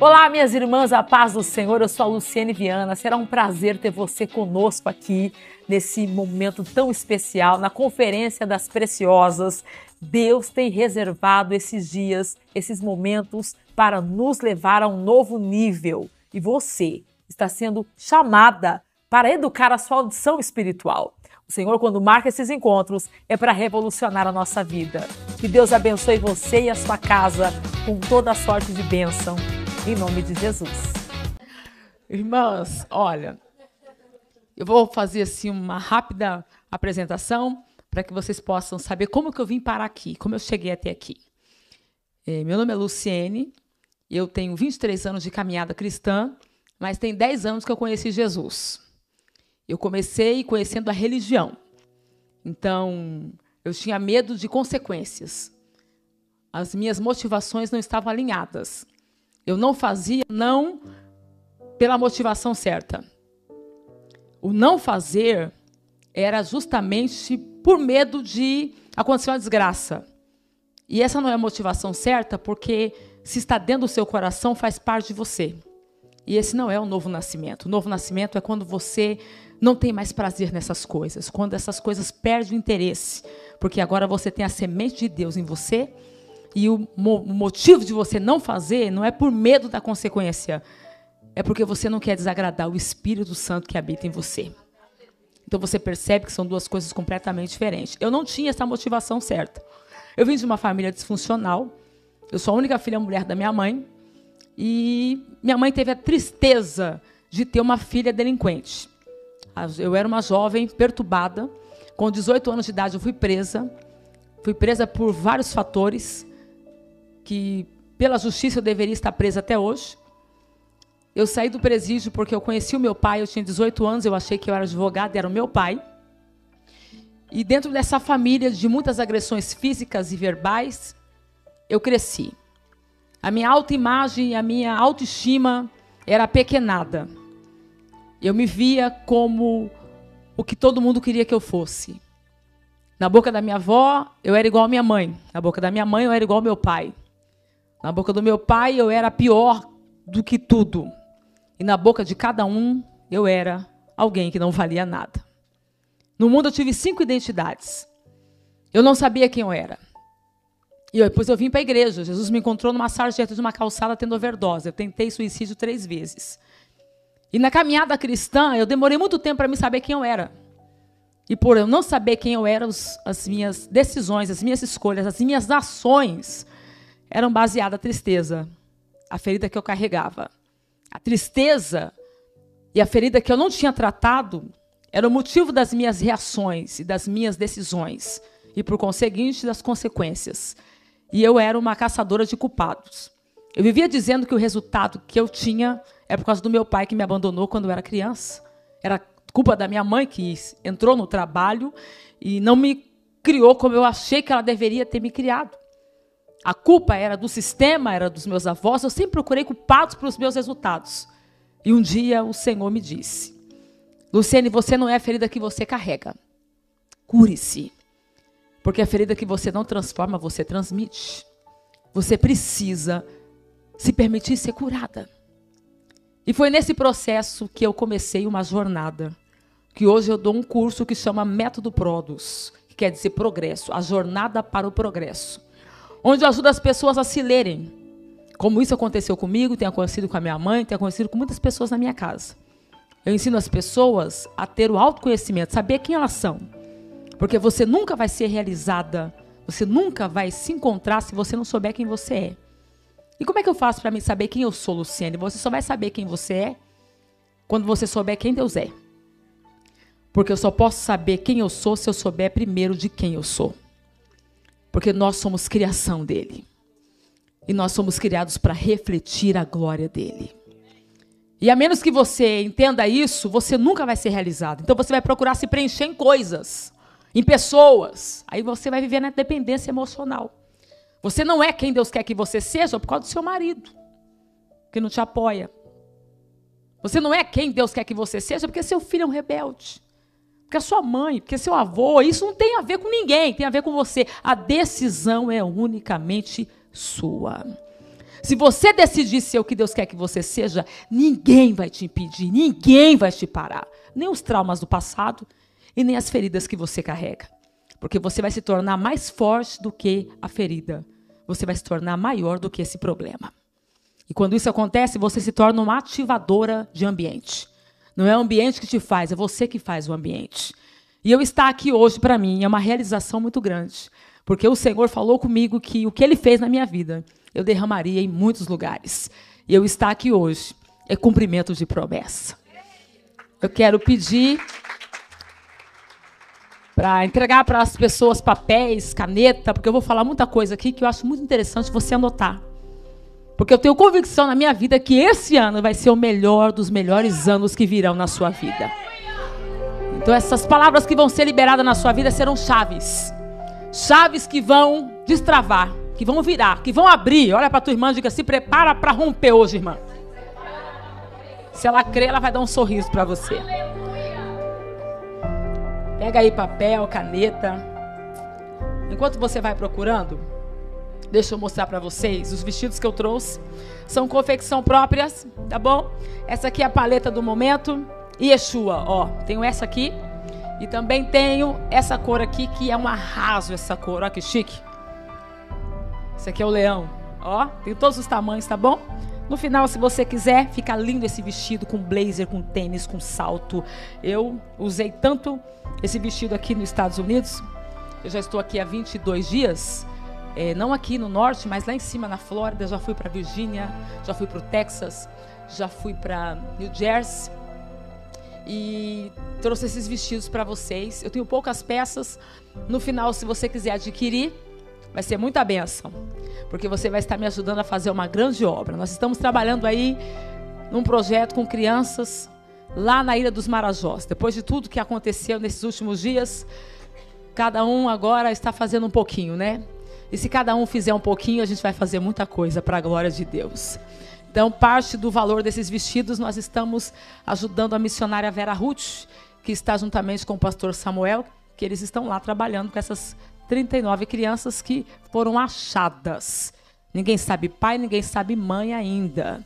Olá, minhas irmãs, a paz do Senhor. Eu sou a Luciane Viana. Será um prazer ter você conosco aqui nesse momento tão especial, na Conferência das Preciosas. Deus tem reservado esses dias, esses momentos, para nos levar a um novo nível. E você está sendo chamada para educar a sua audição espiritual. O Senhor, quando marca esses encontros, é para revolucionar a nossa vida. Que Deus abençoe você e a sua casa com toda a sorte de bênção em nome de Jesus. Irmãs, olha, eu vou fazer assim uma rápida apresentação para que vocês possam saber como que eu vim parar aqui, como eu cheguei até aqui. É, meu nome é Luciene, eu tenho 23 anos de caminhada cristã, mas tem 10 anos que eu conheci Jesus. Eu comecei conhecendo a religião. Então, eu tinha medo de consequências. As minhas motivações não estavam alinhadas. Eu não fazia não pela motivação certa. O não fazer era justamente por medo de acontecer uma desgraça. E essa não é a motivação certa, porque se está dentro do seu coração, faz parte de você. E esse não é o novo nascimento. O novo nascimento é quando você não tem mais prazer nessas coisas, quando essas coisas perdem o interesse, porque agora você tem a semente de Deus em você e o, mo o motivo de você não fazer não é por medo da consequência, é porque você não quer desagradar o Espírito Santo que habita em você. Então você percebe que são duas coisas completamente diferentes. Eu não tinha essa motivação certa. Eu vim de uma família disfuncional. Eu sou a única filha mulher da minha mãe. E minha mãe teve a tristeza de ter uma filha delinquente. Eu era uma jovem perturbada. Com 18 anos de idade, eu fui presa. Fui presa por vários fatores que pela justiça eu deveria estar presa até hoje. Eu saí do presídio porque eu conheci o meu pai, eu tinha 18 anos, eu achei que eu era advogada, era o meu pai. E dentro dessa família de muitas agressões físicas e verbais, eu cresci. A minha autoimagem, a minha autoestima era pequenada. Eu me via como o que todo mundo queria que eu fosse. Na boca da minha avó, eu era igual à minha mãe. Na boca da minha mãe, eu era igual ao meu pai. Na boca do meu pai eu era pior do que tudo. E na boca de cada um eu era alguém que não valia nada. No mundo eu tive cinco identidades. Eu não sabia quem eu era. E depois eu vim para a igreja. Jesus me encontrou numa sarjeta de uma calçada tendo overdose. Eu tentei suicídio três vezes. E na caminhada cristã, eu demorei muito tempo para me saber quem eu era. E por eu não saber quem eu era, os, as minhas decisões, as minhas escolhas, as minhas ações eram baseadas na tristeza, a ferida que eu carregava. A tristeza e a ferida que eu não tinha tratado era o motivo das minhas reações e das minhas decisões, e por conseguinte das consequências. E eu era uma caçadora de culpados. Eu vivia dizendo que o resultado que eu tinha é por causa do meu pai que me abandonou quando eu era criança. Era culpa da minha mãe que entrou no trabalho e não me criou como eu achei que ela deveria ter me criado. A culpa era do sistema, era dos meus avós. Eu sempre procurei culpados para os meus resultados. E um dia o Senhor me disse: Luciane, você não é a ferida que você carrega. Cure-se. Porque a ferida que você não transforma, você transmite. Você precisa se permitir ser curada. E foi nesse processo que eu comecei uma jornada. Que hoje eu dou um curso que chama Método Produs, que quer dizer progresso, a jornada para o progresso onde eu ajudo as pessoas a se lerem. Como isso aconteceu comigo, tem acontecido com a minha mãe, tem acontecido com muitas pessoas na minha casa. Eu ensino as pessoas a ter o autoconhecimento, saber quem elas são. Porque você nunca vai ser realizada, você nunca vai se encontrar se você não souber quem você é. E como é que eu faço para mim saber quem eu sou, Luciane? Você só vai saber quem você é quando você souber quem Deus é. Porque eu só posso saber quem eu sou se eu souber primeiro de quem eu sou. Porque nós somos criação dele. E nós somos criados para refletir a glória dele. E a menos que você entenda isso, você nunca vai ser realizado. Então você vai procurar se preencher em coisas, em pessoas. Aí você vai viver na dependência emocional. Você não é quem Deus quer que você seja por causa do seu marido, que não te apoia. Você não é quem Deus quer que você seja porque seu filho é um rebelde porque a sua mãe, porque seu avô, isso não tem a ver com ninguém, tem a ver com você. A decisão é unicamente sua. Se você decidir ser o que Deus quer que você seja, ninguém vai te impedir, ninguém vai te parar. Nem os traumas do passado e nem as feridas que você carrega. Porque você vai se tornar mais forte do que a ferida. Você vai se tornar maior do que esse problema. E quando isso acontece, você se torna uma ativadora de ambiente. Não é o ambiente que te faz, é você que faz o ambiente. E eu estar aqui hoje, para mim, é uma realização muito grande. Porque o Senhor falou comigo que o que Ele fez na minha vida, eu derramaria em muitos lugares. E eu estar aqui hoje é cumprimento de promessa. Eu quero pedir para entregar para as pessoas papéis, caneta, porque eu vou falar muita coisa aqui que eu acho muito interessante você anotar. Porque eu tenho convicção na minha vida que esse ano vai ser o melhor dos melhores anos que virão na sua vida. Então, essas palavras que vão ser liberadas na sua vida serão chaves. Chaves que vão destravar, que vão virar, que vão abrir. Olha para tua irmã e diga: se prepara para romper hoje, irmã. Se ela crer, ela vai dar um sorriso para você. Pega aí papel, caneta. Enquanto você vai procurando, Deixa eu mostrar para vocês. Os vestidos que eu trouxe são confecção próprias, tá bom? Essa aqui é a paleta do momento. E Yeshua, ó. Tenho essa aqui. E também tenho essa cor aqui, que é um arraso essa cor. Ó, que chique. Esse aqui é o leão. Ó, tem todos os tamanhos, tá bom? No final, se você quiser, fica lindo esse vestido com blazer, com tênis, com salto. Eu usei tanto esse vestido aqui nos Estados Unidos. Eu já estou aqui há 22 dias é, não aqui no norte, mas lá em cima na Flórida, já fui para Virgínia, já fui para o Texas, já fui para New Jersey e trouxe esses vestidos para vocês. Eu tenho poucas peças. No final, se você quiser adquirir, vai ser muita benção, porque você vai estar me ajudando a fazer uma grande obra. Nós estamos trabalhando aí num projeto com crianças lá na Ilha dos Marajós. Depois de tudo que aconteceu nesses últimos dias, cada um agora está fazendo um pouquinho, né? E se cada um fizer um pouquinho, a gente vai fazer muita coisa para a glória de Deus. Então, parte do valor desses vestidos, nós estamos ajudando a missionária Vera Ruth, que está juntamente com o pastor Samuel, que eles estão lá trabalhando com essas 39 crianças que foram achadas. Ninguém sabe pai, ninguém sabe mãe ainda.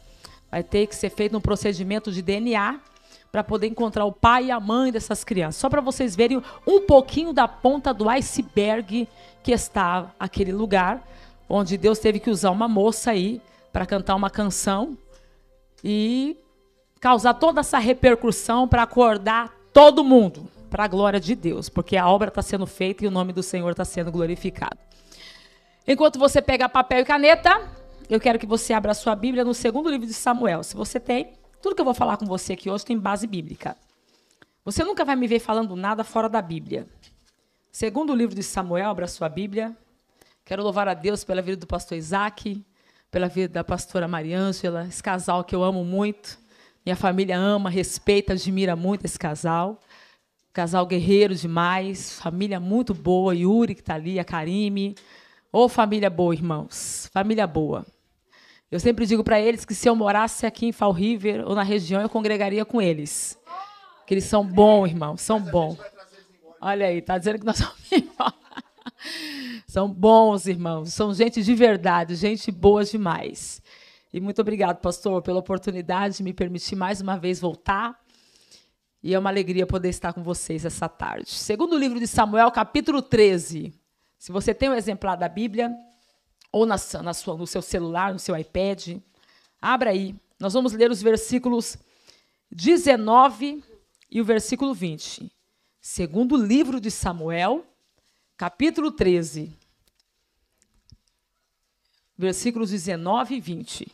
Vai ter que ser feito um procedimento de DNA para poder encontrar o pai e a mãe dessas crianças. Só para vocês verem um pouquinho da ponta do iceberg que está aquele lugar onde Deus teve que usar uma moça aí para cantar uma canção e causar toda essa repercussão para acordar todo mundo para a glória de Deus, porque a obra está sendo feita e o nome do Senhor está sendo glorificado. Enquanto você pega papel e caneta, eu quero que você abra a sua Bíblia no segundo livro de Samuel. Se você tem, tudo que eu vou falar com você aqui hoje tem base bíblica. Você nunca vai me ver falando nada fora da Bíblia. Segundo o livro de Samuel, abra sua Bíblia. Quero louvar a Deus pela vida do pastor Isaac, pela vida da pastora Mariângela, esse casal que eu amo muito. Minha família ama, respeita, admira muito esse casal. Casal guerreiro demais, família muito boa, Yuri que está ali, a Karime. Ô, oh, família boa, irmãos, família boa. Eu sempre digo para eles que se eu morasse aqui em Fall River ou na região, eu congregaria com eles. Que eles são bons, irmão, são bons. Olha aí, tá dizendo que nós somos São bons irmãos, são gente de verdade, gente boa demais. E muito obrigado, pastor, pela oportunidade de me permitir mais uma vez voltar. E é uma alegria poder estar com vocês essa tarde. Segundo o livro de Samuel, capítulo 13. Se você tem um exemplar da Bíblia, ou na, na sua, no seu celular, no seu iPad, abra aí. Nós vamos ler os versículos 19 e o versículo 20. Segundo livro de Samuel, capítulo 13, versículos 19 e 20.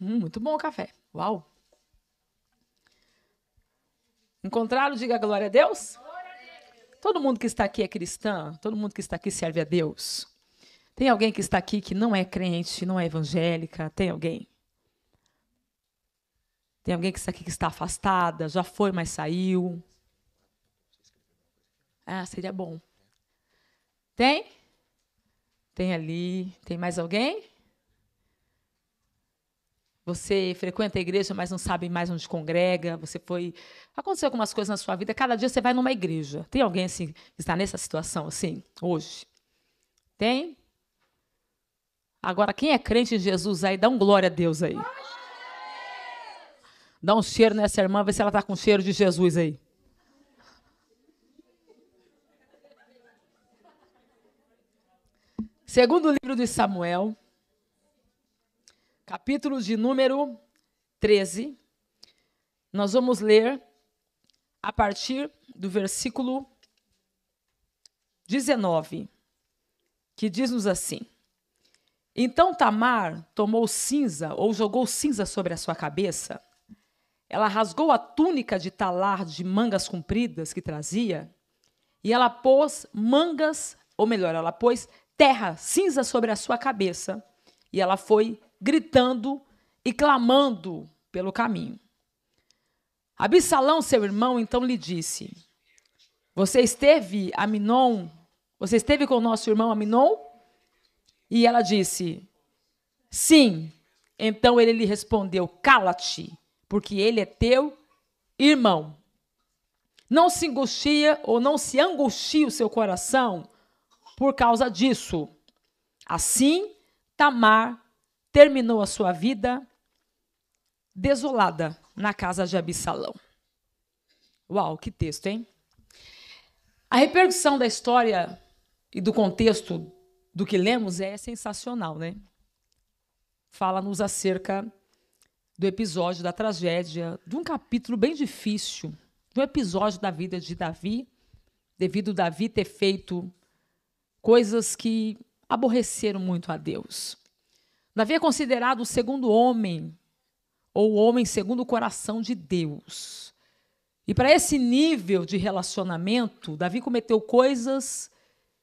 Hum, muito bom o café. Uau! Encontraram? Diga glória a Deus. Todo mundo que está aqui é cristã, todo mundo que está aqui serve a Deus. Tem alguém que está aqui que não é crente, não é evangélica? Tem alguém? Tem alguém que está aqui que está afastada, já foi, mas saiu. Ah, seria bom. Tem? Tem ali. Tem mais alguém? Você frequenta a igreja, mas não sabe mais onde congrega. Você foi. Aconteceu algumas coisas na sua vida. Cada dia você vai numa igreja. Tem alguém assim que está nessa situação assim, hoje? Tem? Agora, quem é crente em Jesus aí, dá um glória a Deus aí. Dá um cheiro nessa irmã, vê se ela está com cheiro de Jesus aí. Segundo livro de Samuel, capítulo de número 13, nós vamos ler a partir do versículo 19, que diz-nos assim: Então Tamar tomou cinza ou jogou cinza sobre a sua cabeça ela rasgou a túnica de talar de mangas compridas que trazia e ela pôs mangas, ou melhor, ela pôs terra cinza sobre a sua cabeça e ela foi gritando e clamando pelo caminho. Abissalão, seu irmão, então lhe disse: Você esteve a Minon? Você esteve com o nosso irmão Aminon? E ela disse: Sim. Então ele lhe respondeu: Cala-te porque ele é teu irmão. Não se angustia ou não se angustia o seu coração por causa disso. Assim, Tamar terminou a sua vida desolada na casa de Absalão. Uau, que texto, hein? A repercussão da história e do contexto do que lemos é sensacional, né? Fala-nos acerca do episódio da tragédia, de um capítulo bem difícil, do episódio da vida de Davi, devido Davi ter feito coisas que aborreceram muito a Deus. Davi é considerado o segundo homem, ou o homem segundo o coração de Deus. E para esse nível de relacionamento, Davi cometeu coisas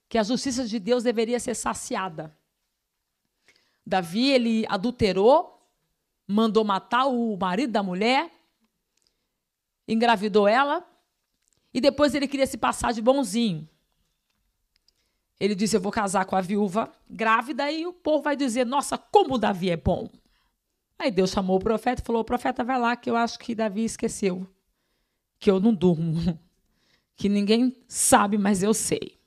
que a justiça de Deus deveria ser saciada. Davi ele adulterou mandou matar o marido da mulher, engravidou ela, e depois ele queria se passar de bonzinho. Ele disse: Eu vou casar com a viúva grávida, e o povo vai dizer: Nossa, como Davi é bom. Aí Deus chamou o profeta e falou: Profeta, vai lá, que eu acho que Davi esqueceu, que eu não durmo, que ninguém sabe, mas eu sei.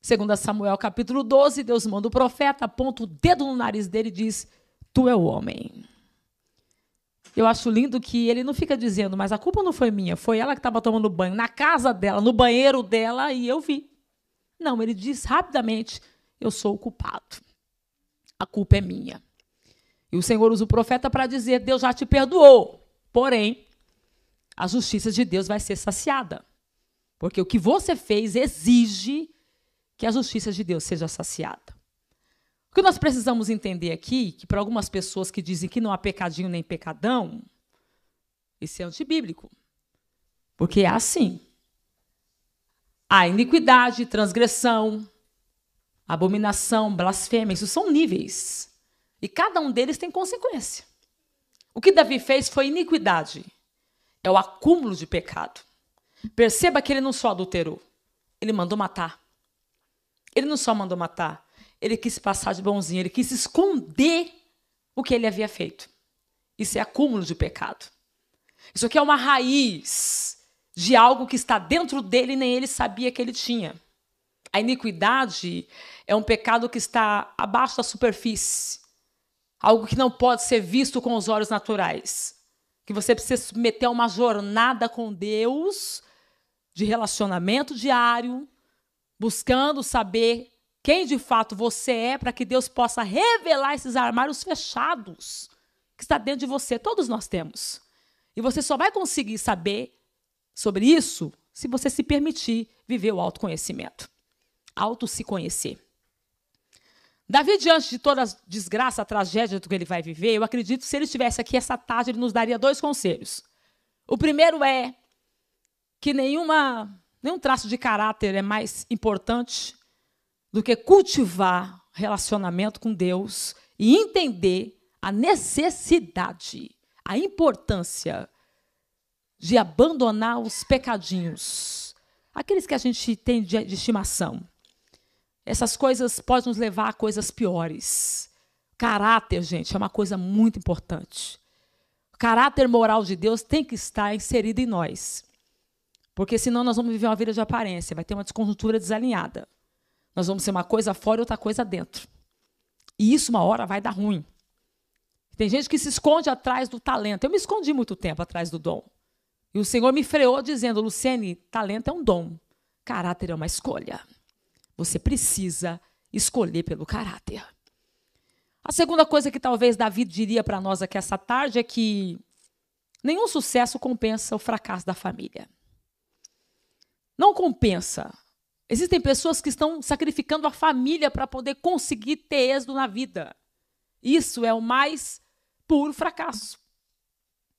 Segundo Samuel capítulo 12, Deus manda o profeta, aponta o dedo no nariz dele e diz: Tu é o homem eu acho lindo que ele não fica dizendo, mas a culpa não foi minha, foi ela que estava tomando banho na casa dela, no banheiro dela, e eu vi. Não, ele diz rapidamente: eu sou o culpado. A culpa é minha. E o Senhor usa o profeta para dizer: Deus já te perdoou. Porém, a justiça de Deus vai ser saciada. Porque o que você fez exige que a justiça de Deus seja saciada. O que nós precisamos entender aqui, que para algumas pessoas que dizem que não há pecadinho nem pecadão, isso é antibíblico. Porque é assim. Há iniquidade, transgressão, abominação, blasfêmia, isso são níveis. E cada um deles tem consequência. O que Davi fez foi iniquidade. É o acúmulo de pecado. Perceba que ele não só adulterou, ele mandou matar. Ele não só mandou matar, ele quis passar de bonzinho, ele quis esconder o que ele havia feito. Isso é acúmulo de pecado. Isso aqui é uma raiz de algo que está dentro dele e nem ele sabia que ele tinha. A iniquidade é um pecado que está abaixo da superfície, algo que não pode ser visto com os olhos naturais, que você precisa submeter a uma jornada com Deus de relacionamento diário, buscando saber quem de fato você é, para que Deus possa revelar esses armários fechados que está dentro de você. Todos nós temos. E você só vai conseguir saber sobre isso se você se permitir viver o autoconhecimento. Auto se conhecer. Davi, diante de toda a desgraça, a tragédia que ele vai viver, eu acredito que se ele estivesse aqui essa tarde, ele nos daria dois conselhos. O primeiro é que nenhuma, nenhum traço de caráter é mais importante do que cultivar relacionamento com Deus e entender a necessidade, a importância de abandonar os pecadinhos, aqueles que a gente tem de, de estimação. Essas coisas podem nos levar a coisas piores. Caráter, gente, é uma coisa muito importante. O caráter moral de Deus tem que estar inserido em nós. Porque senão nós vamos viver uma vida de aparência, vai ter uma desconjuntura desalinhada. Nós vamos ser uma coisa fora e outra coisa dentro. E isso uma hora vai dar ruim. Tem gente que se esconde atrás do talento. Eu me escondi muito tempo atrás do dom. E o Senhor me freou dizendo: Luciene, talento é um dom, caráter é uma escolha. Você precisa escolher pelo caráter. A segunda coisa que talvez Davi diria para nós aqui essa tarde é que nenhum sucesso compensa o fracasso da família. Não compensa Existem pessoas que estão sacrificando a família para poder conseguir ter êxito na vida. Isso é o mais puro fracasso.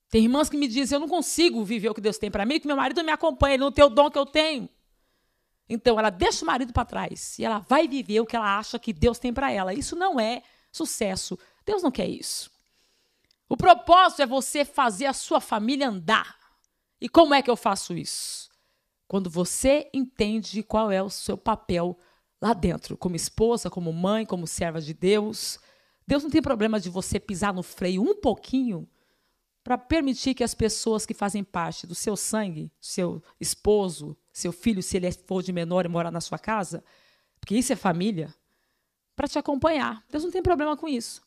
Tem irmãs que me dizem: eu não consigo viver o que Deus tem para mim, que meu marido me acompanha, ele não tem o dom que eu tenho. Então ela deixa o marido para trás e ela vai viver o que ela acha que Deus tem para ela. Isso não é sucesso. Deus não quer isso. O propósito é você fazer a sua família andar. E como é que eu faço isso? quando você entende qual é o seu papel lá dentro, como esposa, como mãe, como serva de Deus. Deus não tem problema de você pisar no freio um pouquinho para permitir que as pessoas que fazem parte do seu sangue, seu esposo, seu filho, se ele for de menor e morar na sua casa, porque isso é família, para te acompanhar. Deus não tem problema com isso.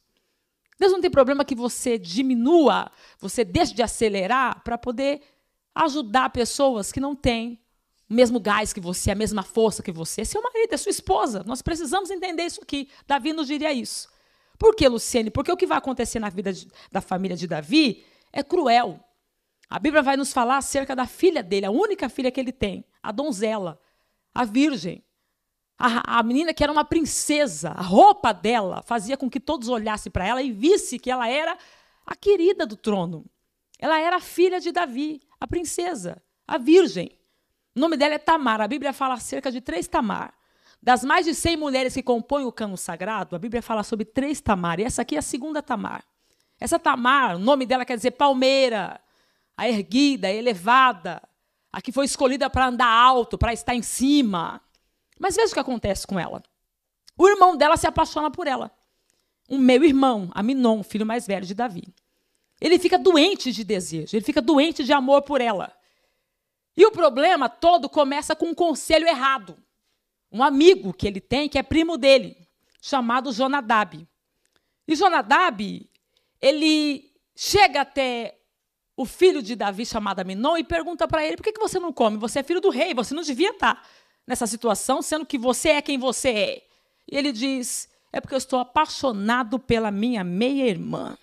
Deus não tem problema que você diminua, você deixe de acelerar para poder ajudar pessoas que não têm o mesmo gás que você, a mesma força que você, é seu marido, é sua esposa. Nós precisamos entender isso aqui. Davi nos diria isso. Por que, Luciene? Porque o que vai acontecer na vida de, da família de Davi é cruel. A Bíblia vai nos falar acerca da filha dele, a única filha que ele tem, a donzela, a virgem. A, a menina que era uma princesa, a roupa dela fazia com que todos olhassem para ela e vissem que ela era a querida do trono. Ela era a filha de Davi, a princesa, a virgem. O nome dela é Tamar. A Bíblia fala acerca de três Tamar. Das mais de 100 mulheres que compõem o cano sagrado, a Bíblia fala sobre três Tamar. E essa aqui é a segunda Tamar. Essa Tamar, o nome dela quer dizer palmeira, a erguida, a elevada, a que foi escolhida para andar alto, para estar em cima. Mas veja o que acontece com ela. O irmão dela se apaixona por ela. Um meu irmão, Aminon, filho mais velho de Davi. Ele fica doente de desejo, ele fica doente de amor por ela. E o problema todo começa com um conselho errado. Um amigo que ele tem, que é primo dele, chamado Jonadab. E Jonadab, ele chega até o filho de Davi, chamado Aminon, e pergunta para ele: por que, que você não come? Você é filho do rei, você não devia estar tá nessa situação, sendo que você é quem você é. E ele diz: é porque eu estou apaixonado pela minha meia-irmã.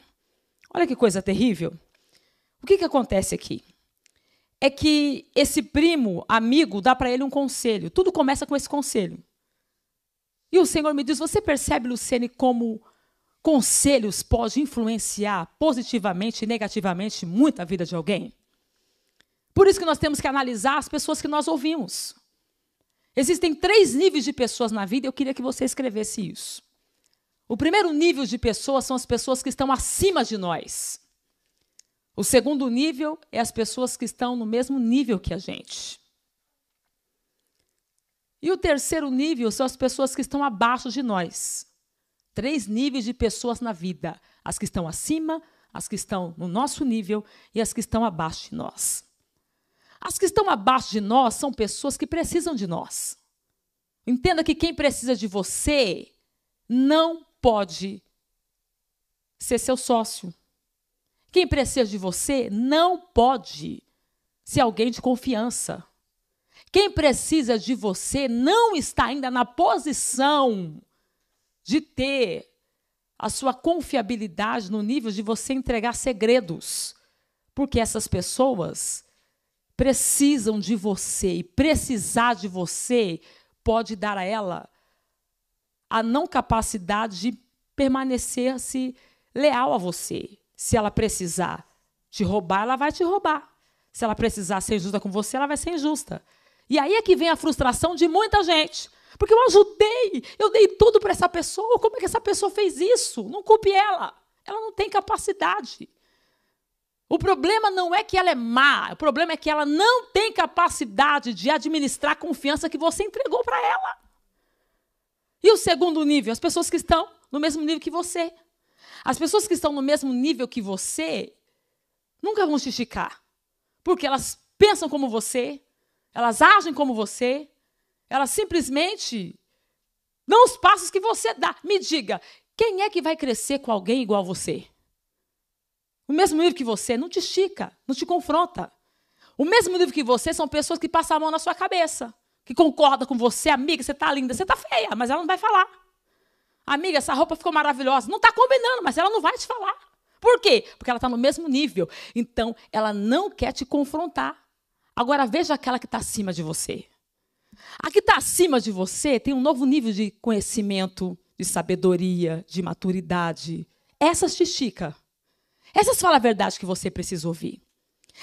Olha que coisa terrível. O que, que acontece aqui? é que esse primo, amigo, dá para ele um conselho. Tudo começa com esse conselho. E o Senhor me diz: Você percebe, Luciene, como conselhos podem influenciar positivamente e negativamente muito a vida de alguém? Por isso que nós temos que analisar as pessoas que nós ouvimos. Existem três níveis de pessoas na vida, eu queria que você escrevesse isso. O primeiro nível de pessoas são as pessoas que estão acima de nós. O segundo nível é as pessoas que estão no mesmo nível que a gente. E o terceiro nível são as pessoas que estão abaixo de nós. Três níveis de pessoas na vida: as que estão acima, as que estão no nosso nível e as que estão abaixo de nós. As que estão abaixo de nós são pessoas que precisam de nós. Entenda que quem precisa de você não pode ser seu sócio, quem precisa de você não pode ser alguém de confiança. Quem precisa de você não está ainda na posição de ter a sua confiabilidade no nível de você entregar segredos. Porque essas pessoas precisam de você e precisar de você pode dar a ela a não capacidade de permanecer-se leal a você. Se ela precisar te roubar, ela vai te roubar. Se ela precisar ser justa com você, ela vai ser injusta. E aí é que vem a frustração de muita gente. Porque eu ajudei, eu dei tudo para essa pessoa. Como é que essa pessoa fez isso? Não culpe ela. Ela não tem capacidade. O problema não é que ela é má, o problema é que ela não tem capacidade de administrar a confiança que você entregou para ela. E o segundo nível, as pessoas que estão no mesmo nível que você. As pessoas que estão no mesmo nível que você nunca vão te esticar. Porque elas pensam como você, elas agem como você, elas simplesmente dão os passos que você dá. Me diga, quem é que vai crescer com alguém igual a você? O mesmo nível que você não te estica, não te confronta. O mesmo nível que você são pessoas que passam a mão na sua cabeça, que concordam com você, amiga, você está linda, você está feia, mas ela não vai falar. Amiga, essa roupa ficou maravilhosa. Não está combinando, mas ela não vai te falar. Por quê? Porque ela está no mesmo nível. Então, ela não quer te confrontar. Agora, veja aquela que está acima de você. A que está acima de você tem um novo nível de conhecimento, de sabedoria, de maturidade. Essas te estica. Essas falam a verdade que você precisa ouvir.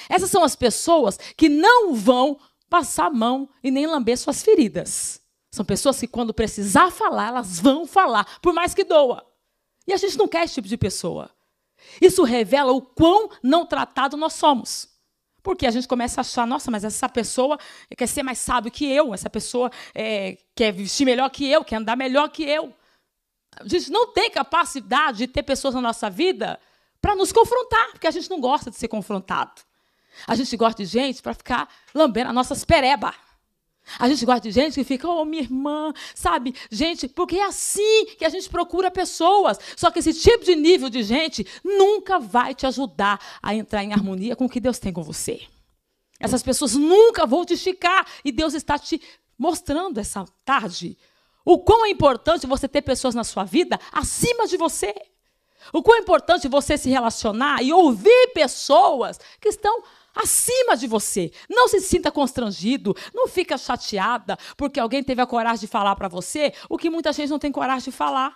Essas são as pessoas que não vão passar a mão e nem lamber suas feridas. São pessoas que, quando precisar falar, elas vão falar, por mais que doa. E a gente não quer esse tipo de pessoa. Isso revela o quão não tratado nós somos. Porque a gente começa a achar, nossa, mas essa pessoa quer ser mais sábio que eu, essa pessoa é, quer vestir melhor que eu, quer andar melhor que eu. A gente não tem capacidade de ter pessoas na nossa vida para nos confrontar, porque a gente não gosta de ser confrontado. A gente gosta de gente para ficar lambendo as nossas perebas. A gente gosta de gente que fica, oh, minha irmã, sabe? Gente, porque é assim que a gente procura pessoas. Só que esse tipo de nível de gente nunca vai te ajudar a entrar em harmonia com o que Deus tem com você. Essas pessoas nunca vão te esticar. E Deus está te mostrando essa tarde o quão é importante você ter pessoas na sua vida acima de você. O quão é importante você se relacionar e ouvir pessoas que estão acima de você. Não se sinta constrangido, não fica chateada porque alguém teve a coragem de falar para você o que muita gente não tem coragem de falar.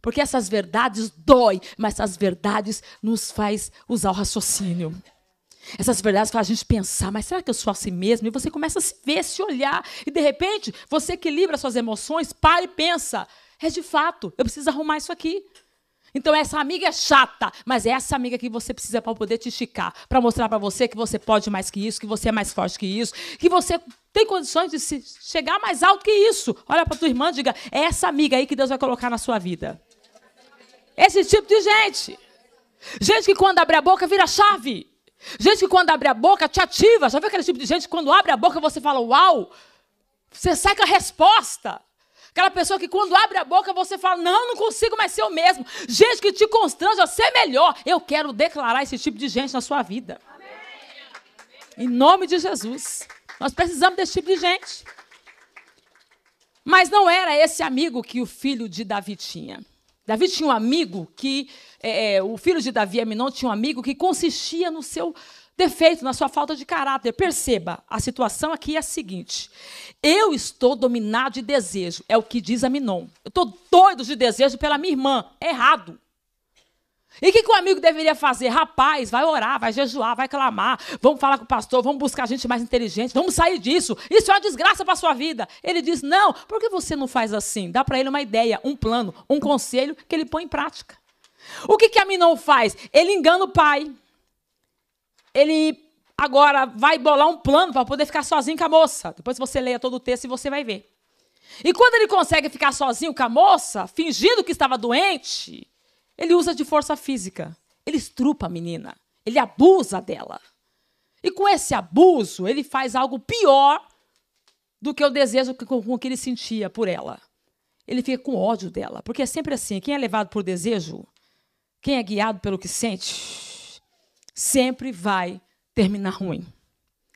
Porque essas verdades dói, mas essas verdades nos faz usar o raciocínio. Essas verdades fazem a gente pensar, mas será que eu sou assim mesmo? E você começa a se ver, se olhar, e de repente você equilibra suas emoções, para e pensa. É de fato, eu preciso arrumar isso aqui. Então essa amiga é chata, mas é essa amiga que você precisa para poder te esticar, para mostrar para você que você pode mais que isso, que você é mais forte que isso, que você tem condições de se chegar mais alto que isso. Olha para tua irmã, e diga: "É essa amiga aí que Deus vai colocar na sua vida". Esse tipo de gente. Gente que quando abre a boca vira chave. Gente que quando abre a boca te ativa. Já viu aquele tipo de gente que quando abre a boca você fala: "Uau!" Você sai com a resposta. Aquela pessoa que quando abre a boca você fala, não, não consigo mais ser eu mesmo. Gente que te constrange a ser melhor. Eu quero declarar esse tipo de gente na sua vida. Amém. Em nome de Jesus. Nós precisamos desse tipo de gente. Mas não era esse amigo que o filho de Davi tinha. Davi tinha um amigo que. É, é o filho de Davi, Aminon, tinha um amigo que consistia no seu defeito, na sua falta de caráter. Perceba, a situação aqui é a seguinte: eu estou dominado de desejo, é o que diz a Minon. Eu estou doido de desejo pela minha irmã. Errado. E o que, que o amigo deveria fazer? Rapaz, vai orar, vai jejuar, vai clamar, vamos falar com o pastor, vamos buscar gente mais inteligente, vamos sair disso. Isso é uma desgraça para a sua vida. Ele diz: não, por que você não faz assim? Dá para ele uma ideia, um plano, um conselho que ele põe em prática. O que, que a Minon faz? Ele engana o pai ele agora vai bolar um plano para poder ficar sozinho com a moça. Depois você leia todo o texto e você vai ver. E quando ele consegue ficar sozinho com a moça, fingindo que estava doente, ele usa de força física. Ele estrupa a menina. Ele abusa dela. E com esse abuso, ele faz algo pior do que o desejo com que ele sentia por ela. Ele fica com ódio dela. Porque é sempre assim: quem é levado por desejo, quem é guiado pelo que sente, sempre vai terminar ruim.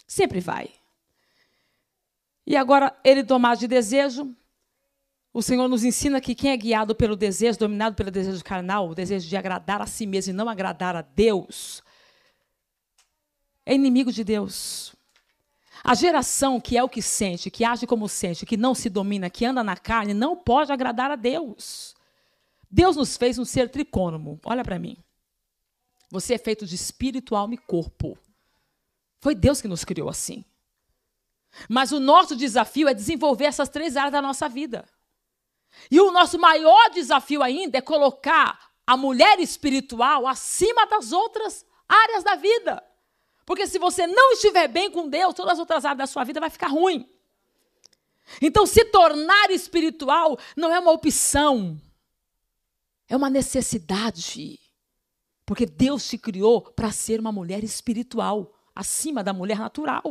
Sempre vai. E agora, ele domado de desejo, o Senhor nos ensina que quem é guiado pelo desejo, dominado pelo desejo carnal, o desejo de agradar a si mesmo e não agradar a Deus, é inimigo de Deus. A geração que é o que sente, que age como sente, que não se domina, que anda na carne, não pode agradar a Deus. Deus nos fez um ser tricônomo. Olha para mim. Você é feito de espírito, alma e corpo. Foi Deus que nos criou assim. Mas o nosso desafio é desenvolver essas três áreas da nossa vida. E o nosso maior desafio ainda é colocar a mulher espiritual acima das outras áreas da vida. Porque se você não estiver bem com Deus, todas as outras áreas da sua vida vai ficar ruim. Então, se tornar espiritual não é uma opção, é uma necessidade. Porque Deus te criou para ser uma mulher espiritual, acima da mulher natural.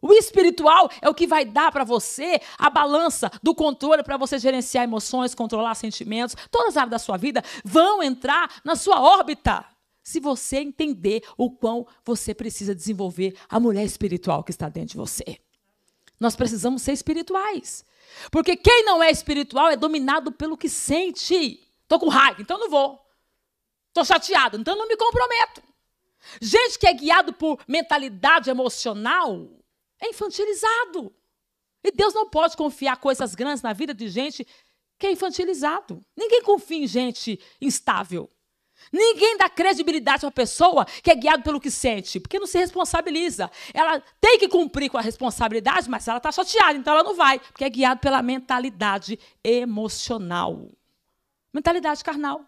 O espiritual é o que vai dar para você a balança do controle para você gerenciar emoções, controlar sentimentos. Todas as áreas da sua vida vão entrar na sua órbita se você entender o quão você precisa desenvolver a mulher espiritual que está dentro de você. Nós precisamos ser espirituais. Porque quem não é espiritual é dominado pelo que sente. Estou com raiva, então não vou. Estou chateado, então não me comprometo. Gente que é guiado por mentalidade emocional é infantilizado. E Deus não pode confiar coisas grandes na vida de gente que é infantilizado. Ninguém confia em gente instável. Ninguém dá credibilidade a uma pessoa que é guiada pelo que sente, porque não se responsabiliza. Ela tem que cumprir com a responsabilidade, mas ela está chateada, então ela não vai, porque é guiada pela mentalidade emocional mentalidade carnal.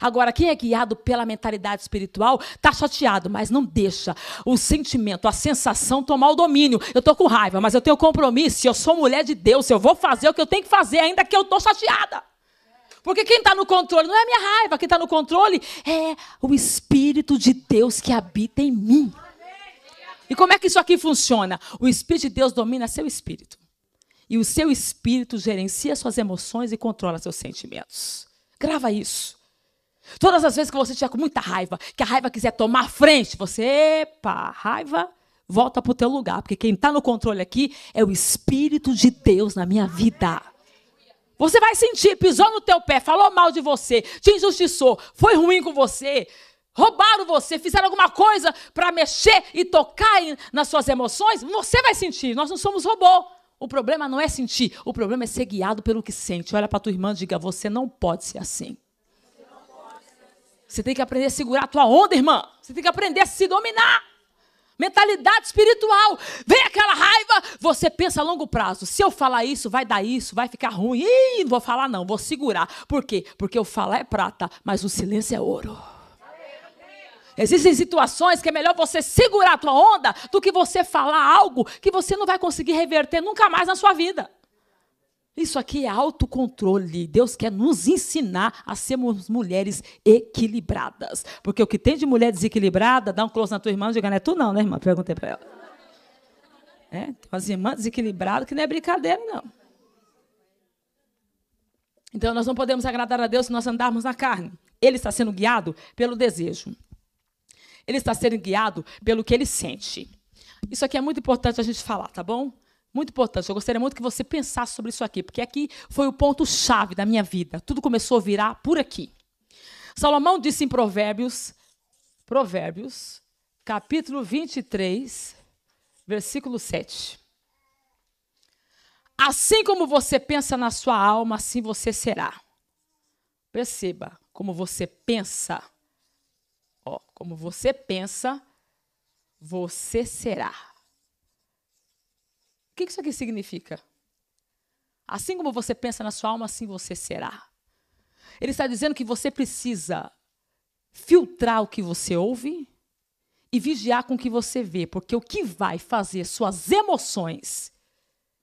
Agora, quem é guiado pela mentalidade espiritual está chateado, mas não deixa o sentimento, a sensação tomar o domínio. Eu estou com raiva, mas eu tenho compromisso. Eu sou mulher de Deus, eu vou fazer o que eu tenho que fazer, ainda que eu estou chateada. Porque quem está no controle não é a minha raiva, quem está no controle é o Espírito de Deus que habita em mim. E como é que isso aqui funciona? O Espírito de Deus domina seu espírito. E o seu espírito gerencia suas emoções e controla seus sentimentos. Grava isso. Todas as vezes que você estiver com muita raiva, que a raiva quiser tomar frente, você, epa, raiva, volta para o teu lugar, porque quem está no controle aqui é o Espírito de Deus na minha vida. Você vai sentir, pisou no teu pé, falou mal de você, te injustiçou, foi ruim com você, roubaram você, fizeram alguma coisa para mexer e tocar nas suas emoções, você vai sentir. Nós não somos robô. O problema não é sentir, o problema é ser guiado pelo que sente. Olha para tua irmã e diga: você não pode ser assim. Você tem que aprender a segurar a tua onda, irmã. Você tem que aprender a se dominar. Mentalidade espiritual. Vem aquela raiva, você pensa a longo prazo. Se eu falar isso, vai dar isso, vai ficar ruim. Ih, não vou falar não, vou segurar. Por quê? Porque o falar é prata, mas o silêncio é ouro. Existem situações que é melhor você segurar a tua onda do que você falar algo que você não vai conseguir reverter nunca mais na sua vida. Isso aqui é autocontrole. Deus quer nos ensinar a sermos mulheres equilibradas. Porque o que tem de mulher desequilibrada, dá um close na tua irmã e diga, não é tu não, né, irmã? Perguntei para ela. É, tem umas irmãs desequilibradas que não é brincadeira, não. Então, nós não podemos agradar a Deus se nós andarmos na carne. Ele está sendo guiado pelo desejo. Ele está sendo guiado pelo que ele sente. Isso aqui é muito importante a gente falar, tá bom? muito importante. Eu gostaria muito que você pensasse sobre isso aqui, porque aqui foi o ponto-chave da minha vida. Tudo começou a virar por aqui. Salomão disse em Provérbios, Provérbios, capítulo 23, versículo 7. Assim como você pensa na sua alma, assim você será. Perceba como você pensa. Ó, como você pensa, você será que isso aqui significa? Assim como você pensa na sua alma, assim você será. Ele está dizendo que você precisa filtrar o que você ouve e vigiar com o que você vê, porque o que vai fazer suas emoções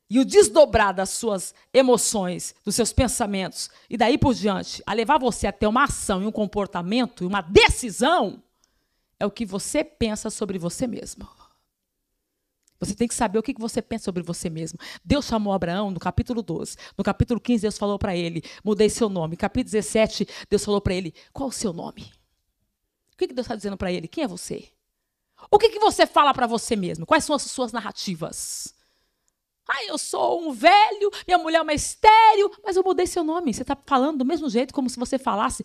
e o desdobrar das suas emoções, dos seus pensamentos e daí por diante, a levar você até uma ação e um comportamento e uma decisão é o que você pensa sobre você mesmo. Você tem que saber o que você pensa sobre você mesmo. Deus chamou Abraão no capítulo 12. No capítulo 15, Deus falou para ele: mudei seu nome. Capítulo 17, Deus falou para ele: qual o seu nome? O que Deus está dizendo para ele? Quem é você? O que, você fala para você mesmo? Quais são as suas narrativas? Ah, eu sou um velho, minha mulher é uma estéreo, mas eu mudei seu nome. Você está falando do mesmo jeito como se você falasse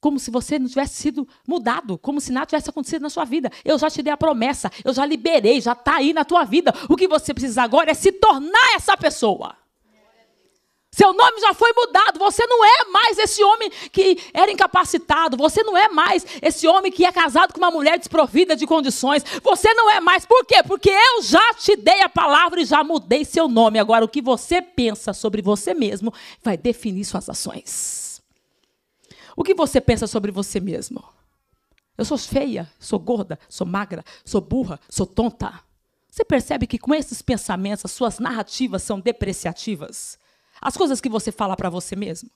como se você não tivesse sido mudado, como se nada tivesse acontecido na sua vida. Eu já te dei a promessa, eu já liberei, já está aí na tua vida. O que você precisa agora é se tornar essa pessoa. Seu nome já foi mudado, você não é mais esse homem que era incapacitado, você não é mais esse homem que é casado com uma mulher desprovida de condições, você não é mais. Por quê? Porque eu já te dei a palavra e já mudei seu nome. Agora, o que você pensa sobre você mesmo vai definir suas ações. O que você pensa sobre você mesmo? Eu sou feia, sou gorda, sou magra, sou burra, sou tonta. Você percebe que com esses pensamentos, as suas narrativas são depreciativas? As coisas que você fala para você mesmo.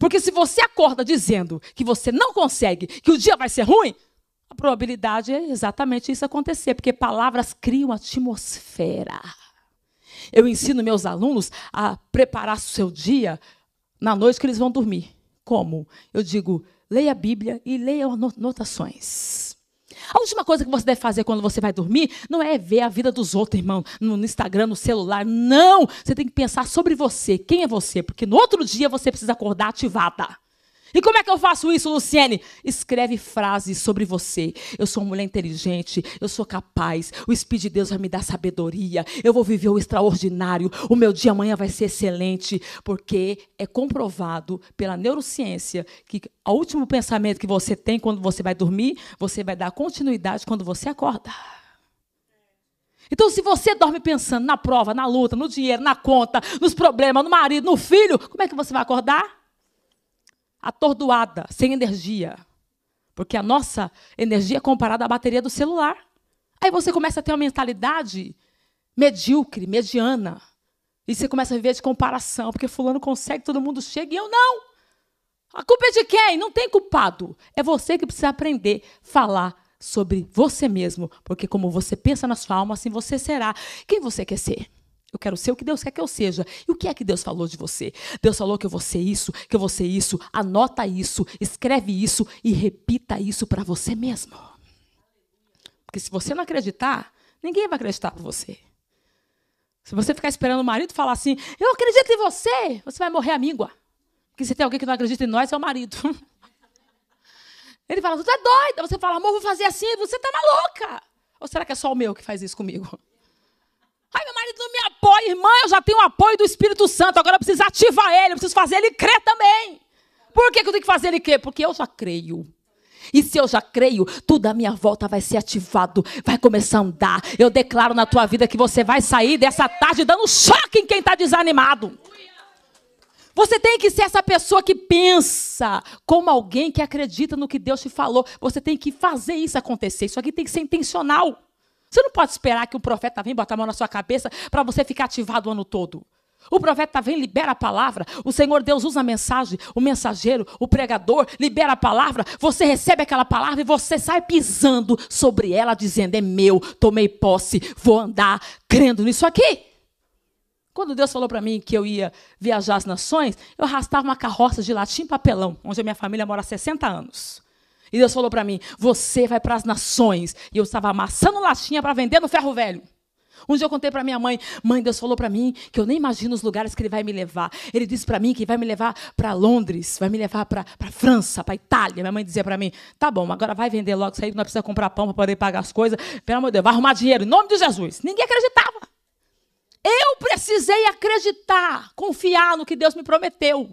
Porque se você acorda dizendo que você não consegue, que o dia vai ser ruim, a probabilidade é exatamente isso acontecer, porque palavras criam atmosfera. Eu ensino meus alunos a preparar seu dia na noite que eles vão dormir. Como? Eu digo, leia a Bíblia e leia anotações. A última coisa que você deve fazer quando você vai dormir não é ver a vida dos outros, irmão, no Instagram, no celular. Não! Você tem que pensar sobre você, quem é você, porque no outro dia você precisa acordar ativada. E como é que eu faço isso, Luciene? Escreve frases sobre você. Eu sou uma mulher inteligente, eu sou capaz, o Espírito de Deus vai me dar sabedoria, eu vou viver o extraordinário, o meu dia amanhã vai ser excelente, porque é comprovado pela neurociência que o último pensamento que você tem quando você vai dormir, você vai dar continuidade quando você acorda. Então, se você dorme pensando na prova, na luta, no dinheiro, na conta, nos problemas, no marido, no filho, como é que você vai acordar? atordoada, sem energia. Porque a nossa energia é comparada à bateria do celular. Aí você começa a ter uma mentalidade medíocre, mediana. E você começa a viver de comparação, porque fulano consegue, todo mundo chega e eu não. A culpa é de quem? Não tem culpado. É você que precisa aprender a falar sobre você mesmo, porque como você pensa na sua alma, assim você será quem você quer ser. Eu quero ser o que Deus quer que eu seja. E o que é que Deus falou de você? Deus falou que eu vou ser isso, que eu vou ser isso. Anota isso, escreve isso e repita isso para você mesmo. Porque se você não acreditar, ninguém vai acreditar para você. Se você ficar esperando o marido falar assim, eu acredito em você, você vai morrer amíngua. Porque se tem alguém que não acredita em nós, é o marido. Ele fala, você é doida. Você fala, amor, vou fazer assim, você tá maluca. Ou será que é só o meu que faz isso comigo? Ai, meu marido não me apoia, irmã, eu já tenho o apoio do Espírito Santo, agora eu preciso ativar ele, eu preciso fazer ele crer também. Por que, que eu tenho que fazer ele crer? Porque eu já creio. E se eu já creio, tudo à minha volta vai ser ativado, vai começar a andar. Eu declaro na tua vida que você vai sair dessa tarde dando choque em quem está desanimado. Você tem que ser essa pessoa que pensa como alguém que acredita no que Deus te falou. Você tem que fazer isso acontecer. Isso aqui tem que ser intencional. Você não pode esperar que o profeta venha botar a mão na sua cabeça para você ficar ativado o ano todo. O profeta vem, libera a palavra. O Senhor Deus usa a mensagem, o mensageiro, o pregador, libera a palavra. Você recebe aquela palavra e você sai pisando sobre ela, dizendo: É meu, tomei posse, vou andar crendo nisso aqui. Quando Deus falou para mim que eu ia viajar as nações, eu arrastava uma carroça de latim papelão, onde a minha família mora há 60 anos. E Deus falou para mim: Você vai para as nações. E eu estava amassando latinha para vender no ferro velho. Um dia eu contei para minha mãe: Mãe, Deus falou para mim que eu nem imagino os lugares que Ele vai me levar. Ele disse para mim que vai me levar para Londres, vai me levar para França, para Itália. Minha mãe dizia para mim: Tá bom, agora vai vender logo isso aí, que nós precisamos comprar pão para poder pagar as coisas. Pelo amor de Deus, vai arrumar dinheiro, em nome de Jesus. Ninguém acreditava. Eu precisei acreditar, confiar no que Deus me prometeu.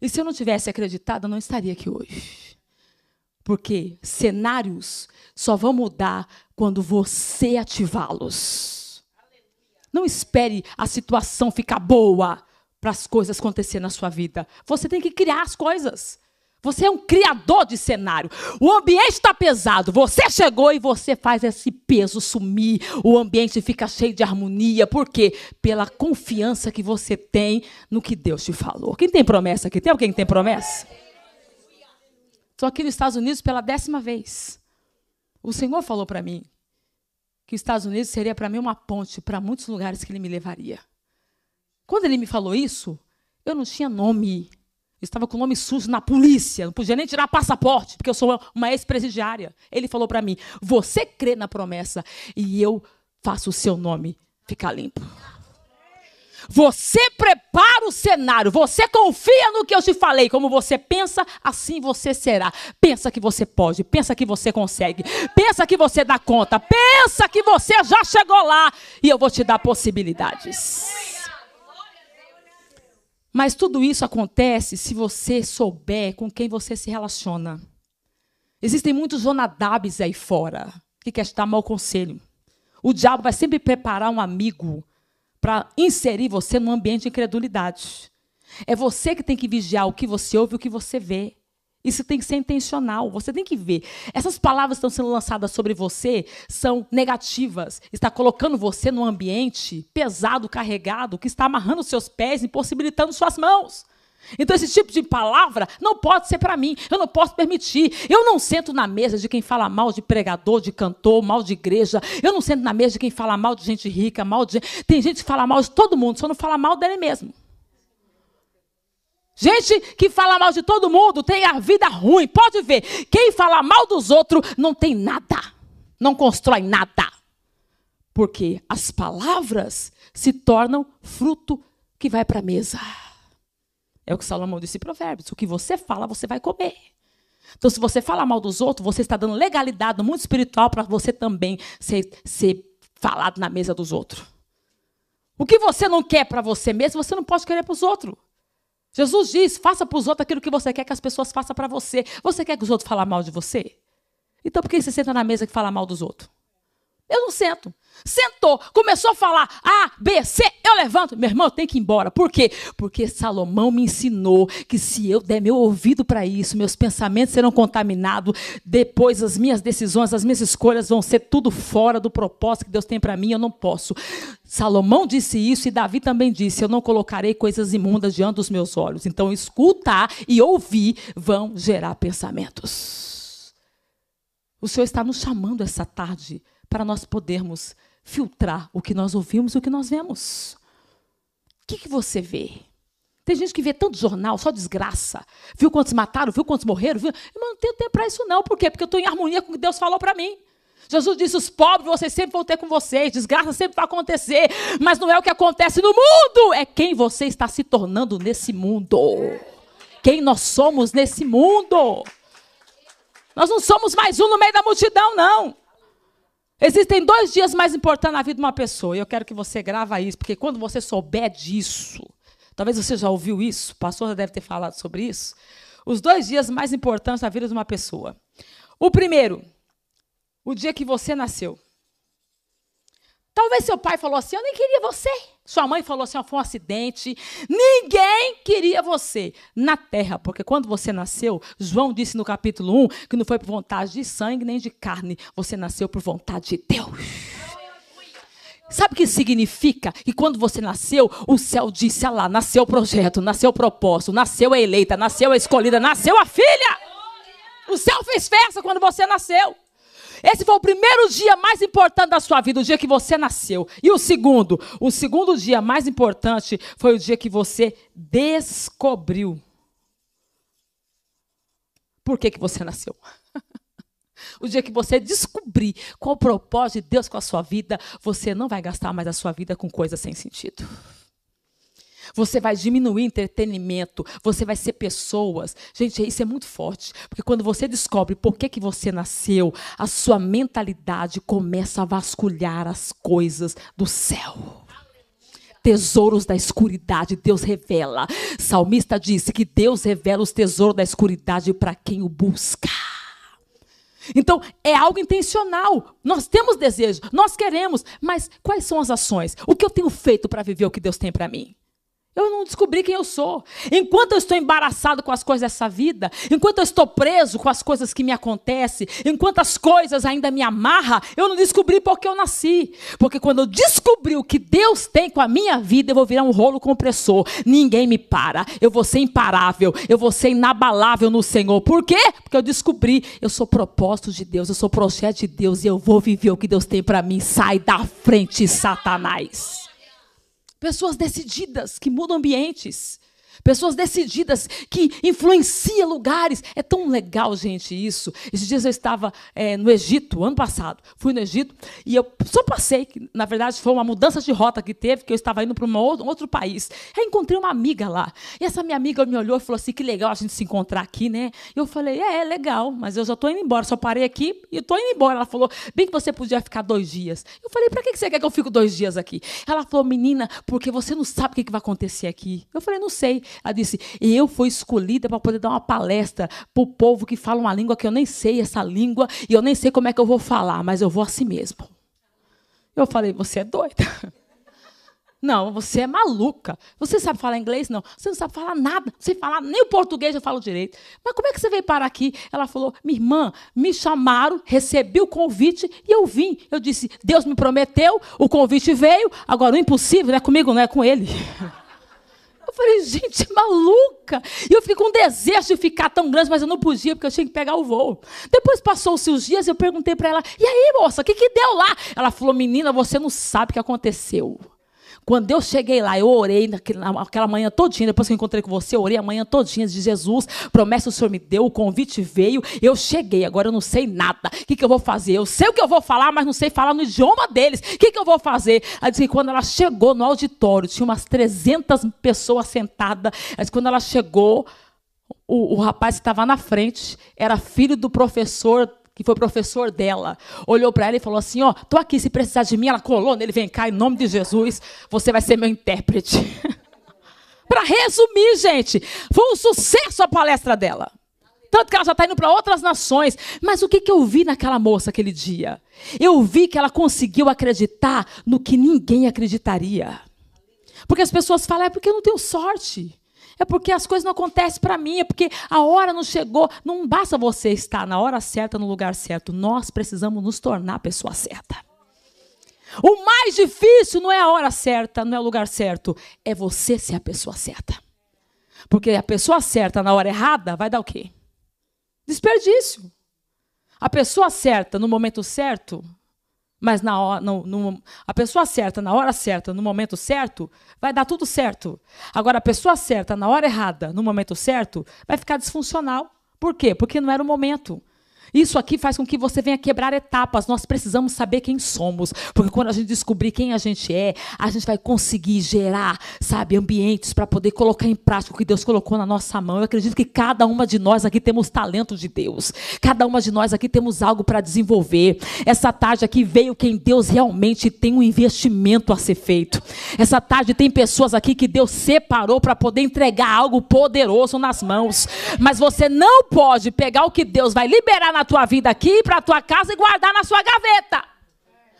E se eu não tivesse acreditado, eu não estaria aqui hoje. Porque cenários só vão mudar quando você ativá-los. Não espere a situação ficar boa para as coisas acontecerem na sua vida. Você tem que criar as coisas. Você é um criador de cenário. O ambiente está pesado. Você chegou e você faz esse peso sumir. O ambiente fica cheio de harmonia. Por quê? Pela confiança que você tem no que Deus te falou. Quem tem promessa aqui? Tem alguém que tem promessa? Estou aqui nos Estados Unidos pela décima vez. O Senhor falou para mim que os Estados Unidos seria para mim uma ponte para muitos lugares que Ele me levaria. Quando Ele me falou isso, eu não tinha nome. Eu estava com o nome sujo na polícia, não podia nem tirar passaporte, porque eu sou uma ex-presidiária. Ele falou para mim: Você crê na promessa e eu faço o seu nome ficar limpo. Você prepara o cenário, você confia no que eu te falei. Como você pensa, assim você será. Pensa que você pode, pensa que você consegue, pensa que você dá conta, pensa que você já chegou lá e eu vou te dar possibilidades. Mas tudo isso acontece se você souber com quem você se relaciona. Existem muitos Jonadabes aí fora que quer te dar mau conselho. O diabo vai sempre preparar um amigo para inserir você num ambiente de incredulidade. É você que tem que vigiar o que você ouve e o que você vê. Isso tem que ser intencional, você tem que ver. Essas palavras que estão sendo lançadas sobre você são negativas. Está colocando você num ambiente pesado, carregado, que está amarrando seus pés, impossibilitando suas mãos. Então, esse tipo de palavra não pode ser para mim, eu não posso permitir. Eu não sento na mesa de quem fala mal de pregador, de cantor, mal de igreja. Eu não sento na mesa de quem fala mal de gente rica, mal de. Tem gente que fala mal de todo mundo, só não fala mal dele mesmo. Gente que fala mal de todo mundo tem a vida ruim, pode ver. Quem fala mal dos outros não tem nada, não constrói nada. Porque as palavras se tornam fruto que vai para a mesa. É o que Salomão disse em Provérbios: o que você fala, você vai comer. Então, se você fala mal dos outros, você está dando legalidade no mundo espiritual para você também ser, ser falado na mesa dos outros. O que você não quer para você mesmo, você não pode querer para os outros. Jesus diz: faça para os outros aquilo que você quer que as pessoas façam para você. Você quer que os outros falem mal de você? Então por que você senta na mesa que fala mal dos outros? Eu não sento sentou, começou a falar A, B, C, eu levanto. Meu irmão, eu tenho que ir embora. Por quê? Porque Salomão me ensinou que se eu der meu ouvido para isso, meus pensamentos serão contaminados, depois as minhas decisões, as minhas escolhas vão ser tudo fora do propósito que Deus tem para mim, eu não posso. Salomão disse isso e Davi também disse: Eu não colocarei coisas imundas diante dos meus olhos. Então, escutar e ouvir vão gerar pensamentos. O Senhor está nos chamando essa tarde para nós podermos filtrar o que nós ouvimos e o que nós vemos. O que, que você vê? Tem gente que vê tanto jornal, só desgraça. Viu quantos mataram, viu quantos morreram. Viu? Eu não tenho tempo para isso, não. Por quê? Porque eu estou em harmonia com o que Deus falou para mim. Jesus disse: os pobres vocês sempre vão ter com vocês, desgraça sempre vai acontecer, mas não é o que acontece no mundo, é quem você está se tornando nesse mundo. Quem nós somos nesse mundo. Nós não somos mais um no meio da multidão, não. Existem dois dias mais importantes na vida de uma pessoa. E eu quero que você grava isso, porque quando você souber disso, talvez você já ouviu isso, o pastor já deve ter falado sobre isso. Os dois dias mais importantes na vida de uma pessoa. O primeiro, o dia que você nasceu. Talvez seu pai falou assim: Eu nem queria você. Sua mãe falou assim: Foi um acidente. Ninguém queria você na terra, porque quando você nasceu, João disse no capítulo 1 que não foi por vontade de sangue nem de carne, você nasceu por vontade de Deus. Sabe o que significa? Que quando você nasceu, o céu disse: ah lá, nasceu o projeto, nasceu o propósito, nasceu a eleita, nasceu a escolhida, nasceu a filha. O céu fez festa quando você nasceu. Esse foi o primeiro dia mais importante da sua vida, o dia que você nasceu. E o segundo? O segundo dia mais importante foi o dia que você descobriu por que, que você nasceu. O dia que você descobrir qual o propósito de Deus com a sua vida, você não vai gastar mais a sua vida com coisas sem sentido. Você vai diminuir entretenimento, você vai ser pessoas. Gente, isso é muito forte, porque quando você descobre por que, que você nasceu, a sua mentalidade começa a vasculhar as coisas do céu tesouros da escuridade Deus revela. Salmista disse que Deus revela os tesouros da escuridade para quem o busca. Então, é algo intencional. Nós temos desejo, nós queremos, mas quais são as ações? O que eu tenho feito para viver o que Deus tem para mim? Eu não descobri quem eu sou. Enquanto eu estou embaraçado com as coisas dessa vida, enquanto eu estou preso com as coisas que me acontecem, enquanto as coisas ainda me amarram, eu não descobri porque eu nasci. Porque quando eu descobri o que Deus tem com a minha vida, eu vou virar um rolo compressor. Ninguém me para. Eu vou ser imparável. Eu vou ser inabalável no Senhor. Por quê? Porque eu descobri. Eu sou propósito de Deus. Eu sou projeto de Deus. E eu vou viver o que Deus tem para mim. Sai da frente, Satanás pessoas decididas que mudam ambientes, Pessoas decididas que influenciam lugares. É tão legal, gente, isso. Esses dias eu estava é, no Egito, ano passado. Fui no Egito e eu só passei, que, na verdade foi uma mudança de rota que teve, que eu estava indo para um outro país. Aí encontrei uma amiga lá. E essa minha amiga me olhou e falou assim: que legal a gente se encontrar aqui, né? E eu falei: é, é legal, mas eu já estou indo embora. Só parei aqui e estou indo embora. Ela falou: bem que você podia ficar dois dias. Eu falei: para que você quer que eu fico dois dias aqui? Ela falou: menina, porque você não sabe o que vai acontecer aqui. Eu falei: não sei. Ela disse: Eu fui escolhida para poder dar uma palestra para o povo que fala uma língua que eu nem sei essa língua e eu nem sei como é que eu vou falar, mas eu vou assim mesmo. Eu falei: Você é doida. Não, você é maluca. Você sabe falar inglês? Não. Você não sabe falar nada. Você fala nem o português eu falo direito. Mas como é que você veio parar aqui? Ela falou: "Minha irmã, me chamaram, recebi o convite e eu vim". Eu disse: "Deus me prometeu, o convite veio, agora o impossível não é comigo, não é com ele". falei, gente, é maluca. E eu fiquei com um desejo de ficar tão grande, mas eu não podia, porque eu tinha que pegar o voo. Depois passou-se os dias, e eu perguntei para ela, e aí, moça, o que, que deu lá? Ela falou, menina, você não sabe o que aconteceu. Quando eu cheguei lá, eu orei naquela manhã todinha, depois que eu encontrei com você, eu orei a manhã todinha de Jesus, promessa o Senhor me deu, o convite veio, eu cheguei, agora eu não sei nada. O que, que eu vou fazer? Eu sei o que eu vou falar, mas não sei falar no idioma deles. O que, que eu vou fazer? Ela disse que quando ela chegou no auditório, tinha umas 300 pessoas sentadas. Ela disse, quando ela chegou, o, o rapaz que estava na frente era filho do professor que foi professor dela, olhou para ela e falou assim: Ó, oh, tô aqui, se precisar de mim, ela colou nele, vem cá, em nome de Jesus, você vai ser meu intérprete. para resumir, gente, foi um sucesso a palestra dela. Tanto que ela já está indo para outras nações. Mas o que, que eu vi naquela moça aquele dia? Eu vi que ela conseguiu acreditar no que ninguém acreditaria. Porque as pessoas falam, é porque eu não tenho sorte é porque as coisas não acontecem para mim, é porque a hora não chegou. Não basta você estar na hora certa, no lugar certo. Nós precisamos nos tornar a pessoa certa. O mais difícil não é a hora certa, não é o lugar certo, é você ser a pessoa certa. Porque a pessoa certa na hora errada vai dar o quê? Desperdício. A pessoa certa no momento certo mas na hora, no, no, a pessoa certa, na hora certa, no momento certo, vai dar tudo certo. Agora, a pessoa certa, na hora errada, no momento certo, vai ficar disfuncional. Por quê? Porque não era o momento. Isso aqui faz com que você venha quebrar etapas. Nós precisamos saber quem somos, porque quando a gente descobrir quem a gente é, a gente vai conseguir gerar, sabe, ambientes para poder colocar em prática o que Deus colocou na nossa mão. Eu acredito que cada uma de nós aqui temos talento de Deus. Cada uma de nós aqui temos algo para desenvolver. Essa tarde aqui veio quem Deus realmente tem um investimento a ser feito. Essa tarde tem pessoas aqui que Deus separou para poder entregar algo poderoso nas mãos. Mas você não pode pegar o que Deus vai liberar na na tua vida aqui, para a tua casa e guardar na sua gaveta.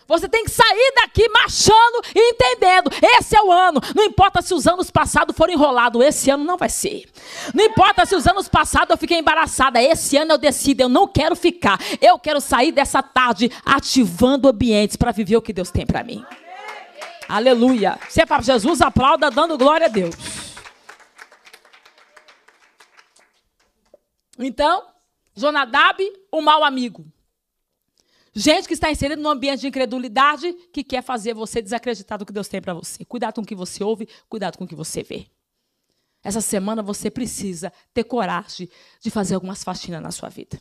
Você tem que sair daqui marchando e entendendo. Esse é o ano. Não importa se os anos passados foram enrolados, esse ano não vai ser. Não importa se os anos passados eu fiquei embaraçada, esse ano eu decido, eu não quero ficar. Eu quero sair dessa tarde ativando ambientes para viver o que Deus tem para mim. Amém. Aleluia. Se fala para Jesus, aplauda dando glória a Deus. Então, Jonadab, o mau amigo. Gente que está inserida num ambiente de incredulidade que quer fazer você desacreditar do que Deus tem para você. Cuidado com o que você ouve, cuidado com o que você vê. Essa semana você precisa ter coragem de fazer algumas faxinas na sua vida.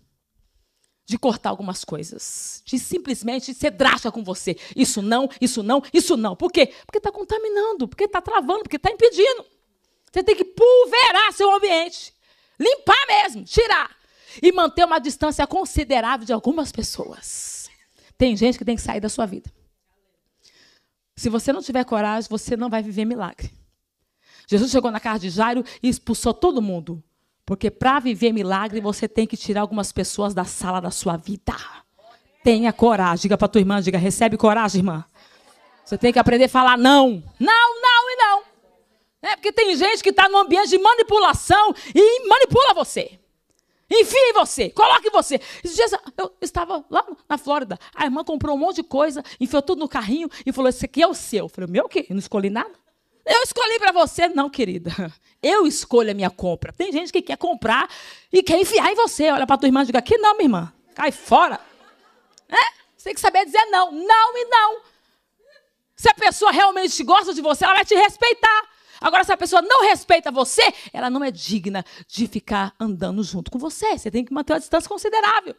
De cortar algumas coisas. De simplesmente ser drástica com você. Isso não, isso não, isso não. Por quê? Porque está contaminando, porque está travando, porque está impedindo. Você tem que pulverar seu ambiente. Limpar mesmo, tirar e manter uma distância considerável de algumas pessoas. Tem gente que tem que sair da sua vida. Se você não tiver coragem, você não vai viver milagre. Jesus chegou na casa de Jairo e expulsou todo mundo. Porque para viver milagre, você tem que tirar algumas pessoas da sala da sua vida. Tenha coragem. Diga para tua irmã, diga, recebe coragem, irmã. Você tem que aprender a falar não. Não, não e não. É porque tem gente que está no ambiente de manipulação e manipula você. Enfia em você, coloque você. Eu estava lá na Flórida, a irmã comprou um monte de coisa, enfiou tudo no carrinho e falou: Esse aqui é o seu. Eu falei: Meu o quê? Eu não escolhi nada? Eu escolhi para você, não, querida. Eu escolho a minha compra. Tem gente que quer comprar e quer enfiar em você. Olha para tua irmã e diga: Aqui não, minha irmã, cai fora. É? Você tem que saber dizer não, não e não. Se a pessoa realmente gosta de você, ela vai te respeitar. Agora, se a pessoa não respeita você, ela não é digna de ficar andando junto com você. Você tem que manter uma distância considerável.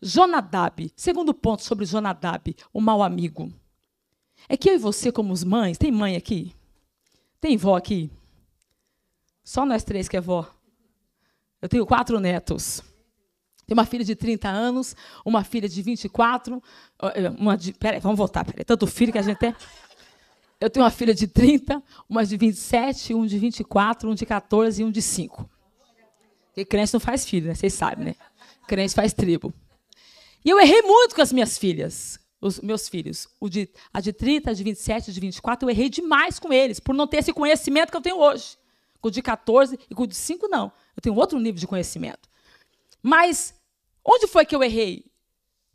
Jonadab, segundo ponto sobre Jonadab, o mau amigo. É que eu e você, como os mães, tem mãe aqui? Tem vó aqui? Só nós três que é vó. Eu tenho quatro netos. Tenho uma filha de 30 anos, uma filha de 24, é, uma de, peraí, vamos voltar, peraí, tanto filho que a gente tem. É... Eu tenho uma filha de 30, uma de 27, um de 24, um de 14 e um de 5. Porque crente não faz filho, né? Vocês sabem, né? Crente faz tribo. E eu errei muito com as minhas filhas, os meus filhos. O de, a de 30, a de 27, a de 24, eu errei demais com eles, por não ter esse conhecimento que eu tenho hoje. Com o de 14 e com o de 5, não. Eu tenho outro nível de conhecimento. Mas onde foi que eu errei?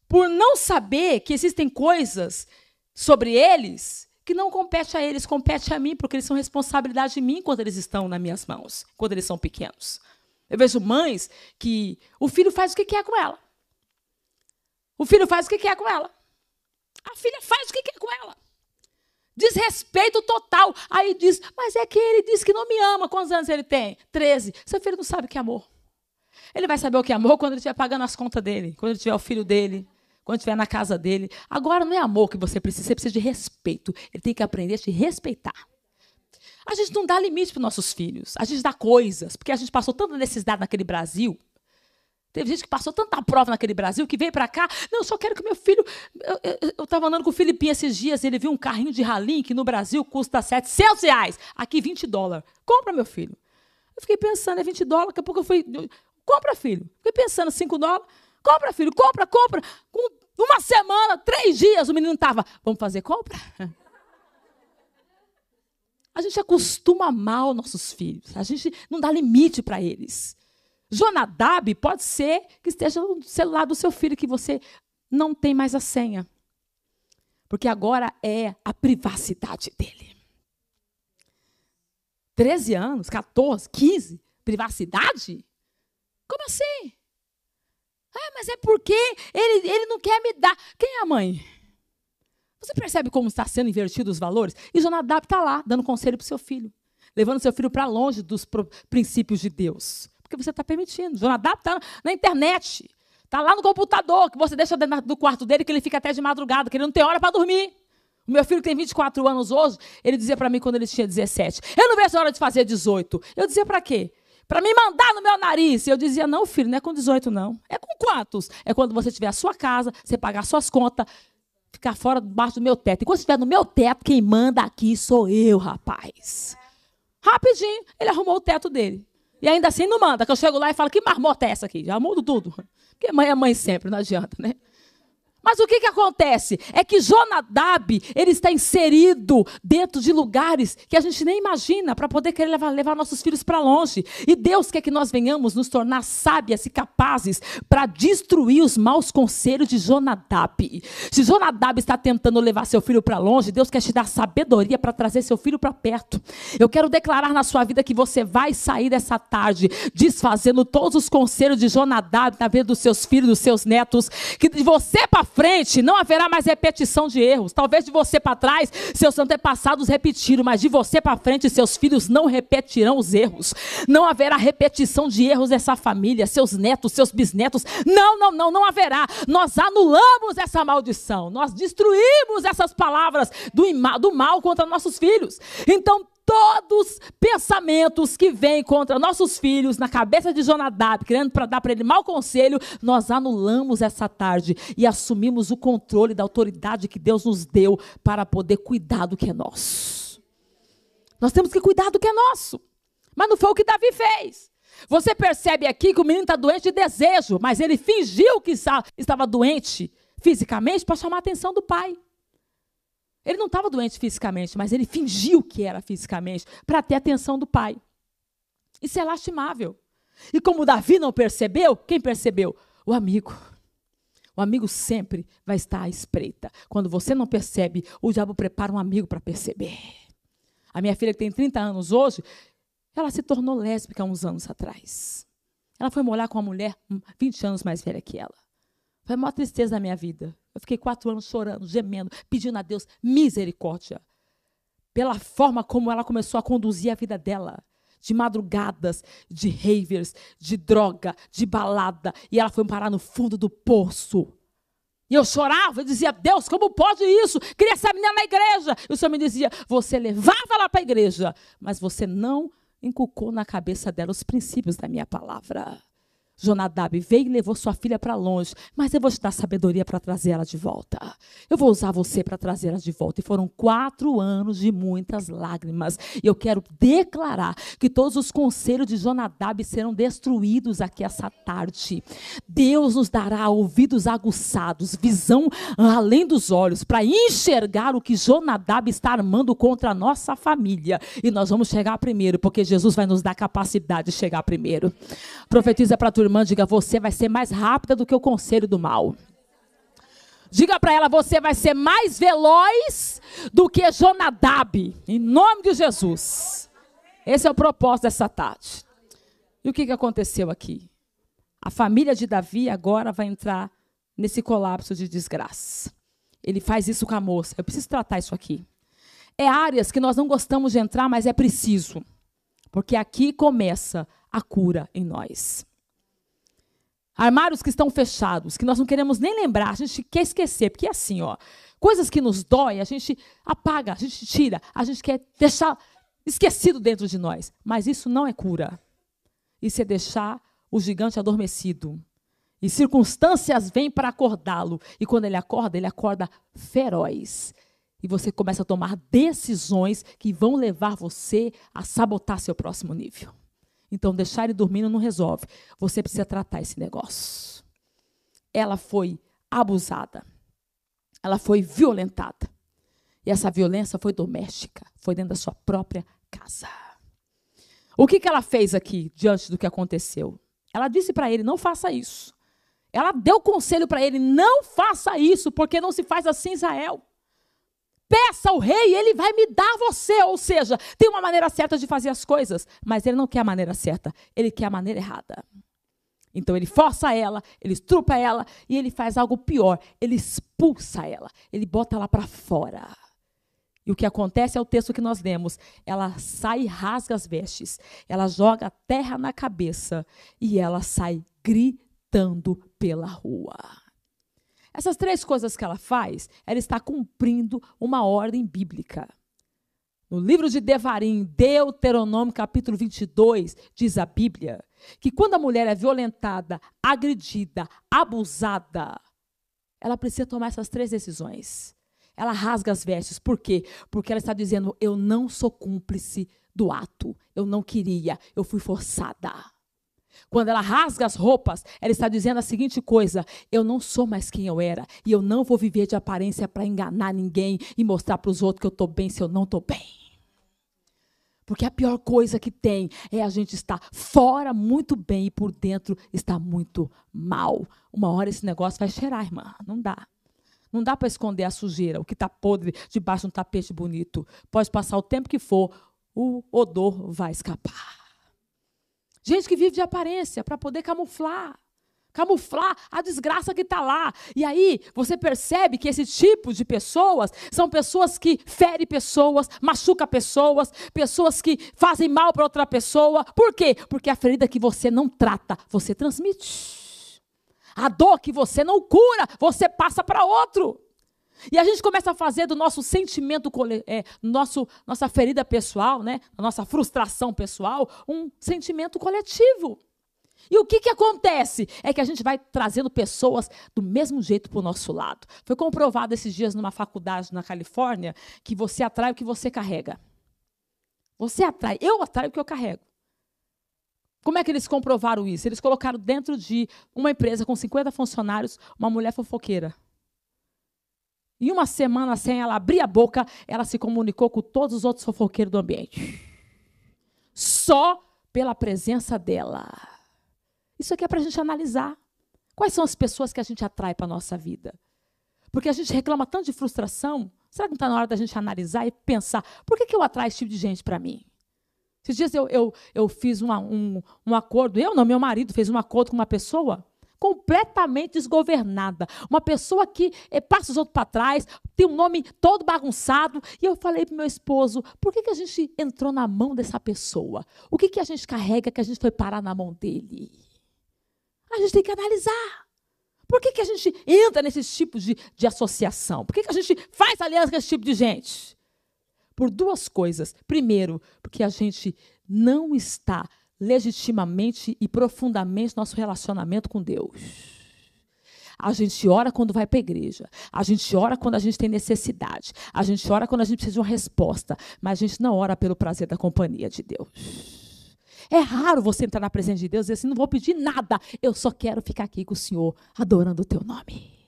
Por não saber que existem coisas sobre eles que não compete a eles, compete a mim, porque eles são responsabilidade de mim quando eles estão nas minhas mãos, quando eles são pequenos. Eu vejo mães que o filho faz o que quer com ela. O filho faz o que quer com ela. A filha faz o que quer com ela. Desrespeito total. Aí diz, mas é que ele disse que não me ama. Quantos anos ele tem? 13. Seu filho não sabe o que é amor. Ele vai saber o que é amor quando ele estiver pagando as contas dele, quando ele tiver o filho dele, quando estiver na casa dele. Agora não é amor que você precisa, você precisa de respeito. Ele tem que aprender a te respeitar. A gente não dá limite para nossos filhos. A gente dá coisas, porque a gente passou tanta necessidade naquele Brasil. Teve gente que passou tanta prova naquele Brasil que veio para cá. Não, eu só quero que meu filho. Eu estava andando com o Filipinho esses dias, ele viu um carrinho de ralinho que no Brasil custa 700 reais. Aqui 20 dólares. Compra, meu filho. Eu fiquei pensando, é 20 dólares, daqui a pouco eu fui. Compra, filho. Fiquei pensando, 5 dólares. Compra, filho, compra, compra. Com uma semana, três dias, o menino estava, vamos fazer compra? A gente acostuma mal nossos filhos. A gente não dá limite para eles. Jonadab pode ser que esteja no celular do seu filho que você não tem mais a senha. Porque agora é a privacidade dele. 13 anos, 14, 15, privacidade? Como assim? Ah, mas é porque ele, ele não quer me dar. Quem é a mãe? Você percebe como está sendo invertido os valores? E Jonadab está lá, dando conselho para o seu filho. Levando seu filho para longe dos princípios de Deus. Porque você está permitindo. Jonadab está na internet. Está lá no computador, que você deixa dentro do quarto dele, que ele fica até de madrugada, que ele não tem hora para dormir. O meu filho que tem 24 anos hoje, ele dizia para mim quando ele tinha 17, eu não vejo a hora de fazer 18. Eu dizia para quê? para me mandar no meu nariz. E eu dizia: não, filho, não é com 18, não. É com quantos? É quando você tiver a sua casa, você pagar suas contas, ficar fora debaixo do meu teto. E quando estiver no meu teto, quem manda aqui sou eu, rapaz. Rapidinho, ele arrumou o teto dele. E ainda assim não manda, que eu chego lá e falo: que marmota é essa aqui? Já mudo tudo. Porque mãe é mãe sempre, não adianta, né? Mas o que, que acontece? É que Jonadab, ele está inserido dentro de lugares que a gente nem imagina para poder querer levar, levar nossos filhos para longe. E Deus quer que nós venhamos nos tornar sábias e capazes para destruir os maus conselhos de Jonadab. Se Jonadab está tentando levar seu filho para longe, Deus quer te dar sabedoria para trazer seu filho para perto. Eu quero declarar na sua vida que você vai sair dessa tarde desfazendo todos os conselhos de Jonadab na vida dos seus filhos, dos seus netos, que de você para frente não haverá mais repetição de erros. Talvez de você para trás, seus antepassados repetiram, mas de você para frente, seus filhos não repetirão os erros. Não haverá repetição de erros nessa família, seus netos, seus bisnetos. Não, não, não, não haverá. Nós anulamos essa maldição. Nós destruímos essas palavras do, do mal contra nossos filhos. Então, todos pensamentos que vêm contra nossos filhos na cabeça de Jonadab, querendo para dar para ele mau conselho, nós anulamos essa tarde e assumimos o controle da autoridade que Deus nos deu para poder cuidar do que é nosso. Nós temos que cuidar do que é nosso. Mas não foi o que Davi fez. Você percebe aqui que o menino está doente de desejo, mas ele fingiu que estava doente fisicamente para chamar a atenção do pai. Ele não estava doente fisicamente, mas ele fingiu que era fisicamente para ter a atenção do pai. Isso é lastimável. E como Davi não percebeu, quem percebeu? O amigo. O amigo sempre vai estar à espreita. Quando você não percebe, o diabo prepara um amigo para perceber. A minha filha, que tem 30 anos hoje, ela se tornou lésbica há uns anos atrás. Ela foi morar com uma mulher 20 anos mais velha que ela. Foi a maior tristeza da minha vida. Eu fiquei quatro anos chorando, gemendo, pedindo a Deus misericórdia. Pela forma como ela começou a conduzir a vida dela. De madrugadas, de ravers, de droga, de balada. E ela foi parar no fundo do poço. E eu chorava, eu dizia, Deus, como pode isso? Queria essa menina na igreja. E o Senhor me dizia, você levava ela para a igreja, mas você não inculcou na cabeça dela os princípios da minha palavra. Jonadab veio e levou sua filha para longe, mas eu vou te dar sabedoria para trazer ela de volta. Eu vou usar você para trazer ela de volta. E foram quatro anos de muitas lágrimas. E eu quero declarar que todos os conselhos de Jonadab serão destruídos aqui essa tarde. Deus nos dará ouvidos aguçados, visão além dos olhos, para enxergar o que Jonadab está armando contra a nossa família. E nós vamos chegar primeiro, porque Jesus vai nos dar capacidade de chegar primeiro. Profetiza para a turma irmã, diga: Você vai ser mais rápida do que o conselho do mal. Diga para ela: Você vai ser mais veloz do que Jonadab. Em nome de Jesus. Esse é o propósito dessa tarde. E o que, que aconteceu aqui? A família de Davi agora vai entrar nesse colapso de desgraça. Ele faz isso com a moça. Eu preciso tratar isso aqui. É áreas que nós não gostamos de entrar, mas é preciso. Porque aqui começa a cura em nós. Armários que estão fechados, que nós não queremos nem lembrar, a gente quer esquecer, porque é assim, ó. Coisas que nos dói, a gente apaga, a gente tira, a gente quer deixar esquecido dentro de nós. Mas isso não é cura. Isso é deixar o gigante adormecido. E circunstâncias vêm para acordá-lo. E quando ele acorda, ele acorda feroz. E você começa a tomar decisões que vão levar você a sabotar seu próximo nível. Então, deixar ele dormindo não resolve. Você precisa tratar esse negócio. Ela foi abusada. Ela foi violentada. E essa violência foi doméstica, foi dentro da sua própria casa. O que, que ela fez aqui diante do que aconteceu? Ela disse para ele: não faça isso. Ela deu conselho para ele: não faça isso, porque não se faz assim, Israel peça ao rei, ele vai me dar você. Ou seja, tem uma maneira certa de fazer as coisas, mas ele não quer a maneira certa, ele quer a maneira errada. Então ele força ela, ele estrupa ela e ele faz algo pior, ele expulsa ela, ele bota ela para fora. E o que acontece é o texto que nós lemos. Ela sai e rasga as vestes, ela joga terra na cabeça e ela sai gritando pela rua. Essas três coisas que ela faz, ela está cumprindo uma ordem bíblica. No livro de Devarim, Deuteronômio capítulo 22, diz a Bíblia que quando a mulher é violentada, agredida, abusada, ela precisa tomar essas três decisões. Ela rasga as vestes. Por quê? Porque ela está dizendo: eu não sou cúmplice do ato. Eu não queria, eu fui forçada. Quando ela rasga as roupas, ela está dizendo a seguinte coisa: eu não sou mais quem eu era e eu não vou viver de aparência para enganar ninguém e mostrar para os outros que eu estou bem se eu não estou bem. Porque a pior coisa que tem é a gente estar fora muito bem e por dentro estar muito mal. Uma hora esse negócio vai cheirar, irmã. Não dá. Não dá para esconder a sujeira, o que está podre debaixo de um tapete bonito. Pode passar o tempo que for, o odor vai escapar. Gente que vive de aparência para poder camuflar. Camuflar a desgraça que está lá. E aí você percebe que esse tipo de pessoas são pessoas que ferem pessoas, machuca pessoas, pessoas que fazem mal para outra pessoa. Por quê? Porque a ferida que você não trata, você transmite. A dor que você não cura, você passa para outro. E a gente começa a fazer do nosso sentimento, é, nosso, nossa ferida pessoal, né? nossa frustração pessoal, um sentimento coletivo. E o que, que acontece? É que a gente vai trazendo pessoas do mesmo jeito para o nosso lado. Foi comprovado esses dias numa faculdade na Califórnia que você atrai o que você carrega. Você atrai, eu atraio o que eu carrego. Como é que eles comprovaram isso? Eles colocaram dentro de uma empresa com 50 funcionários uma mulher fofoqueira. Em uma semana sem ela abrir a boca, ela se comunicou com todos os outros fofoqueiros do ambiente. Só pela presença dela. Isso aqui é para a gente analisar. Quais são as pessoas que a gente atrai para a nossa vida? Porque a gente reclama tanto de frustração. Será que não está na hora da gente analisar e pensar por que, que eu atraio esse tipo de gente para mim? Esses dias eu, eu, eu fiz uma, um, um acordo, eu não, meu marido fez um acordo com uma pessoa completamente desgovernada. Uma pessoa que eh, passa os outros para trás, tem um nome todo bagunçado. E eu falei para meu esposo: por que, que a gente entrou na mão dessa pessoa? O que, que a gente carrega que a gente foi parar na mão dele? A gente tem que analisar. Por que, que a gente entra nesses tipos de, de associação? Por que, que a gente faz aliança com esse tipo de gente? Por duas coisas. Primeiro, porque a gente não está legitimamente e profundamente nosso relacionamento com Deus. A gente ora quando vai para a igreja. A gente ora quando a gente tem necessidade. A gente ora quando a gente precisa de uma resposta. Mas a gente não ora pelo prazer da companhia de Deus. É raro você entrar na presença de Deus e dizer assim: não vou pedir nada, eu só quero ficar aqui com o Senhor, adorando o teu nome.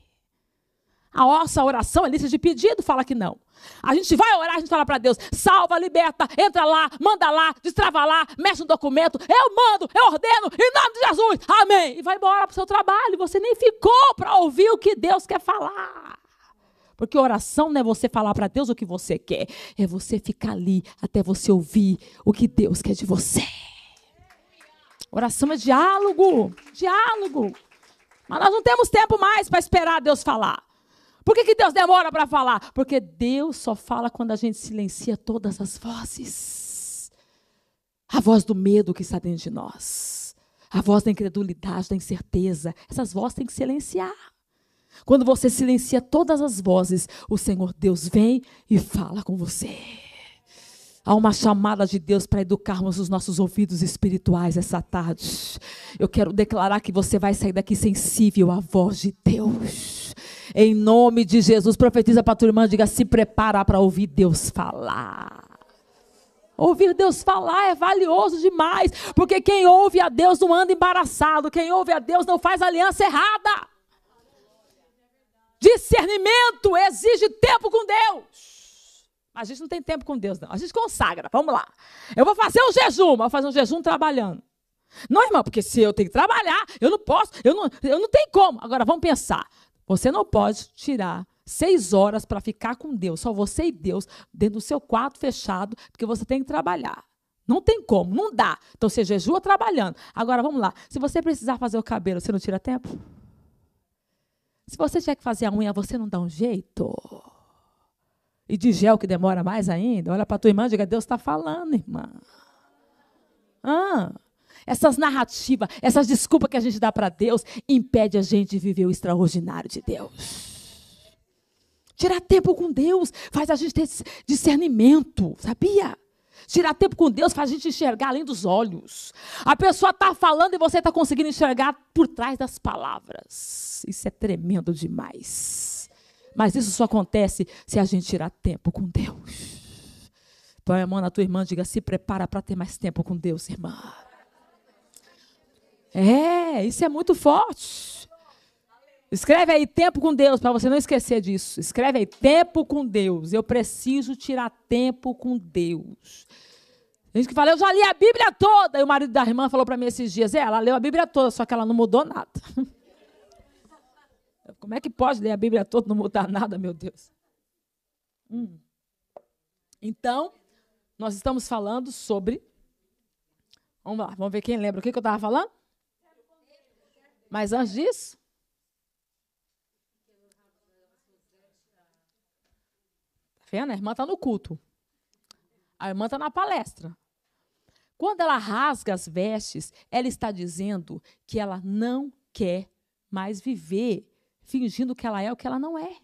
A nossa oração é lista de pedido, fala que não. A gente vai orar, a gente fala para Deus: salva, liberta, entra lá, manda lá, destrava lá, mexe no documento, eu mando, eu ordeno, em nome de Jesus, amém. E vai embora para o seu trabalho, você nem ficou para ouvir o que Deus quer falar. Porque oração não é você falar para Deus o que você quer, é você ficar ali até você ouvir o que Deus quer de você. Oração é diálogo, diálogo. Mas nós não temos tempo mais para esperar Deus falar. Por que, que Deus demora para falar? Porque Deus só fala quando a gente silencia todas as vozes. A voz do medo que está dentro de nós. A voz da incredulidade, da incerteza. Essas vozes têm que silenciar. Quando você silencia todas as vozes, o Senhor Deus vem e fala com você. Há uma chamada de Deus para educarmos os nossos ouvidos espirituais essa tarde. Eu quero declarar que você vai sair daqui sensível à voz de Deus. Em nome de Jesus, profetiza para tua irmã, diga: se prepara para ouvir Deus falar. Ouvir Deus falar é valioso demais, porque quem ouve a Deus não anda embaraçado, quem ouve a Deus não faz aliança errada. Discernimento exige tempo com Deus. A gente não tem tempo com Deus, não. A gente consagra. Vamos lá. Eu vou fazer um jejum, mas vou fazer um jejum trabalhando. Não, irmão, porque se eu tenho que trabalhar, eu não posso, eu não, eu não tenho como. Agora vamos pensar. Você não pode tirar seis horas para ficar com Deus, só você e Deus, dentro do seu quarto fechado, porque você tem que trabalhar. Não tem como, não dá. Então você jejua trabalhando. Agora vamos lá. Se você precisar fazer o cabelo, você não tira tempo? Se você tiver que fazer a unha, você não dá um jeito? E de gel que demora mais ainda? Olha para tua irmã e diga: Deus está falando, irmã. Ah, essas narrativas, essas desculpas que a gente dá para Deus, impede a gente de viver o extraordinário de Deus. Tirar tempo com Deus faz a gente ter discernimento, sabia? Tirar tempo com Deus faz a gente enxergar além dos olhos. A pessoa está falando e você está conseguindo enxergar por trás das palavras. Isso é tremendo demais. Mas isso só acontece se a gente tirar tempo com Deus. Põe a mão na tua irmã diga: se prepara para ter mais tempo com Deus, irmã. É, isso é muito forte. Escreve aí tempo com Deus, para você não esquecer disso. Escreve aí tempo com Deus. Eu preciso tirar tempo com Deus. Tem gente que fala, eu já li a Bíblia toda. E o marido da irmã falou para mim esses dias: é, ela leu a Bíblia toda, só que ela não mudou nada. Como é que pode ler a Bíblia toda e não mudar nada, meu Deus? Hum. Então, nós estamos falando sobre. Vamos lá, vamos ver quem lembra. O que, que eu estava falando? Mas antes disso. Tá vendo? A irmã está no culto. A irmã está na palestra. Quando ela rasga as vestes, ela está dizendo que ela não quer mais viver fingindo que ela é o que ela não é.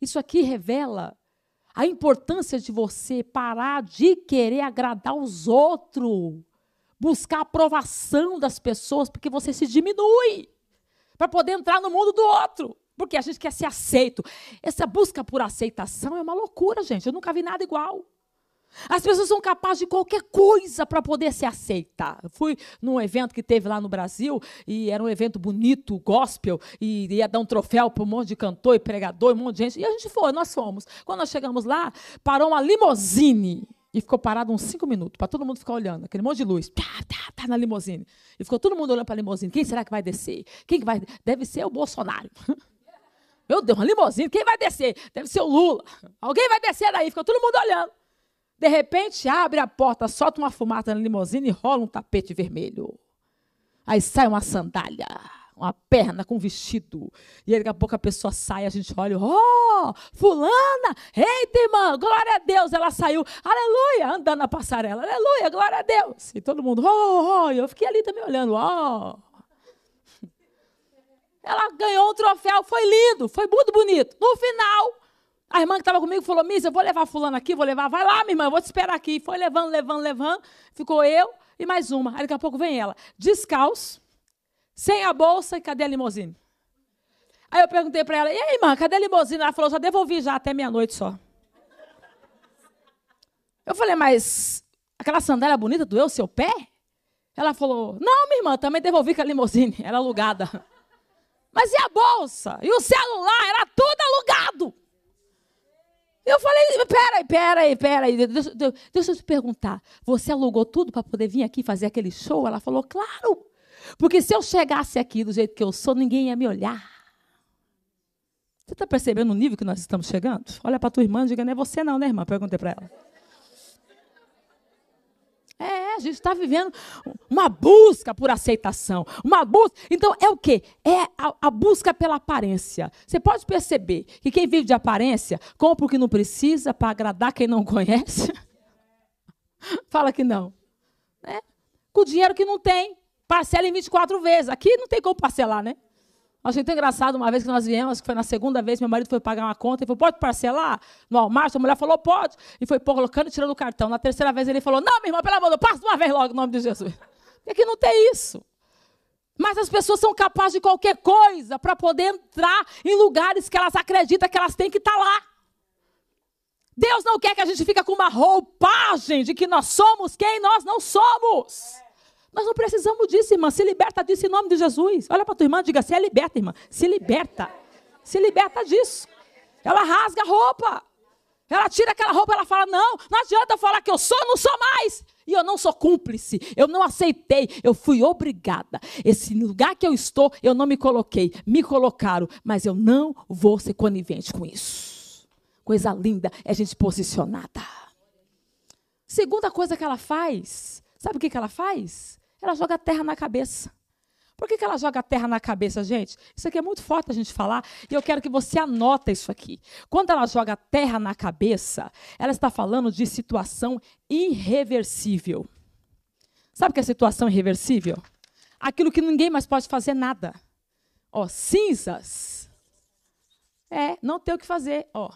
Isso aqui revela a importância de você parar de querer agradar os outros buscar a aprovação das pessoas, porque você se diminui para poder entrar no mundo do outro. Porque a gente quer ser aceito. Essa busca por aceitação é uma loucura, gente. Eu nunca vi nada igual. As pessoas são capazes de qualquer coisa para poder se aceitar. Eu fui num evento que teve lá no Brasil, e era um evento bonito, gospel, e ia dar um troféu para um monte de cantor e pregador, um monte de gente. E a gente foi, nós fomos. Quando nós chegamos lá, parou uma limusine e ficou parado uns cinco minutos, para todo mundo ficar olhando, aquele monte de luz, tá, tá, tá na limusine. E ficou todo mundo olhando para a limusine, quem será que vai descer? Quem que vai? Deve ser o Bolsonaro. Meu Deus, uma limusine, quem vai descer? Deve ser o Lula. Alguém vai descer daí, ficou todo mundo olhando. De repente, abre a porta, solta uma fumaça na limusine e rola um tapete vermelho. Aí sai uma sandália uma perna com um vestido. E aí, daqui a pouco a pessoa sai, a gente olha, oh, fulana, eita, irmã, glória a Deus, ela saiu, aleluia, andando na passarela, aleluia, glória a Deus. E todo mundo, oh, oh, oh. e eu fiquei ali também olhando, oh. Ela ganhou um troféu, foi lindo, foi muito bonito. No final, a irmã que estava comigo falou, Missa, eu vou levar fulana aqui, vou levar, vai lá, minha irmã, eu vou te esperar aqui. Foi levando, levando, levando, ficou eu e mais uma. Aí daqui a pouco vem ela, descalço, sem a bolsa e cadê a limusine? Aí eu perguntei para ela, e aí, irmã, cadê a limusine? Ela falou, só devolvi já até meia-noite só. Eu falei, mas aquela sandália é bonita doeu o seu pé? Ela falou, não, minha irmã, também devolvi com a limusine, era é alugada. Mas e a bolsa? E o celular? Era tudo alugado. Eu falei, peraí, peraí, peraí, deixa, deixa eu te perguntar, você alugou tudo para poder vir aqui fazer aquele show? Ela falou, claro. Porque se eu chegasse aqui do jeito que eu sou, ninguém ia me olhar. Você está percebendo o nível que nós estamos chegando? Olha para tua irmã e diga, não é você não, né, irmã? Perguntei para ela. É, a gente está vivendo uma busca por aceitação, uma busca. Então é o quê? É a, a, busca pela aparência. Você pode perceber que quem vive de aparência compra o que não precisa para agradar quem não conhece. Fala que não, né? Com o dinheiro que não tem, Parcela em 24 vezes. Aqui não tem como parcelar, né? Achei tão engraçado uma vez que nós viemos, que foi na segunda vez, meu marido foi pagar uma conta e falou: pode parcelar? No Walmart, a mulher falou: pode. E foi colocando e tirando o cartão. Na terceira vez ele falou: não, minha irmã, pelo amor de Deus, passa uma vez logo em nome de Jesus. Porque aqui não tem isso. Mas as pessoas são capazes de qualquer coisa para poder entrar em lugares que elas acreditam que elas têm que estar tá lá. Deus não quer que a gente fique com uma roupagem de que nós somos quem nós não somos. Nós não precisamos disso, irmã. Se liberta disso em nome de Jesus. Olha para tua irmã, diga: se é liberta, irmã. Se liberta. Se liberta disso. Ela rasga a roupa. Ela tira aquela roupa, ela fala: Não, não adianta eu falar que eu sou, não sou mais. E eu não sou cúmplice. Eu não aceitei. Eu fui obrigada. Esse lugar que eu estou, eu não me coloquei. Me colocaram. Mas eu não vou ser conivente com isso. Coisa linda é gente posicionada. Segunda coisa que ela faz: sabe o que, que ela faz? Ela joga terra na cabeça. Por que, que ela joga terra na cabeça, gente? Isso aqui é muito forte a gente falar e eu quero que você anota isso aqui. Quando ela joga terra na cabeça, ela está falando de situação irreversível. Sabe o que é situação irreversível? Aquilo que ninguém mais pode fazer nada. Ó, cinzas. É, não tem o que fazer, ó.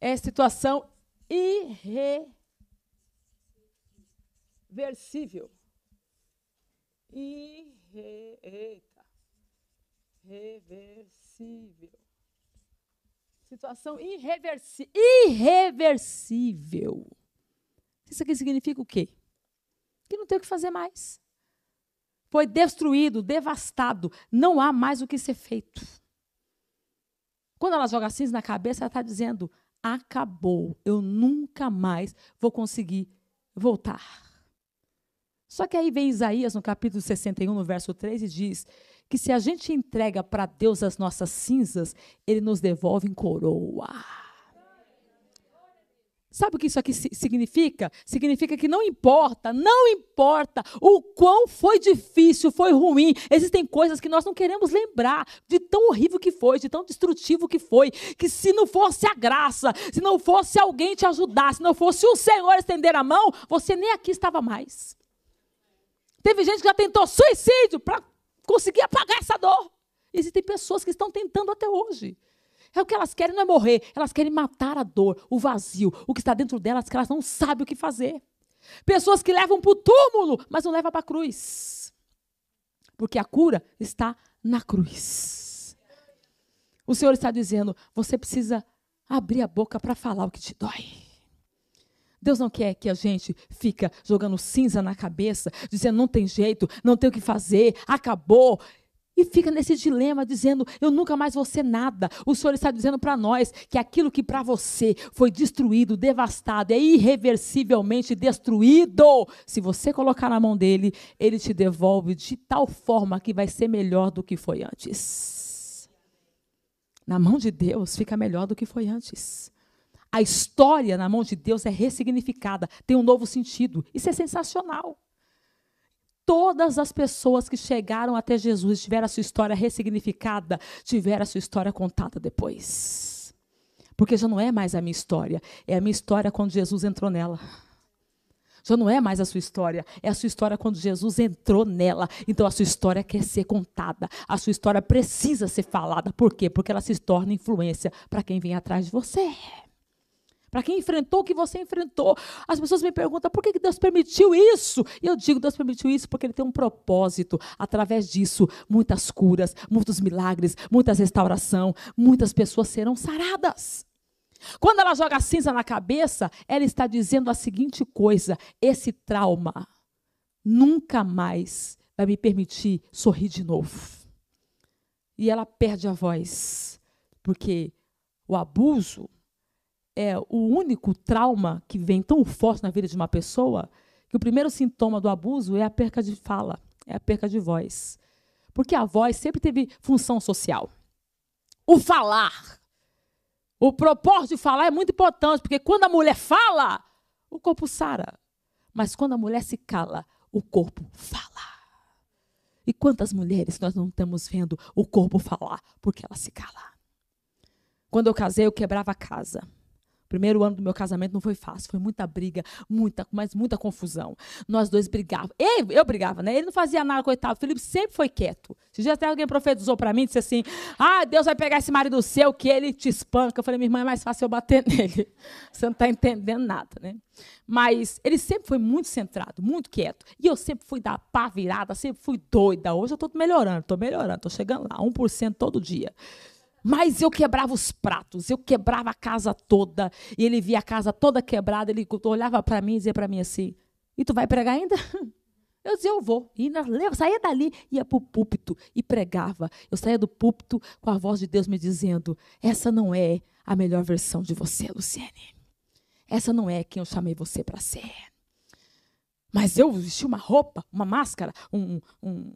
É situação irreversível. Irreversível, eita, reversível. Situação irreversível. Isso aqui significa o quê? Que não tem o que fazer mais. Foi destruído, devastado. Não há mais o que ser feito. Quando ela joga cinza na cabeça, ela está dizendo: acabou. Eu nunca mais vou conseguir voltar. Só que aí vem Isaías no capítulo 61, no verso 3, e diz que se a gente entrega para Deus as nossas cinzas, ele nos devolve em coroa. Sabe o que isso aqui significa? Significa que não importa, não importa o quão foi difícil, foi ruim. Existem coisas que nós não queremos lembrar de tão horrível que foi, de tão destrutivo que foi, que se não fosse a graça, se não fosse alguém te ajudar, se não fosse o Senhor estender a mão, você nem aqui estava mais. Teve gente que já tentou suicídio para conseguir apagar essa dor. Existem pessoas que estão tentando até hoje. É o que elas querem não é morrer, elas querem matar a dor, o vazio, o que está dentro delas que elas não sabem o que fazer. Pessoas que levam para o túmulo, mas não levam para a cruz. Porque a cura está na cruz. O Senhor está dizendo: você precisa abrir a boca para falar o que te dói. Deus não quer que a gente fica jogando cinza na cabeça, dizendo não tem jeito, não tem o que fazer, acabou. E fica nesse dilema dizendo: eu nunca mais vou ser nada. O Senhor está dizendo para nós que aquilo que para você foi destruído, devastado, é irreversivelmente destruído. Se você colocar na mão dele, ele te devolve de tal forma que vai ser melhor do que foi antes. Na mão de Deus fica melhor do que foi antes. A história na mão de Deus é ressignificada, tem um novo sentido. Isso é sensacional. Todas as pessoas que chegaram até Jesus tiveram a sua história ressignificada, tiveram a sua história contada depois. Porque já não é mais a minha história, é a minha história quando Jesus entrou nela. Já não é mais a sua história, é a sua história quando Jesus entrou nela. Então a sua história quer ser contada, a sua história precisa ser falada. Por quê? Porque ela se torna influência para quem vem atrás de você para quem enfrentou o que você enfrentou. As pessoas me perguntam por que Deus permitiu isso? E eu digo: Deus permitiu isso porque Ele tem um propósito. Através disso, muitas curas, muitos milagres, muitas restauração, muitas pessoas serão saradas. Quando ela joga cinza na cabeça, ela está dizendo a seguinte coisa: esse trauma nunca mais vai me permitir sorrir de novo. E ela perde a voz, porque o abuso é o único trauma que vem tão forte na vida de uma pessoa que o primeiro sintoma do abuso é a perca de fala, é a perca de voz. Porque a voz sempre teve função social. O falar. O propósito de falar é muito importante, porque quando a mulher fala, o corpo sara. Mas quando a mulher se cala, o corpo fala. E quantas mulheres nós não estamos vendo o corpo falar porque ela se cala? Quando eu casei, eu quebrava a casa primeiro ano do meu casamento não foi fácil, foi muita briga, muita, mas muita confusão. Nós dois brigávamos. Eu, eu brigava, né? Ele não fazia nada, coitado. O Felipe sempre foi quieto. Se já até alguém profetizou para mim, disse assim: Ah, Deus vai pegar esse marido seu que ele te espanca. Eu falei, minha irmã, é mais fácil eu bater nele. Você não está entendendo nada, né? Mas ele sempre foi muito centrado, muito quieto. E eu sempre fui da pá virada, sempre fui doida. Hoje eu estou melhorando, estou melhorando, estou chegando lá, 1% todo dia. Mas eu quebrava os pratos, eu quebrava a casa toda. E ele via a casa toda quebrada, ele olhava para mim e dizia para mim assim: E tu vai pregar ainda? Eu dizia, eu vou. E eu saía dali, ia para o púlpito e pregava. Eu saía do púlpito com a voz de Deus me dizendo: essa não é a melhor versão de você, Luciene. Essa não é quem eu chamei você para ser. Mas eu vesti uma roupa, uma máscara, um, um,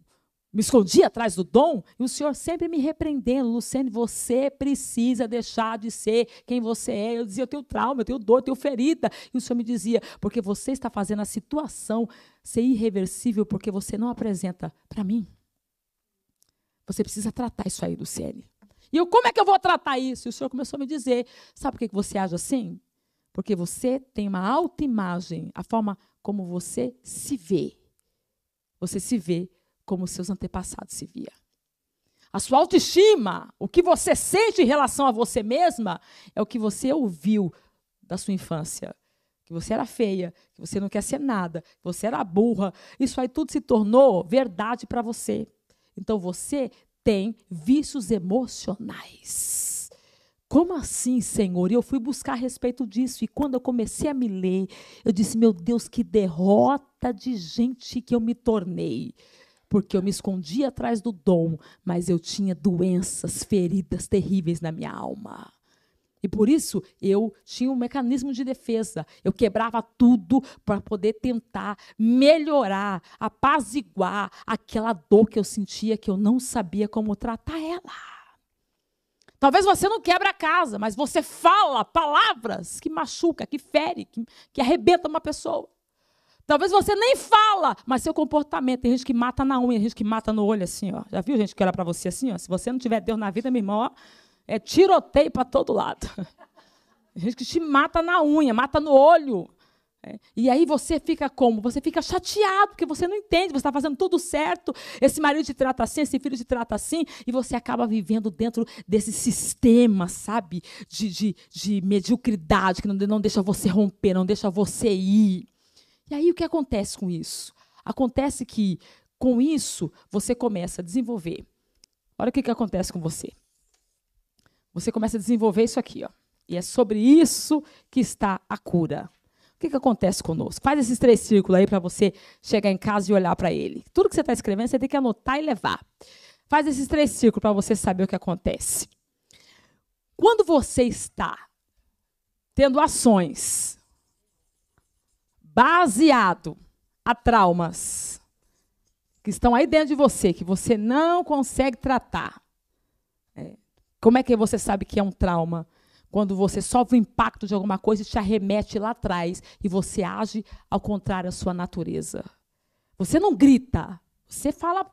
me escondi atrás do dom, e o Senhor sempre me repreendendo, Luciane, você precisa deixar de ser quem você é. Eu dizia, eu tenho trauma, eu tenho dor, eu tenho ferida. E o Senhor me dizia, porque você está fazendo a situação ser irreversível, porque você não apresenta para mim. Você precisa tratar isso aí, Luciane. E eu, como é que eu vou tratar isso? E o Senhor começou a me dizer, sabe por que você age assim? Porque você tem uma alta imagem, a forma como você se vê. Você se vê como seus antepassados se via. A sua autoestima, o que você sente em relação a você mesma, é o que você ouviu da sua infância. Que você era feia, que você não quer ser nada, que você era burra. Isso aí tudo se tornou verdade para você. Então você tem vícios emocionais. Como assim, Senhor? E eu fui buscar a respeito disso. E quando eu comecei a me ler, eu disse: Meu Deus, que derrota de gente que eu me tornei porque eu me escondia atrás do dom, mas eu tinha doenças, feridas terríveis na minha alma. E por isso eu tinha um mecanismo de defesa. Eu quebrava tudo para poder tentar melhorar, apaziguar aquela dor que eu sentia que eu não sabia como tratar ela. Talvez você não quebre a casa, mas você fala palavras que machuca, que fere, que, que arrebenta uma pessoa. Talvez você nem fala, mas seu comportamento. Tem gente que mata na unha, tem gente que mata no olho assim, ó. Já viu gente que olha para você assim, ó? Se você não tiver Deus na vida, meu irmão, ó, é tiroteio para todo lado. Tem gente que te mata na unha, mata no olho. É. E aí você fica como? Você fica chateado, porque você não entende, você está fazendo tudo certo, esse marido te trata assim, esse filho te trata assim, e você acaba vivendo dentro desse sistema, sabe? De, de, de mediocridade, que não, não deixa você romper, não deixa você ir. E aí o que acontece com isso? Acontece que com isso você começa a desenvolver. Olha o que, que acontece com você. Você começa a desenvolver isso aqui, ó. E é sobre isso que está a cura. O que, que acontece conosco? Faz esses três círculos aí para você chegar em casa e olhar para ele. Tudo que você está escrevendo, você tem que anotar e levar. Faz esses três círculos para você saber o que acontece. Quando você está tendo ações baseado a traumas que estão aí dentro de você, que você não consegue tratar. É. Como é que você sabe que é um trauma? Quando você sofre o impacto de alguma coisa e te arremete lá atrás e você age ao contrário da sua natureza. Você não grita, você fala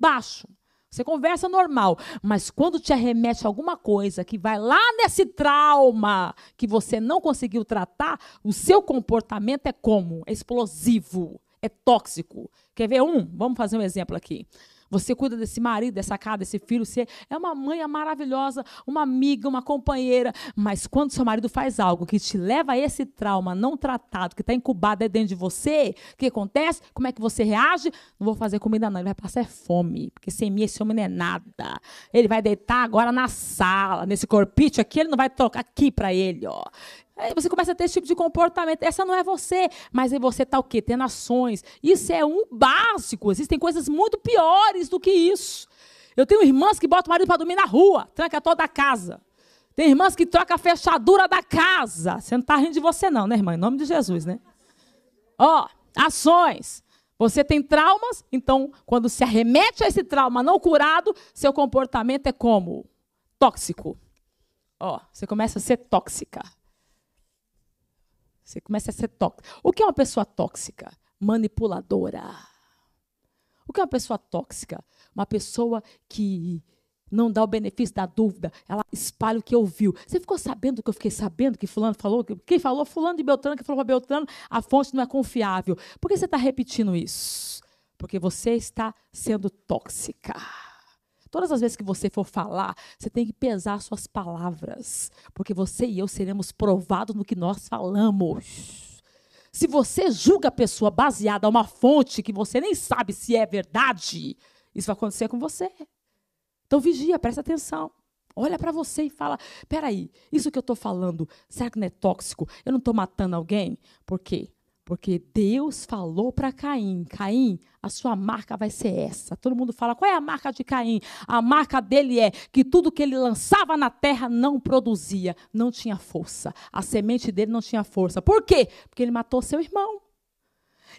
baixo, você conversa normal, mas quando te arremete alguma coisa que vai lá nesse trauma que você não conseguiu tratar, o seu comportamento é como? É explosivo, é tóxico. Quer ver um? Vamos fazer um exemplo aqui. Você cuida desse marido, dessa casa, desse filho. Você é uma mãe maravilhosa, uma amiga, uma companheira. Mas quando seu marido faz algo que te leva a esse trauma não tratado, que está incubado é dentro de você, o que acontece? Como é que você reage? Não vou fazer comida, não. Ele vai passar fome. Porque sem mim esse homem não é nada. Ele vai deitar agora na sala, nesse corpite aqui. Ele não vai trocar aqui para ele, ó. Aí você começa a ter esse tipo de comportamento. Essa não é você, mas aí é você está o quê? Tendo ações. Isso é um básico. Existem coisas muito piores do que isso. Eu tenho irmãs que botam o marido para dormir na rua, tranca toda a casa. Tem irmãs que trocam a fechadura da casa. Você não está rindo de você, não, né, irmã? Em nome de Jesus, né? Ó, ações. Você tem traumas, então, quando se arremete a esse trauma não curado, seu comportamento é como? Tóxico. Ó, você começa a ser tóxica. Você começa a ser tóxica. O que é uma pessoa tóxica? Manipuladora. O que é uma pessoa tóxica? Uma pessoa que não dá o benefício da dúvida, ela espalha o que ouviu. Você ficou sabendo que eu fiquei sabendo que fulano falou, quem falou fulano de Beltrano, que falou para Beltrano, a fonte não é confiável. Por que você está repetindo isso? Porque você está sendo tóxica. Todas as vezes que você for falar, você tem que pesar suas palavras, porque você e eu seremos provados no que nós falamos. Se você julga a pessoa baseada a uma fonte que você nem sabe se é verdade, isso vai acontecer com você. Então vigia, presta atenção. Olha para você e fala: peraí, isso que eu estou falando, será que não é tóxico? Eu não estou matando alguém? Por quê? Porque Deus falou para Caim: Caim, a sua marca vai ser essa. Todo mundo fala: qual é a marca de Caim? A marca dele é que tudo que ele lançava na terra não produzia, não tinha força. A semente dele não tinha força. Por quê? Porque ele matou seu irmão.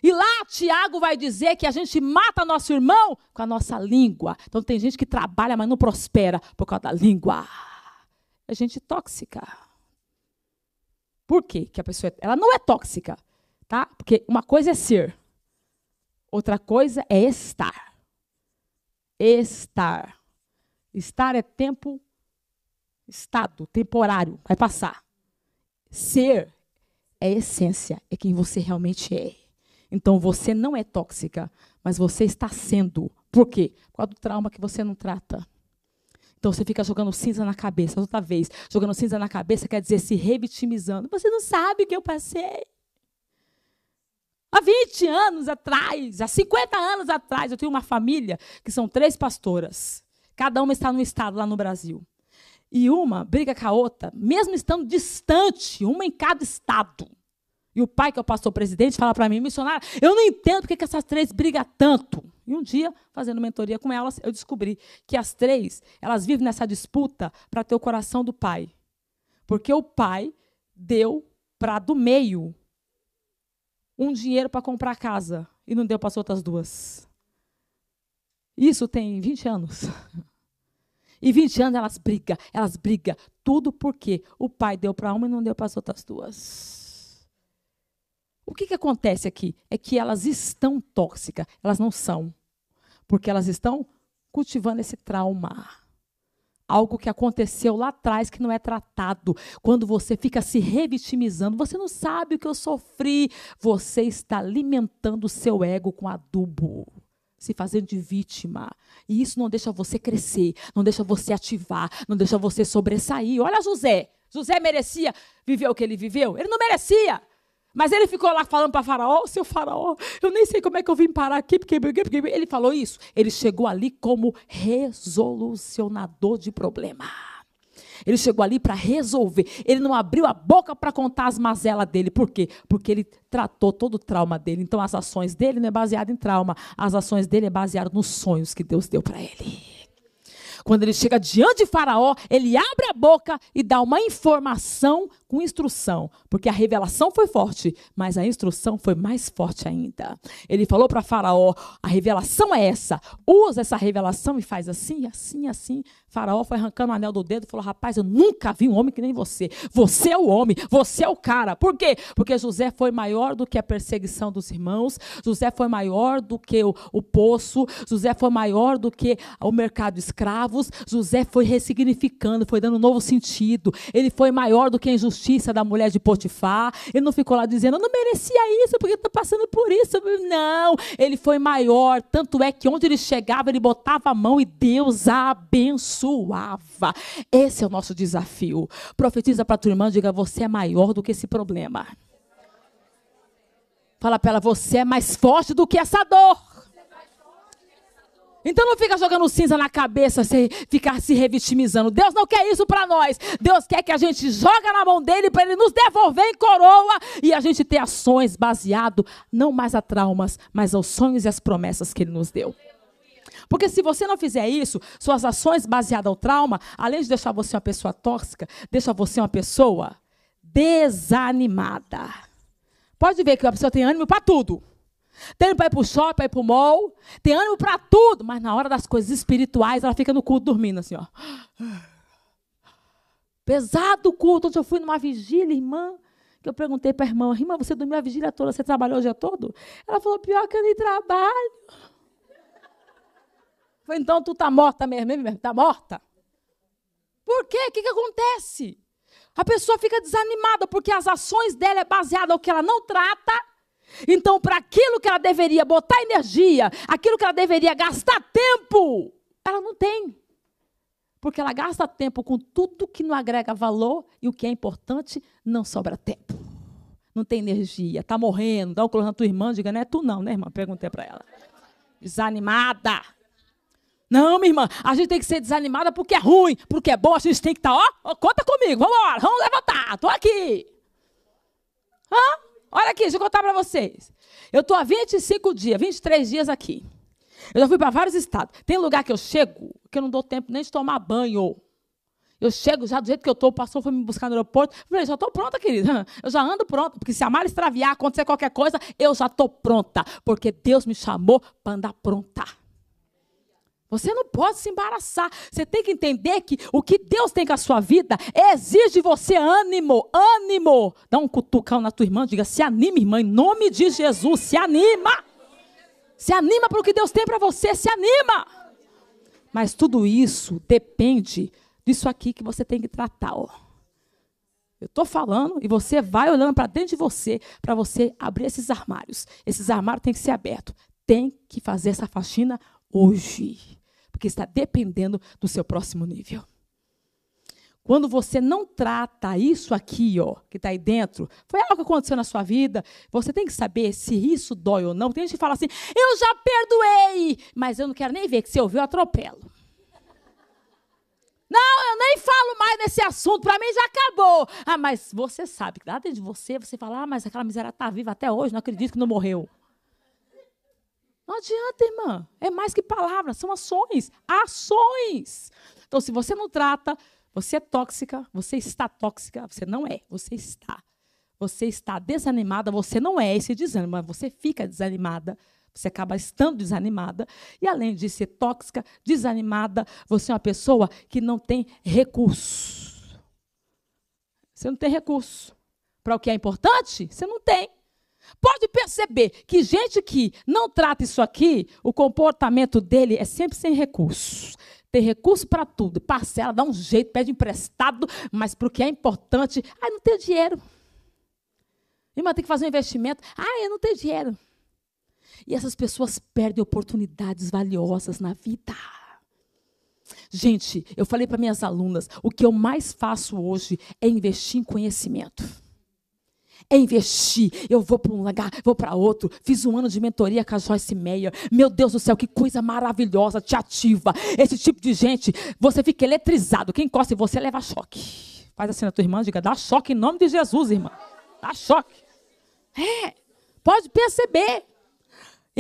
E lá Tiago vai dizer que a gente mata nosso irmão com a nossa língua. Então tem gente que trabalha, mas não prospera por causa da língua. É gente tóxica. Por quê? Que a pessoa é, ela não é tóxica tá? Porque uma coisa é ser, outra coisa é estar. Estar. Estar é tempo, estado, temporário, vai passar. Ser é essência, é quem você realmente é. Então você não é tóxica, mas você está sendo. Por quê? Por causa do trauma que você não trata. Então você fica jogando cinza na cabeça outra vez. Jogando cinza na cabeça quer dizer se revitimizando. Você não sabe o que eu passei. Há 20 anos atrás, há 50 anos atrás, eu tenho uma família que são três pastoras. Cada uma está num estado lá no Brasil. E uma briga com a outra, mesmo estando distante, uma em cada estado. E o pai, que é o pastor presidente, fala para mim, missionário, eu não entendo porque que essas três brigam tanto. E um dia, fazendo mentoria com elas, eu descobri que as três, elas vivem nessa disputa para ter o coração do pai. Porque o pai deu para do meio um dinheiro para comprar casa e não deu para as outras duas. Isso tem 20 anos. E 20 anos elas brigam, elas brigam. Tudo porque o pai deu para uma e não deu para as outras duas. O que, que acontece aqui? É que elas estão tóxicas, elas não são. Porque elas estão cultivando esse trauma algo que aconteceu lá atrás que não é tratado. Quando você fica se revitimizando, você não sabe o que eu sofri, você está alimentando o seu ego com adubo. Se fazendo de vítima. E isso não deixa você crescer, não deixa você ativar, não deixa você sobressair. Olha José. José merecia viver o que ele viveu? Ele não merecia. Mas ele ficou lá falando para Faraó, seu Faraó, eu nem sei como é que eu vim parar aqui, porque, porque, porque ele falou isso. Ele chegou ali como resolucionador de problema. Ele chegou ali para resolver. Ele não abriu a boca para contar as mazelas dele. Por quê? Porque ele tratou todo o trauma dele. Então as ações dele não é baseado em trauma. As ações dele é baseado nos sonhos que Deus deu para ele. Quando ele chega diante de Faraó, ele abre a boca e dá uma informação com instrução, porque a revelação foi forte, mas a instrução foi mais forte ainda. Ele falou para Faraó: a revelação é essa, usa essa revelação e faz assim, assim, assim. Faraó foi arrancando o anel do dedo e falou: rapaz, eu nunca vi um homem que nem você. Você é o homem, você é o cara. Por quê? Porque José foi maior do que a perseguição dos irmãos, José foi maior do que o, o poço, José foi maior do que o mercado de escravos, José foi ressignificando, foi dando um novo sentido, ele foi maior do que a injustiça da mulher de Potifar. Ele não ficou lá dizendo, eu não merecia isso, porque eu estou passando por isso. Não, ele foi maior. Tanto é que onde ele chegava, ele botava a mão e Deus a abençoava. Esse é o nosso desafio. Profetiza para tua irmã, diga, você é maior do que esse problema. Fala para ela, você é mais forte do que essa dor. Então não fica jogando cinza na cabeça, se, ficar se revitimizando. Deus não quer isso para nós. Deus quer que a gente joga na mão dele para ele nos devolver em coroa e a gente ter ações baseado não mais a traumas, mas aos sonhos e às promessas que ele nos deu. Porque se você não fizer isso, suas ações baseadas ao trauma, além de deixar você uma pessoa tóxica, deixa você uma pessoa desanimada. Pode ver que a pessoa tem ânimo para tudo. Tem ânimo para ir para o shopping, para ir para o mall. Tem ânimo para tudo. Mas na hora das coisas espirituais, ela fica no culto dormindo assim, ó. Pesado o culto. Ontem eu fui numa vigília, irmã, que eu perguntei para a irmã, irmã, você dormiu a vigília toda, você trabalhou o dia todo? Ela falou, pior que eu nem trabalho. Eu falei, então tu tá morta mesmo, hein, tá morta? Por quê? O que, que acontece? A pessoa fica desanimada porque as ações dela é baseada no que ela não trata então, para aquilo que ela deveria botar energia, aquilo que ela deveria gastar tempo, ela não tem. Porque ela gasta tempo com tudo que não agrega valor e o que é importante não sobra tempo. Não tem energia, está morrendo. Dá um close na tua irmã, diga, não é tu não, né, irmã? Perguntei para ela. Desanimada. Não, minha irmã, a gente tem que ser desanimada porque é ruim, porque é bom, a gente tem que estar, tá, ó, ó, conta comigo, vamos embora, vamos levantar, estou aqui. Hã? Olha aqui, deixa eu contar para vocês. Eu estou há 25 dias, 23 dias aqui. Eu já fui para vários estados. Tem lugar que eu chego que eu não dou tempo nem de tomar banho. Eu chego já do jeito que eu estou, o pastor foi me buscar no aeroporto. Eu falei, já estou pronta, querida. Eu já ando pronta, porque se a Mara extraviar, acontecer qualquer coisa, eu já estou pronta. Porque Deus me chamou para andar pronta. Você não pode se embaraçar. Você tem que entender que o que Deus tem com a sua vida exige de você ânimo, ânimo. Dá um cutucão na tua irmã, diga: se anime, irmã, em nome de Jesus, se anima. Se anima para o que Deus tem para você, se anima. Mas tudo isso depende disso aqui que você tem que tratar, ó. Eu estou falando e você vai olhando para dentro de você para você abrir esses armários. Esses armários têm que ser abertos. Tem que fazer essa faxina hoje porque está dependendo do seu próximo nível. Quando você não trata isso aqui, ó, que está aí dentro, foi algo que aconteceu na sua vida, você tem que saber se isso dói ou não. Tem gente que fala assim, eu já perdoei, mas eu não quero nem ver, que se eu ver, eu atropelo. Não, eu nem falo mais nesse assunto, para mim já acabou. Ah, mas você sabe que nada dentro de você, você fala, ah, mas aquela miséria está viva até hoje, não acredito que não morreu. Não adianta, irmã. É mais que palavras, são ações. Ações. Então, se você não trata, você é tóxica, você está tóxica, você não é, você está. Você está desanimada, você não é esse desânimo, mas você fica desanimada. Você acaba estando desanimada. E além de ser tóxica, desanimada, você é uma pessoa que não tem recurso. Você não tem recurso. Para o que é importante, você não tem. Pode perceber que gente que não trata isso aqui, o comportamento dele é sempre sem recursos. Tem recurso para tudo, parcela, dá um jeito, pede emprestado, mas para o que é importante, ah, não tem dinheiro. Irmã, tem que fazer um investimento. Ah, eu não tenho dinheiro. E essas pessoas perdem oportunidades valiosas na vida. Gente, eu falei para minhas alunas, o que eu mais faço hoje é investir em conhecimento é investir. Eu vou para um lugar, vou para outro. Fiz um ano de mentoria com a Joyce Meia. Meu Deus do céu, que coisa maravilhosa, te ativa. Esse tipo de gente, você fica eletrizado. Quem encosta em você é leva choque. Faz assim na tua irmã, diga, dá choque em nome de Jesus, irmã. Dá choque. É, pode perceber.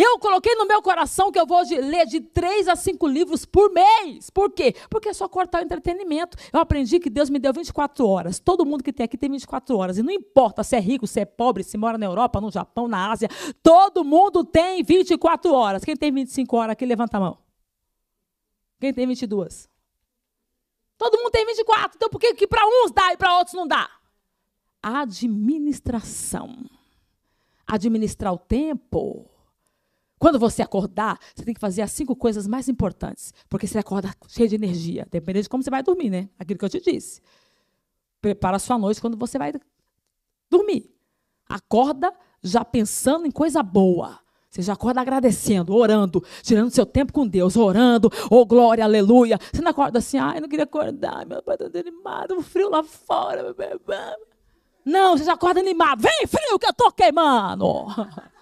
Eu coloquei no meu coração que eu vou de, ler de três a cinco livros por mês. Por quê? Porque é só cortar o entretenimento. Eu aprendi que Deus me deu 24 horas. Todo mundo que tem aqui tem 24 horas. E não importa se é rico, se é pobre, se mora na Europa, no Japão, na Ásia. Todo mundo tem 24 horas. Quem tem 25 horas aqui, levanta a mão. Quem tem 22? Todo mundo tem 24. Então por que, que para uns dá e para outros não dá? Administração. Administrar o tempo quando você acordar, você tem que fazer as cinco coisas mais importantes, porque você acorda cheio de energia, dependendo de como você vai dormir, né? Aquilo que eu te disse. Prepara a sua noite quando você vai dormir. Acorda já pensando em coisa boa. Você já acorda agradecendo, orando, tirando seu tempo com Deus, orando, oh glória, aleluia. Você não acorda assim, ai, não queria acordar, meu pai está desanimado, o frio lá fora. Não, você já acorda animado, vem frio que eu estou queimando.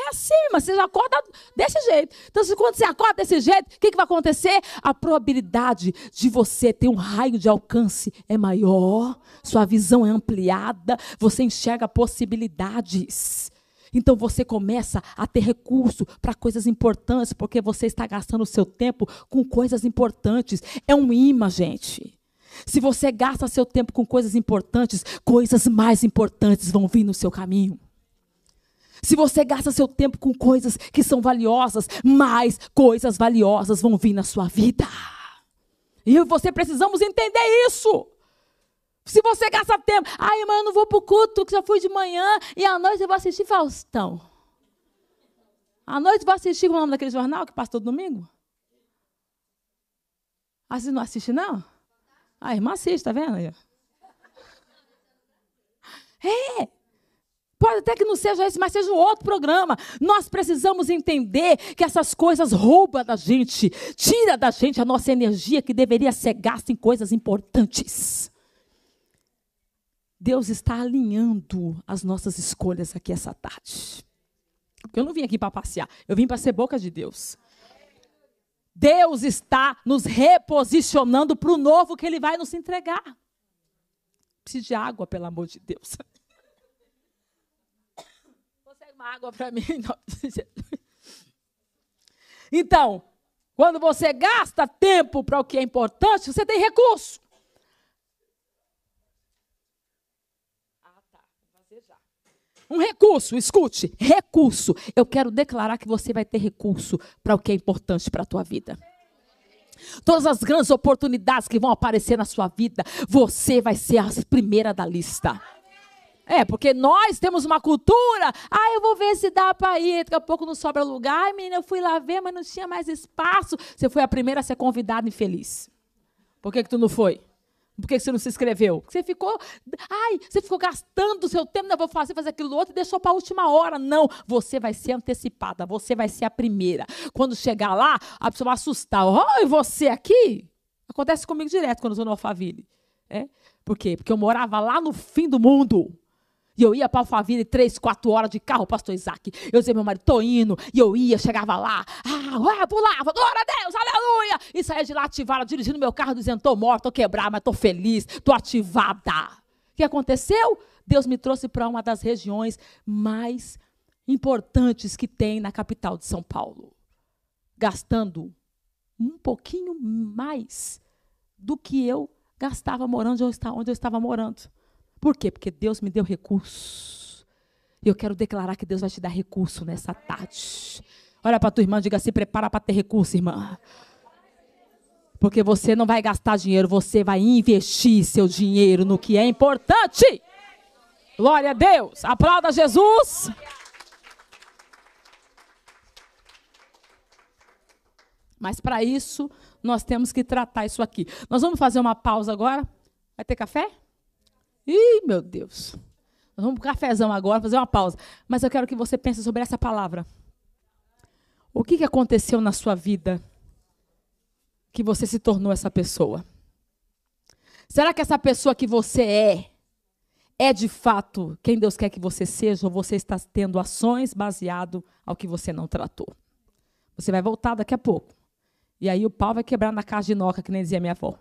É assim, mas você acorda desse jeito. Então, quando você acorda desse jeito, o que, que vai acontecer? A probabilidade de você ter um raio de alcance é maior, sua visão é ampliada, você enxerga possibilidades. Então você começa a ter recurso para coisas importantes, porque você está gastando o seu tempo com coisas importantes. É um imã, gente. Se você gasta seu tempo com coisas importantes, coisas mais importantes vão vir no seu caminho. Se você gasta seu tempo com coisas que são valiosas, mais coisas valiosas vão vir na sua vida. E eu e você precisamos entender isso. Se você gasta tempo, ai, mas eu não vou para o culto, que já fui de manhã, e à noite eu vou assistir Faustão. À noite eu vou assistir é o nome daquele jornal que passa todo domingo? A ah, você não assiste, não? Ah, a irmã assiste, tá vendo? É! Pode até que não seja esse, mas seja um outro programa. Nós precisamos entender que essas coisas roubam da gente, tira da gente a nossa energia que deveria ser gasta em coisas importantes. Deus está alinhando as nossas escolhas aqui essa tarde. Porque eu não vim aqui para passear, eu vim para ser boca de Deus. Deus está nos reposicionando para o novo que Ele vai nos entregar. Preciso de água, pelo amor de Deus uma água para mim. Então, quando você gasta tempo para o que é importante, você tem recurso. Um recurso, escute, recurso. Eu quero declarar que você vai ter recurso para o que é importante para a tua vida. Todas as grandes oportunidades que vão aparecer na sua vida, você vai ser a primeira da lista. É, porque nós temos uma cultura. Ah, eu vou ver se dá para ir. Daqui a pouco não sobra lugar. Ai, menina, eu fui lá ver, mas não tinha mais espaço. Você foi a primeira a ser convidada infeliz. Por que, que tu não foi? Por que, que você não se inscreveu? você ficou. Ai, você ficou gastando o seu tempo, não vou fazer, fazer aquilo outro e deixou para a última hora. Não, você vai ser antecipada, você vai ser a primeira. Quando chegar lá, a pessoa vai assustar. Oh, e você aqui? Acontece comigo direto quando eu sou no Alphaville. É? Por quê? Porque eu morava lá no fim do mundo. E eu ia para Alphaville três, quatro horas de carro, pastor Isaac. Eu dizia, meu marido, tô indo. E eu ia, chegava lá, ah, ué, pulava, glória a Deus, aleluia. E saía de lá ativada, dirigindo meu carro, dizendo, tô morta, tô quebrada, mas tô feliz, tô ativada. O que aconteceu? Deus me trouxe para uma das regiões mais importantes que tem na capital de São Paulo. Gastando um pouquinho mais do que eu gastava morando onde eu estava morando. Por quê? Porque Deus me deu recurso. E eu quero declarar que Deus vai te dar recurso nessa tarde. Olha para tua irmã, diga se assim, prepara para ter recurso, irmã. Porque você não vai gastar dinheiro, você vai investir seu dinheiro no que é importante. Glória a Deus. Aplauda Jesus. Mas para isso, nós temos que tratar isso aqui. Nós vamos fazer uma pausa agora. Vai ter café? Ih, meu Deus. Nós vamos para um cafezão agora, fazer uma pausa. Mas eu quero que você pense sobre essa palavra. O que, que aconteceu na sua vida que você se tornou essa pessoa? Será que essa pessoa que você é é de fato quem Deus quer que você seja ou você está tendo ações baseado ao que você não tratou? Você vai voltar daqui a pouco. E aí o pau vai quebrar na casa de noca, que nem dizia minha avó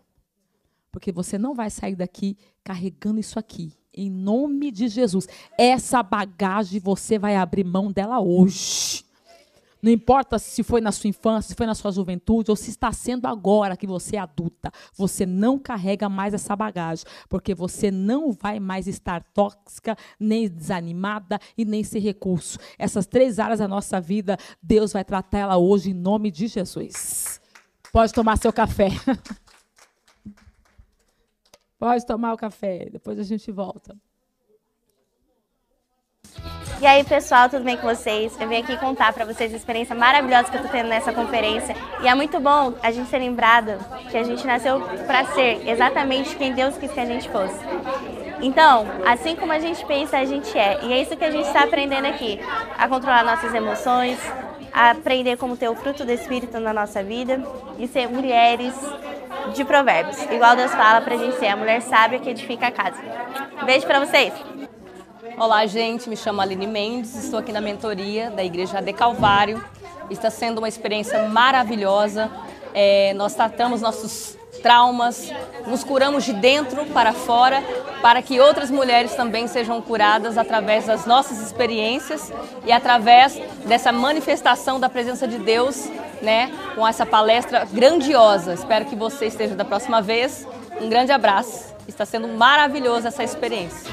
porque você não vai sair daqui carregando isso aqui. Em nome de Jesus. Essa bagagem você vai abrir mão dela hoje. Não importa se foi na sua infância, se foi na sua juventude, ou se está sendo agora que você é adulta. Você não carrega mais essa bagagem, porque você não vai mais estar tóxica, nem desanimada e nem sem recurso. Essas três áreas da nossa vida, Deus vai tratar ela hoje em nome de Jesus. Pode tomar seu café. Pode tomar o café, depois a gente volta. E aí, pessoal, tudo bem com vocês? Eu vim aqui contar para vocês a experiência maravilhosa que eu tô tendo nessa conferência. E é muito bom a gente ser lembrado que a gente nasceu para ser exatamente quem Deus quis que a gente fosse. Então, assim como a gente pensa, a gente é. E é isso que a gente está aprendendo aqui: a controlar nossas emoções, a aprender como ter o fruto do Espírito na nossa vida e ser mulheres de Provérbios. Igual Deus fala pra gente ser a mulher sábia que edifica a casa. Beijo pra vocês! Olá, gente. Me chamo Aline Mendes. Estou aqui na mentoria da Igreja de Calvário. Está sendo uma experiência maravilhosa. É, nós tratamos nossos traumas, nos curamos de dentro para fora, para que outras mulheres também sejam curadas através das nossas experiências e através dessa manifestação da presença de Deus, né, com essa palestra grandiosa. Espero que você esteja da próxima vez. Um grande abraço. Está sendo maravilhosa essa experiência.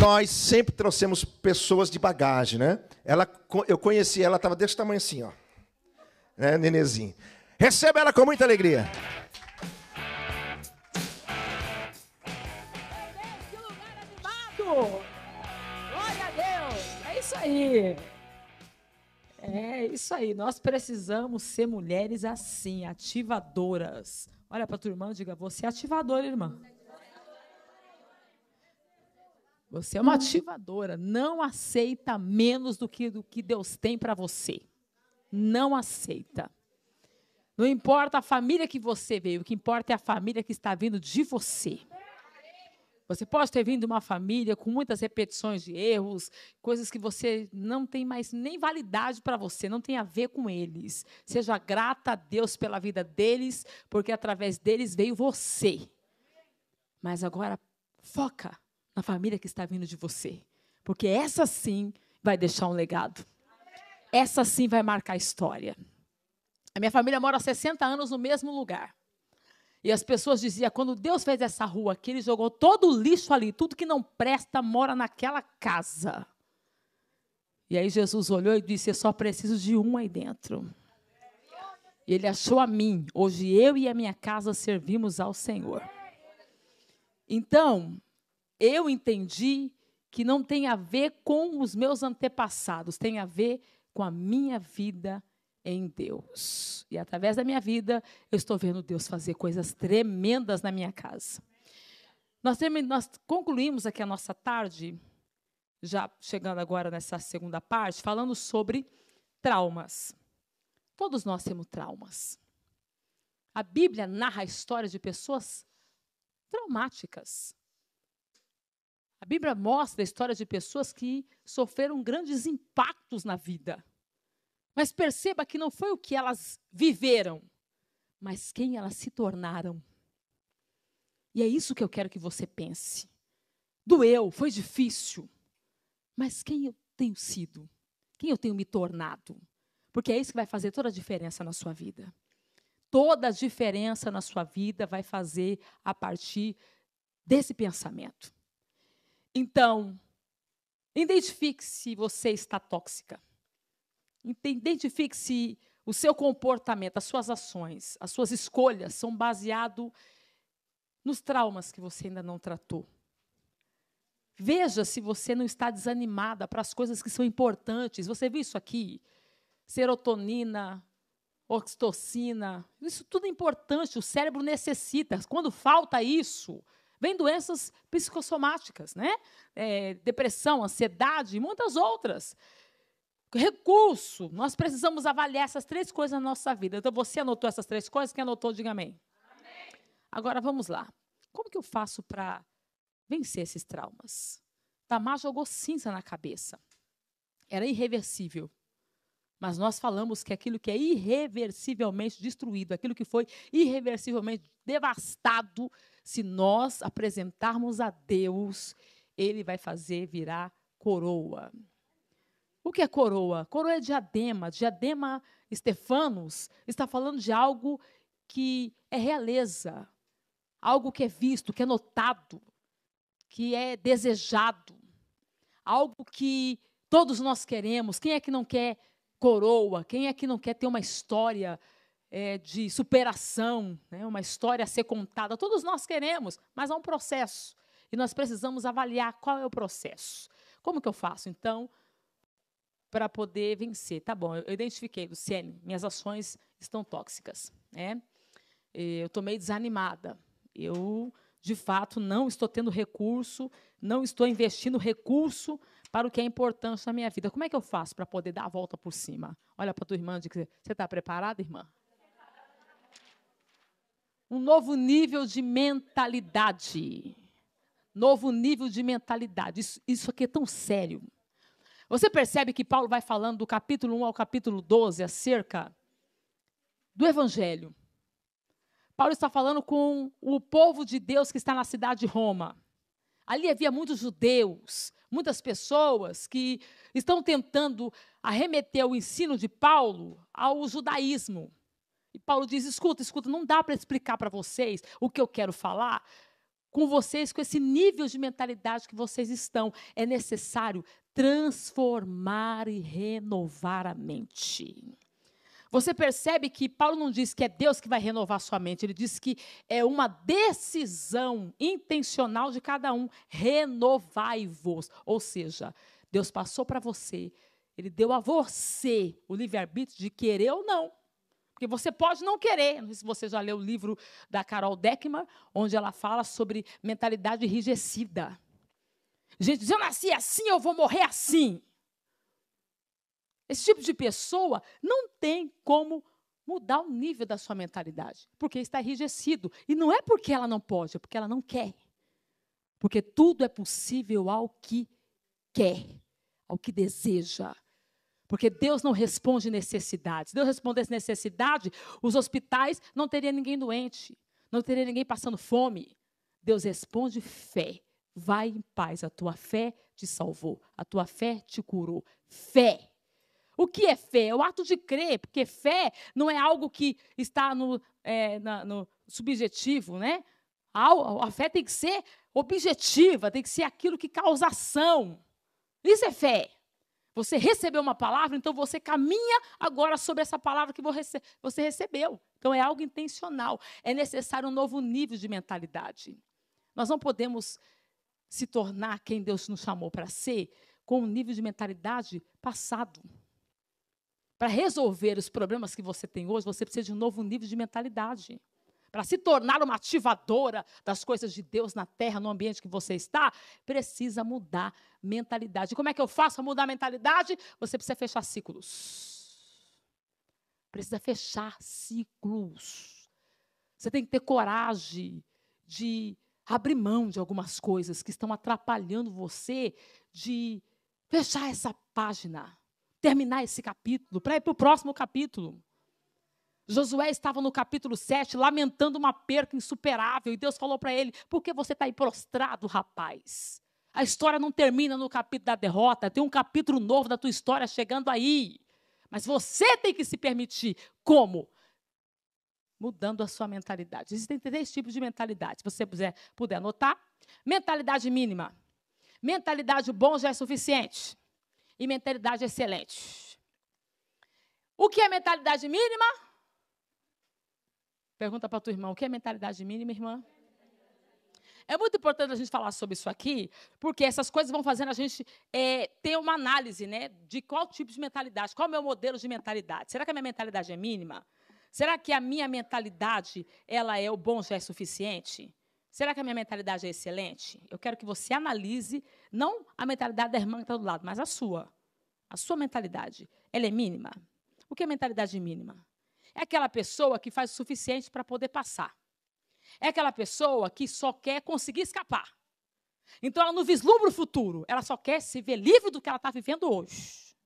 Nós sempre trouxemos pessoas de bagagem, né? Ela, eu conheci ela, estava desse tamanho assim, ó. Né, nenenzinho. Receba ela com muita alegria. Glória a Deus! É isso aí! É isso aí, nós precisamos ser mulheres assim, ativadoras. Olha para tua irmã e diga: você é ativadora, irmã. Você é uma ativadora. Não aceita menos do que, do que Deus tem para você. Não aceita. Não importa a família que você veio, o que importa é a família que está vindo de você. Você pode ter vindo de uma família com muitas repetições de erros, coisas que você não tem mais nem validade para você, não tem a ver com eles. Seja grata a Deus pela vida deles, porque através deles veio você. Mas agora foca na família que está vindo de você, porque essa sim vai deixar um legado. Essa sim vai marcar a história. A minha família mora há 60 anos no mesmo lugar. E as pessoas diziam: quando Deus fez essa rua aqui, ele jogou todo o lixo ali, tudo que não presta mora naquela casa. E aí Jesus olhou e disse: Eu só preciso de um aí dentro. E ele achou a mim. Hoje eu e a minha casa servimos ao Senhor. Então, eu entendi que não tem a ver com os meus antepassados, tem a ver com a minha vida em Deus. E através da minha vida, eu estou vendo Deus fazer coisas tremendas na minha casa. Nós, nós concluímos aqui a nossa tarde, já chegando agora nessa segunda parte, falando sobre traumas. Todos nós temos traumas. A Bíblia narra histórias de pessoas traumáticas. A Bíblia mostra histórias de pessoas que sofreram grandes impactos na vida. Mas perceba que não foi o que elas viveram, mas quem elas se tornaram. E é isso que eu quero que você pense. Doeu, foi difícil, mas quem eu tenho sido? Quem eu tenho me tornado? Porque é isso que vai fazer toda a diferença na sua vida. Toda a diferença na sua vida vai fazer a partir desse pensamento. Então, identifique se você está tóxica. Identifique se o seu comportamento, as suas ações, as suas escolhas são baseado nos traumas que você ainda não tratou. Veja se você não está desanimada para as coisas que são importantes. Você viu isso aqui? Serotonina, oxitocina, isso tudo é importante, o cérebro necessita. Quando falta isso, vem doenças psicossomáticas, né? É, depressão, ansiedade e muitas outras. Recurso. Nós precisamos avaliar essas três coisas na nossa vida. Então, você anotou essas três coisas? Quem anotou, diga amém. amém. Agora, vamos lá. Como que eu faço para vencer esses traumas? Tamar jogou cinza na cabeça. Era irreversível. Mas nós falamos que aquilo que é irreversivelmente destruído, aquilo que foi irreversivelmente devastado, se nós apresentarmos a Deus, Ele vai fazer virar coroa. O que é coroa? Coroa é diadema. Diadema, Stefanos, está falando de algo que é realeza, algo que é visto, que é notado, que é desejado, algo que todos nós queremos. Quem é que não quer coroa? Quem é que não quer ter uma história é, de superação, né? uma história a ser contada? Todos nós queremos, mas há um processo. E nós precisamos avaliar qual é o processo. Como que eu faço, então, para poder vencer. Tá bom, eu identifiquei, Luciene, minhas ações estão tóxicas. Né? Eu estou meio desanimada. Eu, de fato, não estou tendo recurso, não estou investindo recurso para o que é importante na minha vida. Como é que eu faço para poder dar a volta por cima? Olha para tua irmã, diz, você está preparada, irmã? Um novo nível de mentalidade. Novo nível de mentalidade. Isso, isso aqui é tão sério. Você percebe que Paulo vai falando do capítulo 1 ao capítulo 12 acerca do evangelho. Paulo está falando com o povo de Deus que está na cidade de Roma. Ali havia muitos judeus, muitas pessoas que estão tentando arremeter o ensino de Paulo ao judaísmo. E Paulo diz: escuta, escuta, não dá para explicar para vocês o que eu quero falar, com vocês, com esse nível de mentalidade que vocês estão. É necessário transformar e renovar a mente. Você percebe que Paulo não diz que é Deus que vai renovar sua mente, ele diz que é uma decisão intencional de cada um. Renovai-vos. Ou seja, Deus passou para você, ele deu a você o livre-arbítrio de querer ou não porque você pode não querer. Não sei se você já leu o livro da Carol Deckman, onde ela fala sobre mentalidade enrijecida. Gente, se eu nasci assim, eu vou morrer assim. Esse tipo de pessoa não tem como mudar o nível da sua mentalidade, porque está enrijecido. E não é porque ela não pode, é porque ela não quer. Porque tudo é possível ao que quer, ao que deseja. Porque Deus não responde necessidades. Se Deus respondesse necessidade, os hospitais não teria ninguém doente, não teria ninguém passando fome. Deus responde fé. Vai em paz, a tua fé te salvou, a tua fé te curou. Fé. O que é fé? É o ato de crer, porque fé não é algo que está no, é, na, no subjetivo, né? A, a fé tem que ser objetiva, tem que ser aquilo que causa ação. Isso é fé. Você recebeu uma palavra, então você caminha agora sobre essa palavra que você recebeu. Então é algo intencional. É necessário um novo nível de mentalidade. Nós não podemos se tornar quem Deus nos chamou para ser com um nível de mentalidade passado. Para resolver os problemas que você tem hoje, você precisa de um novo nível de mentalidade para se tornar uma ativadora das coisas de Deus na terra, no ambiente que você está, precisa mudar mentalidade. E como é que eu faço para mudar a mentalidade? Você precisa fechar ciclos. Precisa fechar ciclos. Você tem que ter coragem de abrir mão de algumas coisas que estão atrapalhando você de fechar essa página, terminar esse capítulo, para ir para o próximo capítulo. Josué estava no capítulo 7 lamentando uma perca insuperável e Deus falou para ele: Por que você está aí prostrado, rapaz? A história não termina no capítulo da derrota, tem um capítulo novo da tua história chegando aí. Mas você tem que se permitir. Como? Mudando a sua mentalidade. Existem três tipos de mentalidade. Se você puder, puder anotar: mentalidade mínima. Mentalidade bom já é suficiente. E mentalidade excelente. O que é mentalidade mínima? Pergunta para tua irmã, o que é mentalidade mínima, irmã? É muito importante a gente falar sobre isso aqui, porque essas coisas vão fazendo a gente é, ter uma análise né, de qual tipo de mentalidade, qual é o meu modelo de mentalidade. Será que a minha mentalidade é mínima? Será que a minha mentalidade ela é o bom já é suficiente? Será que a minha mentalidade é excelente? Eu quero que você analise, não a mentalidade da irmã que está do lado, mas a sua. A sua mentalidade. Ela é mínima? O que é mentalidade mínima? É aquela pessoa que faz o suficiente para poder passar. É aquela pessoa que só quer conseguir escapar. Então ela não vislumbra o futuro, ela só quer se ver livre do que ela está vivendo hoje.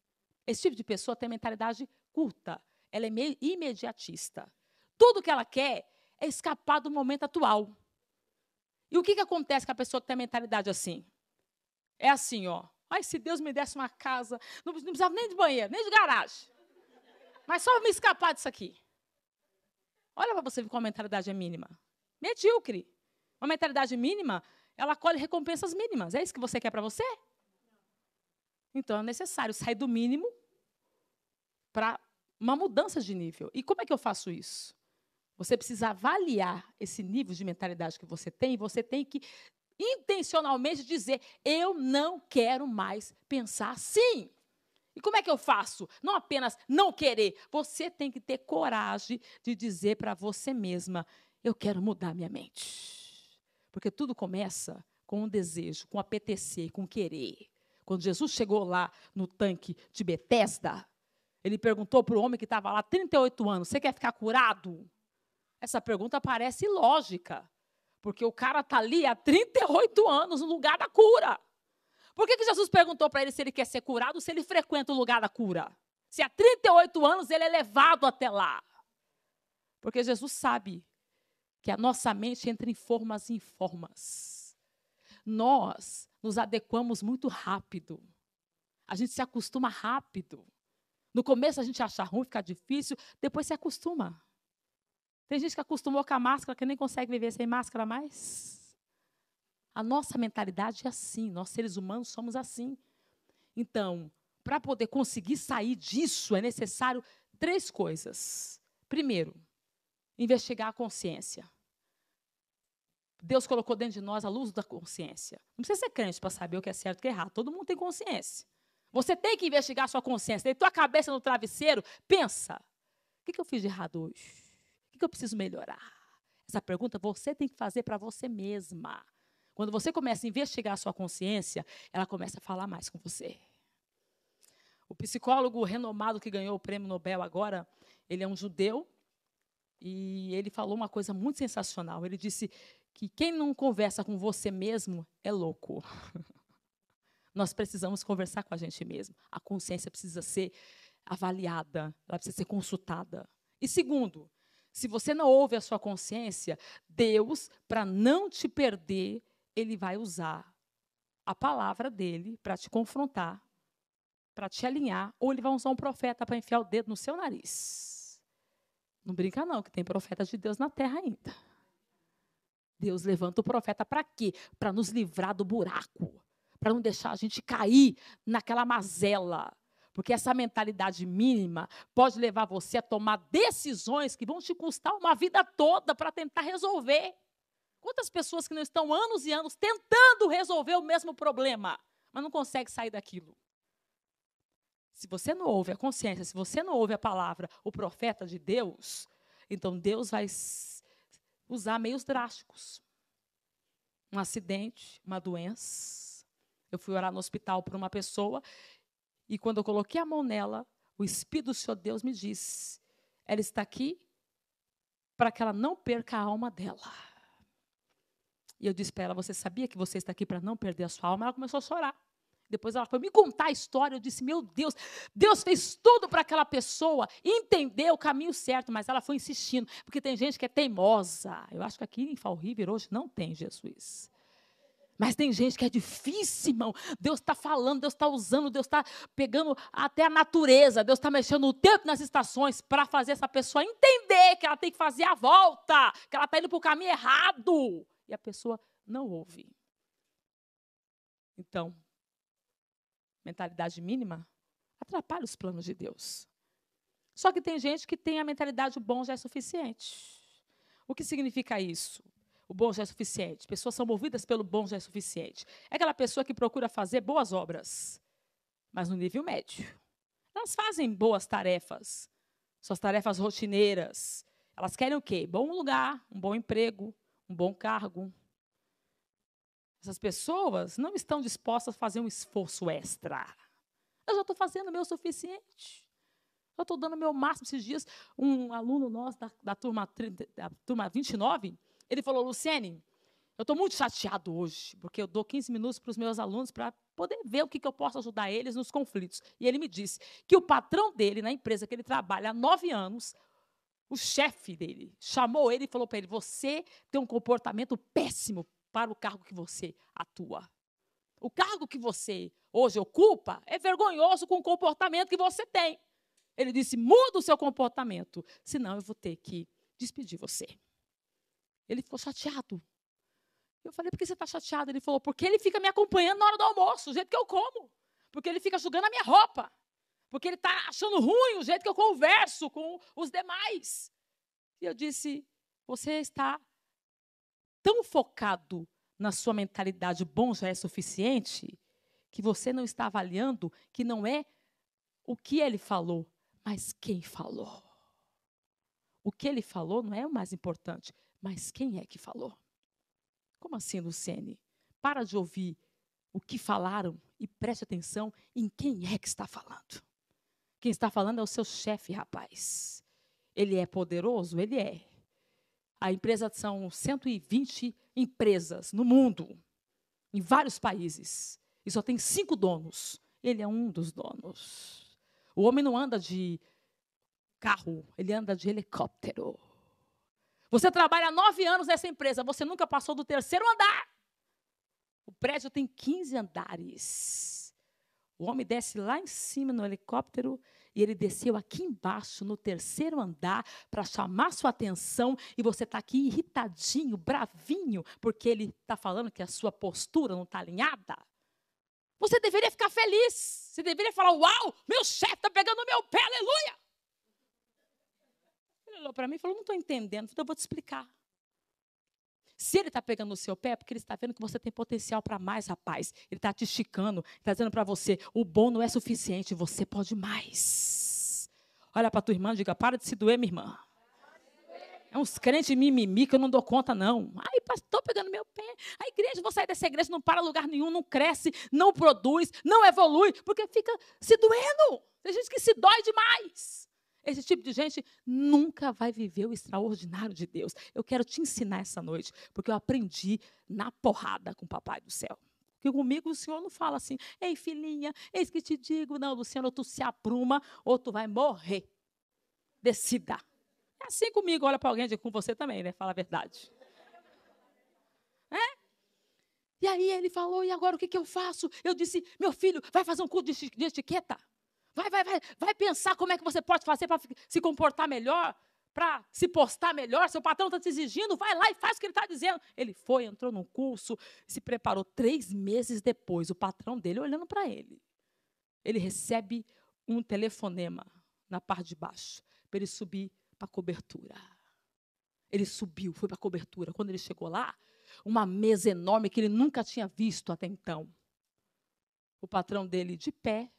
Esse tipo de pessoa tem mentalidade curta, ela é imediatista. Tudo que ela quer é escapar do momento atual. E o que, que acontece com a pessoa que tem mentalidade assim? É assim, ó. Ai, se Deus me desse uma casa, não precisava nem de banheiro, nem de garagem. Mas só me escapar disso aqui. Olha para você ver como a mentalidade é mínima. Medíocre. Uma mentalidade mínima, ela colhe recompensas mínimas. É isso que você quer para você? Então é necessário sair do mínimo para uma mudança de nível. E como é que eu faço isso? Você precisa avaliar esse nível de mentalidade que você tem, e você tem que intencionalmente dizer: eu não quero mais pensar assim. E como é que eu faço? Não apenas não querer. Você tem que ter coragem de dizer para você mesma: eu quero mudar minha mente. Porque tudo começa com um desejo, com apetecer, com querer. Quando Jesus chegou lá no tanque de Betesda, ele perguntou para o homem que estava lá 38 anos: "Você quer ficar curado?" Essa pergunta parece ilógica, porque o cara está ali há 38 anos no lugar da cura. Por que, que Jesus perguntou para ele se ele quer ser curado, se ele frequenta o lugar da cura? Se há 38 anos ele é levado até lá. Porque Jesus sabe que a nossa mente entra em formas e em formas. Nós nos adequamos muito rápido. A gente se acostuma rápido. No começo a gente acha ruim, fica difícil, depois se acostuma. Tem gente que acostumou com a máscara que nem consegue viver sem máscara mais. A nossa mentalidade é assim, nós seres humanos somos assim. Então, para poder conseguir sair disso, é necessário três coisas. Primeiro, investigar a consciência. Deus colocou dentro de nós a luz da consciência. Não precisa ser crente para saber o que é certo e o que é errado. Todo mundo tem consciência. Você tem que investigar a sua consciência. Deitou a cabeça no travesseiro, pensa. O que, eu fiz de errado hoje? O que eu preciso melhorar? Essa pergunta você tem que fazer para você mesma. Quando você começa a investigar a sua consciência, ela começa a falar mais com você. O psicólogo renomado que ganhou o prêmio Nobel agora, ele é um judeu e ele falou uma coisa muito sensacional. Ele disse que quem não conversa com você mesmo é louco. Nós precisamos conversar com a gente mesmo. A consciência precisa ser avaliada, ela precisa ser consultada. E segundo, se você não ouve a sua consciência, Deus, para não te perder, ele vai usar a palavra dele para te confrontar, para te alinhar, ou ele vai usar um profeta para enfiar o dedo no seu nariz. Não brinca não, que tem profeta de Deus na terra ainda. Deus levanta o profeta para quê? Para nos livrar do buraco, para não deixar a gente cair naquela mazela. Porque essa mentalidade mínima pode levar você a tomar decisões que vão te custar uma vida toda para tentar resolver. Quantas pessoas que não estão anos e anos tentando resolver o mesmo problema, mas não consegue sair daquilo? Se você não ouve a consciência, se você não ouve a palavra, o profeta de Deus, então Deus vai usar meios drásticos. Um acidente, uma doença. Eu fui orar no hospital por uma pessoa e quando eu coloquei a mão nela, o Espírito do Senhor Deus me disse: ela está aqui para que ela não perca a alma dela. E eu disse para ela: Você sabia que você está aqui para não perder a sua alma? Ela começou a chorar. Depois ela foi me contar a história. Eu disse: Meu Deus, Deus fez tudo para aquela pessoa entender o caminho certo, mas ela foi insistindo, porque tem gente que é teimosa. Eu acho que aqui em Fall River hoje não tem Jesus. Mas tem gente que é difícil, irmão. Deus está falando, Deus está usando, Deus está pegando até a natureza, Deus está mexendo no tempo nas estações para fazer essa pessoa entender que ela tem que fazer a volta, que ela está indo para o caminho errado e a pessoa não ouve. Então, mentalidade mínima atrapalha os planos de Deus. Só que tem gente que tem a mentalidade o bom já é suficiente. O que significa isso? O bom já é suficiente. Pessoas são movidas pelo bom já é suficiente. É aquela pessoa que procura fazer boas obras, mas no nível médio. Elas fazem boas tarefas, suas tarefas rotineiras. Elas querem o quê? Bom lugar, um bom emprego, um bom cargo. Essas pessoas não estão dispostas a fazer um esforço extra. Eu já estou fazendo o meu suficiente. Eu estou dando o meu máximo esses dias. Um aluno nosso da, da, turma, da turma 29, ele falou, Luciene, eu estou muito chateado hoje, porque eu dou 15 minutos para os meus alunos para poder ver o que, que eu posso ajudar eles nos conflitos. E ele me disse que o patrão dele, na empresa que ele trabalha há nove anos, o chefe dele chamou ele e falou para ele: Você tem um comportamento péssimo para o cargo que você atua. O cargo que você hoje ocupa é vergonhoso com o comportamento que você tem. Ele disse: Muda o seu comportamento, senão eu vou ter que despedir você. Ele ficou chateado. Eu falei: Por que você está chateado? Ele falou: Porque ele fica me acompanhando na hora do almoço, do jeito que eu como. Porque ele fica julgando a minha roupa porque ele está achando ruim o jeito que eu converso com os demais. E eu disse: você está tão focado na sua mentalidade bom já é suficiente, que você não está avaliando que não é o que ele falou, mas quem falou. O que ele falou não é o mais importante, mas quem é que falou. Como assim, Luciene? Para de ouvir o que falaram e preste atenção em quem é que está falando. Quem está falando é o seu chefe, rapaz. Ele é poderoso? Ele é. A empresa são 120 empresas no mundo, em vários países. E só tem cinco donos. Ele é um dos donos. O homem não anda de carro, ele anda de helicóptero. Você trabalha nove anos nessa empresa, você nunca passou do terceiro andar. O prédio tem 15 andares. O homem desce lá em cima no helicóptero e ele desceu aqui embaixo, no terceiro andar, para chamar sua atenção e você está aqui irritadinho, bravinho, porque ele está falando que a sua postura não está alinhada. Você deveria ficar feliz. Você deveria falar: Uau, meu chefe está pegando meu pé, aleluia. Ele olhou para mim e falou: Não estou entendendo. Então eu vou te explicar. Se ele está pegando no seu pé, é porque ele está vendo que você tem potencial para mais, rapaz. Ele está te esticando, está dizendo para você: o bom não é suficiente, você pode mais. Olha para tua irmã e diga: para de se doer, minha irmã. É uns crentes mimimi que eu não dou conta, não. Ai, estou pegando meu pé. A igreja, vou sair dessa igreja, não para lugar nenhum, não cresce, não produz, não evolui, porque fica se doendo. Tem gente que se dói demais. Esse tipo de gente nunca vai viver o extraordinário de Deus. Eu quero te ensinar essa noite, porque eu aprendi na porrada com o Papai do Céu. Porque comigo o Senhor não fala assim, ei filhinha, eis que te digo. Não, Luciano, ou tu se apruma ou tu vai morrer. Decida. É assim comigo, olha para alguém, com você também, né? Fala a verdade. É? E aí ele falou, e agora o que, que eu faço? Eu disse, meu filho, vai fazer um curso de, de etiqueta. Vai, vai, vai, vai pensar como é que você pode fazer para se comportar melhor, para se postar melhor. Seu patrão está te exigindo, vai lá e faz o que ele está dizendo. Ele foi, entrou num curso, se preparou três meses depois, o patrão dele olhando para ele. Ele recebe um telefonema na parte de baixo para ele subir para a cobertura. Ele subiu, foi para a cobertura. Quando ele chegou lá, uma mesa enorme que ele nunca tinha visto até então. O patrão dele de pé,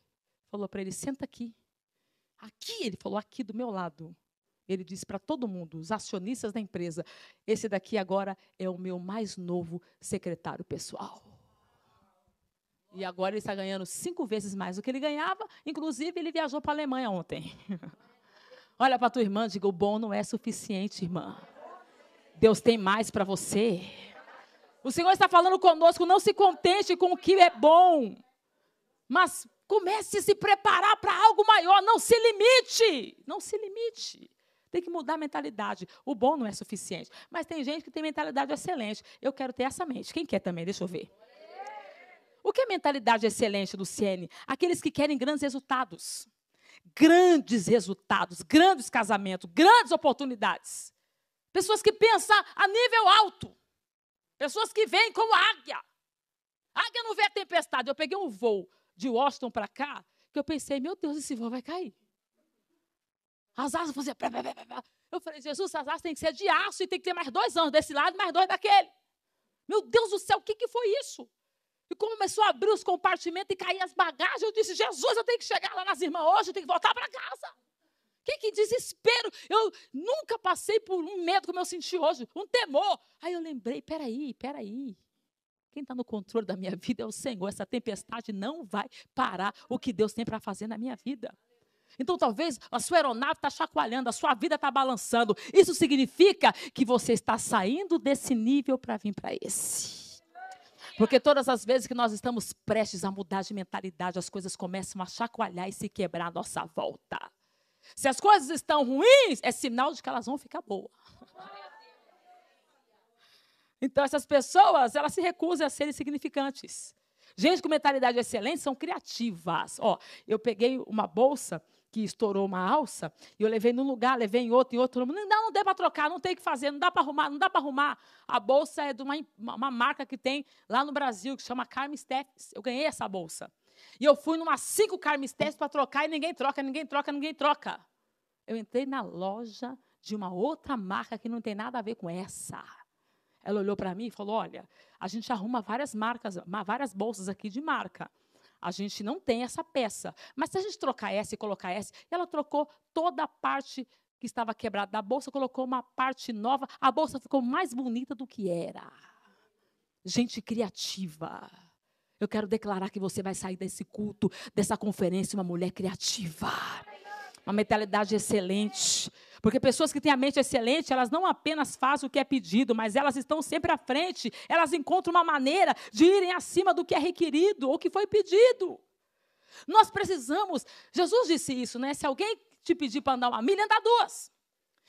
falou para ele: senta aqui. Aqui, ele falou, aqui do meu lado. Ele disse para todo mundo, os acionistas da empresa: esse daqui agora é o meu mais novo secretário pessoal. E agora ele está ganhando cinco vezes mais do que ele ganhava. Inclusive, ele viajou para a Alemanha ontem. Olha para tua irmã, diga: o bom não é suficiente, irmã. Deus tem mais para você. O Senhor está falando conosco, não se contente com o que é bom, mas Comece a se preparar para algo maior. Não se limite. Não se limite. Tem que mudar a mentalidade. O bom não é suficiente. Mas tem gente que tem mentalidade excelente. Eu quero ter essa mente. Quem quer também? Deixa eu ver. O que é mentalidade excelente, Luciene? Aqueles que querem grandes resultados. Grandes resultados, grandes casamentos, grandes oportunidades. Pessoas que pensam a nível alto. Pessoas que vêm como águia. Águia não vê a tempestade. Eu peguei um voo de Washington para cá, que eu pensei, meu Deus, esse voo vai cair. As asas faziam. Eu falei, Jesus, as asas têm que ser de aço e tem que ter mais dois anos desse lado, mais dois daquele. Meu Deus do céu, o que, que foi isso? E como começou a abrir os compartimentos e cair as bagagens, eu disse, Jesus, eu tenho que chegar lá nas irmãs hoje, eu tenho que voltar para casa. Que, que desespero! Eu nunca passei por um medo como eu senti hoje, um temor. Aí eu lembrei, peraí, peraí. Quem está no controle da minha vida é o Senhor. Essa tempestade não vai parar o que Deus tem para fazer na minha vida. Então, talvez a sua aeronave está chacoalhando, a sua vida está balançando. Isso significa que você está saindo desse nível para vir para esse. Porque todas as vezes que nós estamos prestes a mudar de mentalidade, as coisas começam a chacoalhar e se quebrar à nossa volta. Se as coisas estão ruins, é sinal de que elas vão ficar boas. Então, essas pessoas, elas se recusam a serem significantes. Gente com mentalidade excelente são criativas. Ó, eu peguei uma bolsa que estourou uma alça, e eu levei num lugar, levei em outro, em outro. Não, não dá para trocar, não tem o que fazer, não dá para arrumar, não dá para arrumar. A bolsa é de uma, uma marca que tem lá no Brasil, que chama Carmen Steps. Eu ganhei essa bolsa. E eu fui numa cinco Carmen Steps para trocar, e ninguém troca, ninguém troca, ninguém troca. Eu entrei na loja de uma outra marca que não tem nada a ver com essa. Ela olhou para mim e falou: Olha, a gente arruma várias marcas, várias bolsas aqui de marca. A gente não tem essa peça. Mas se a gente trocar essa e colocar essa, ela trocou toda a parte que estava quebrada da bolsa, colocou uma parte nova, a bolsa ficou mais bonita do que era. Gente criativa. Eu quero declarar que você vai sair desse culto, dessa conferência, uma mulher criativa uma mentalidade excelente. Porque pessoas que têm a mente excelente, elas não apenas fazem o que é pedido, mas elas estão sempre à frente, elas encontram uma maneira de irem acima do que é requerido ou que foi pedido. Nós precisamos, Jesus disse isso, né? Se alguém te pedir para andar uma milha, anda duas.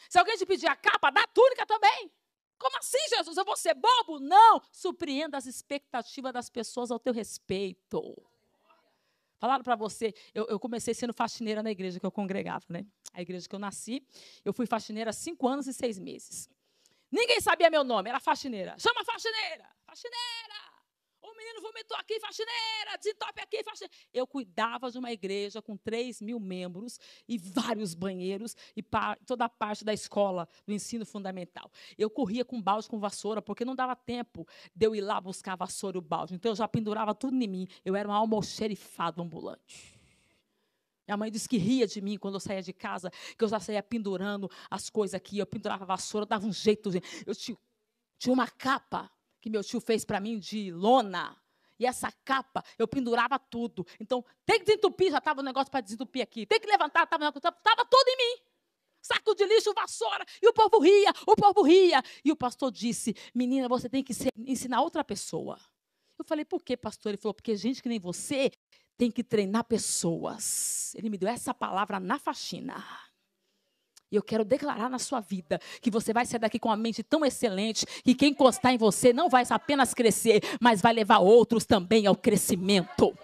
Se alguém te pedir a capa, dá a túnica também. Como assim, Jesus? Eu vou ser bobo? Não! Surpreenda as expectativas das pessoas ao teu respeito. Falaram para você, eu, eu, comecei sendo faxineira na igreja que eu congregava, né? A igreja que eu nasci, eu fui faxineira cinco anos e seis meses. Ninguém sabia meu nome, era faxineira. Chama faxineira, faxineira o menino vomitou aqui, faxineira, desentope aqui, faxineira. Eu cuidava de uma igreja com 3 mil membros e vários banheiros e toda a parte da escola, do ensino fundamental. Eu corria com balde, com vassoura, porque não dava tempo de eu ir lá buscar a vassoura e o balde. Então eu já pendurava tudo em mim. Eu era uma almoxerifado ambulante. Minha mãe disse que ria de mim quando eu saía de casa, que eu já saía pendurando as coisas aqui. Eu pendurava a vassoura, dava um jeito. Eu tinha uma capa que meu tio fez para mim de lona. E essa capa, eu pendurava tudo. Então, tem que desentupir, já estava um negócio para desentupir aqui. Tem que levantar, estava tava tudo em mim. Saco de lixo, vassoura. E o povo ria, o povo ria. E o pastor disse: Menina, você tem que ensinar outra pessoa. Eu falei: Por que, pastor? Ele falou: Porque gente que nem você tem que treinar pessoas. Ele me deu essa palavra na faxina. E eu quero declarar na sua vida que você vai sair daqui com uma mente tão excelente que quem encostar em você não vai apenas crescer, mas vai levar outros também ao crescimento.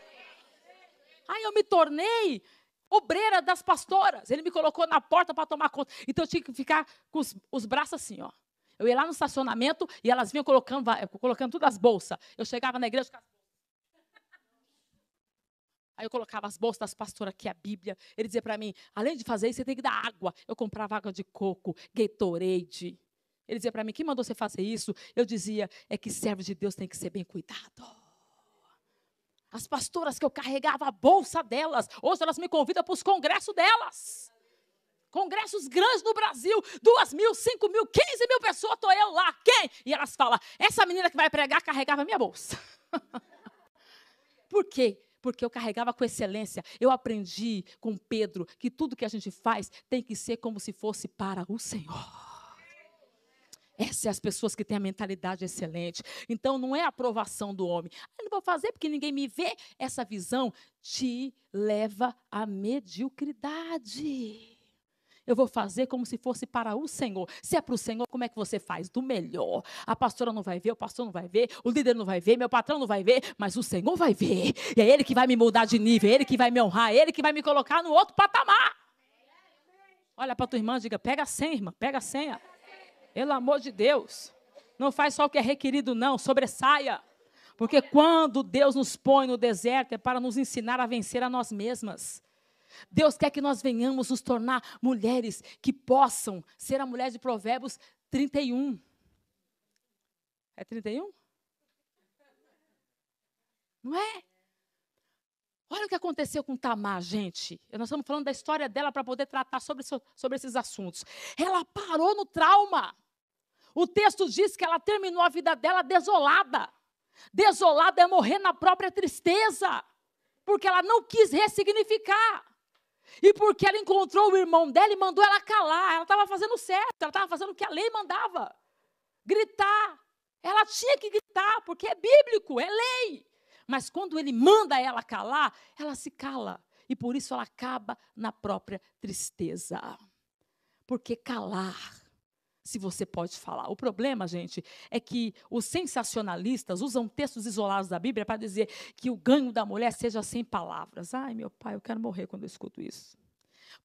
Aí eu me tornei obreira das pastoras. Ele me colocou na porta para tomar conta. Então eu tinha que ficar com os, os, braços assim, ó. Eu ia lá no estacionamento e elas vinham colocando, colocando todas as bolsas. Eu chegava na igreja com as bolsas. Aí eu colocava as bolsas das pastoras aqui, a Bíblia. Ele dizia para mim, além de fazer isso, você tem que dar água. Eu comprava água de coco, Gatorade. Ele dizia para mim, quem mandou você fazer isso? Eu dizia, é que servo de Deus tem que ser bem cuidado. As pastoras que eu carregava a bolsa delas, hoje elas me convidam para os congressos delas. Congressos grandes no Brasil, duas mil, cinco mil, quinze mil pessoas, estou eu lá, quem? E elas falam, essa menina que vai pregar carregava a minha bolsa. Por quê? porque eu carregava com excelência. Eu aprendi com Pedro que tudo que a gente faz tem que ser como se fosse para o Senhor. Essas são é as pessoas que têm a mentalidade excelente. Então, não é a aprovação do homem. Ah, eu não vou fazer porque ninguém me vê. Essa visão te leva à mediocridade eu vou fazer como se fosse para o Senhor. Se é para o Senhor, como é que você faz? Do melhor. A pastora não vai ver, o pastor não vai ver, o líder não vai ver, meu patrão não vai ver, mas o Senhor vai ver. E é Ele que vai me mudar de nível, é Ele que vai me honrar, é Ele que vai me colocar no outro patamar. Olha para tua irmã e diga: pega a senha, irmã, pega a senha. Pelo amor de Deus. Não faz só o que é requerido, não, sobressaia. Porque quando Deus nos põe no deserto é para nos ensinar a vencer a nós mesmas. Deus quer que nós venhamos nos tornar mulheres que possam ser a mulher de Provérbios 31. É 31? Não é? Olha o que aconteceu com Tamar, gente. Nós estamos falando da história dela para poder tratar sobre, sobre esses assuntos. Ela parou no trauma. O texto diz que ela terminou a vida dela desolada. Desolada é morrer na própria tristeza, porque ela não quis ressignificar. E porque ela encontrou o irmão dela e mandou ela calar. Ela estava fazendo certo, ela estava fazendo o que a lei mandava. Gritar. Ela tinha que gritar, porque é bíblico, é lei. Mas quando ele manda ela calar, ela se cala. E por isso ela acaba na própria tristeza. Porque calar se você pode falar. O problema, gente, é que os sensacionalistas usam textos isolados da Bíblia para dizer que o ganho da mulher seja sem palavras. Ai, meu pai, eu quero morrer quando eu escuto isso.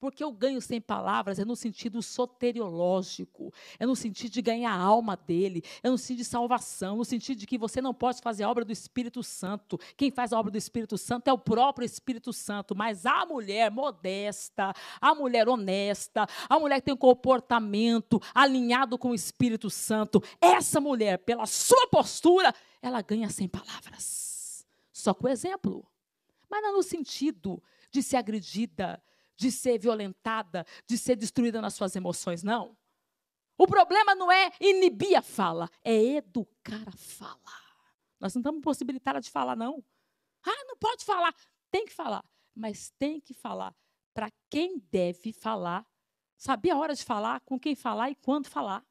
Porque o ganho sem palavras é no sentido soteriológico, é no sentido de ganhar a alma dele, é no sentido de salvação, no sentido de que você não pode fazer a obra do Espírito Santo. Quem faz a obra do Espírito Santo é o próprio Espírito Santo. Mas a mulher modesta, a mulher honesta, a mulher que tem um comportamento alinhado com o Espírito Santo, essa mulher, pela sua postura, ela ganha sem palavras. Só com o exemplo. Mas não é no sentido de ser agredida, de ser violentada, de ser destruída nas suas emoções, não. O problema não é inibir a fala, é educar a fala. Nós não estamos possibilitados de falar, não. Ah, não pode falar. Tem que falar, mas tem que falar para quem deve falar, saber a hora de falar, com quem falar e quando falar.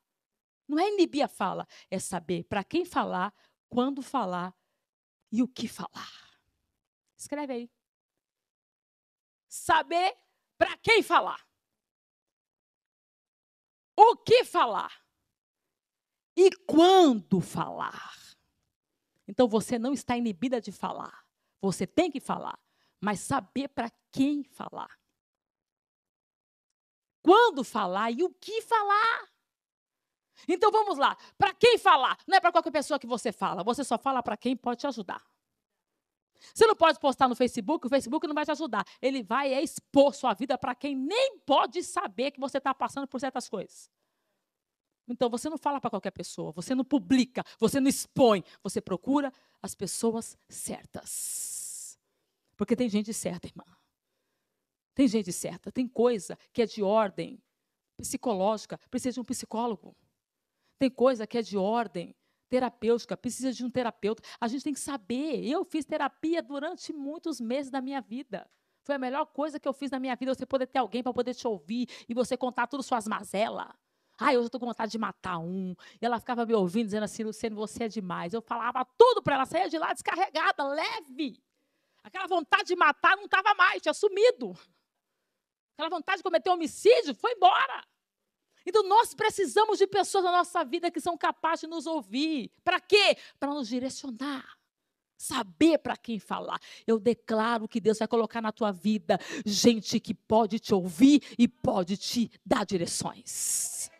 Não é inibir a fala, é saber para quem falar, quando falar e o que falar. Escreve aí. Saber para quem falar, o que falar e quando falar. Então você não está inibida de falar, você tem que falar, mas saber para quem falar. Quando falar e o que falar. Então vamos lá, para quem falar? Não é para qualquer pessoa que você fala, você só fala para quem pode te ajudar. Você não pode postar no Facebook, o Facebook não vai te ajudar. Ele vai expor sua vida para quem nem pode saber que você está passando por certas coisas. Então você não fala para qualquer pessoa, você não publica, você não expõe, você procura as pessoas certas. Porque tem gente certa, irmã. Tem gente certa, tem coisa que é de ordem psicológica, precisa de um psicólogo. Tem coisa que é de ordem terapêutica, precisa de um terapeuta. A gente tem que saber. Eu fiz terapia durante muitos meses da minha vida. Foi a melhor coisa que eu fiz na minha vida, você poder ter alguém para poder te ouvir e você contar tudo suas mazelas. Ah, eu estou com vontade de matar um. E ela ficava me ouvindo, dizendo assim, Luciano, você é demais. Eu falava tudo para ela, saía de lá descarregada, leve. Aquela vontade de matar não estava mais, tinha sumido. Aquela vontade de cometer homicídio foi embora. Então nós precisamos de pessoas na nossa vida que são capazes de nos ouvir. Para quê? Para nos direcionar. Saber para quem falar. Eu declaro que Deus vai colocar na tua vida gente que pode te ouvir e pode te dar direções.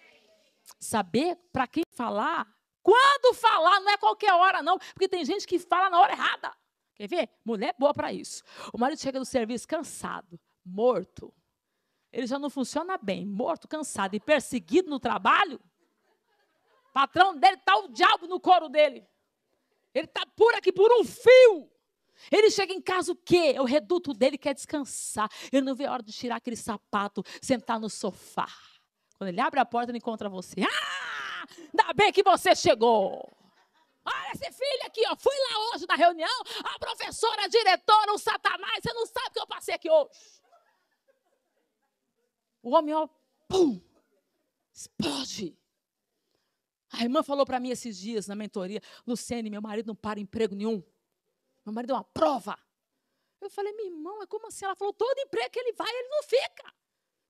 Saber para quem falar. Quando falar, não é qualquer hora, não, porque tem gente que fala na hora errada. Quer ver? Mulher boa para isso. O marido chega do serviço cansado, morto, ele já não funciona bem. Morto, cansado e perseguido no trabalho, patrão dele está o diabo no couro dele. Ele está por aqui, por um fio. Ele chega em casa o quê? É o reduto dele quer é descansar. Ele não vê a hora de tirar aquele sapato, sentar no sofá. Quando ele abre a porta, ele encontra você. Ah! Ainda bem que você chegou. Olha esse filho aqui, ó. Fui lá hoje na reunião. A professora, a diretora, o satanás. Você não sabe o que eu passei aqui hoje. O homem, ó, pum, explode. A irmã falou para mim esses dias na mentoria, Luciene, meu marido não para emprego nenhum. Meu marido é uma prova. Eu falei, minha irmã, é como assim? Ela falou, todo emprego que ele vai, ele não fica.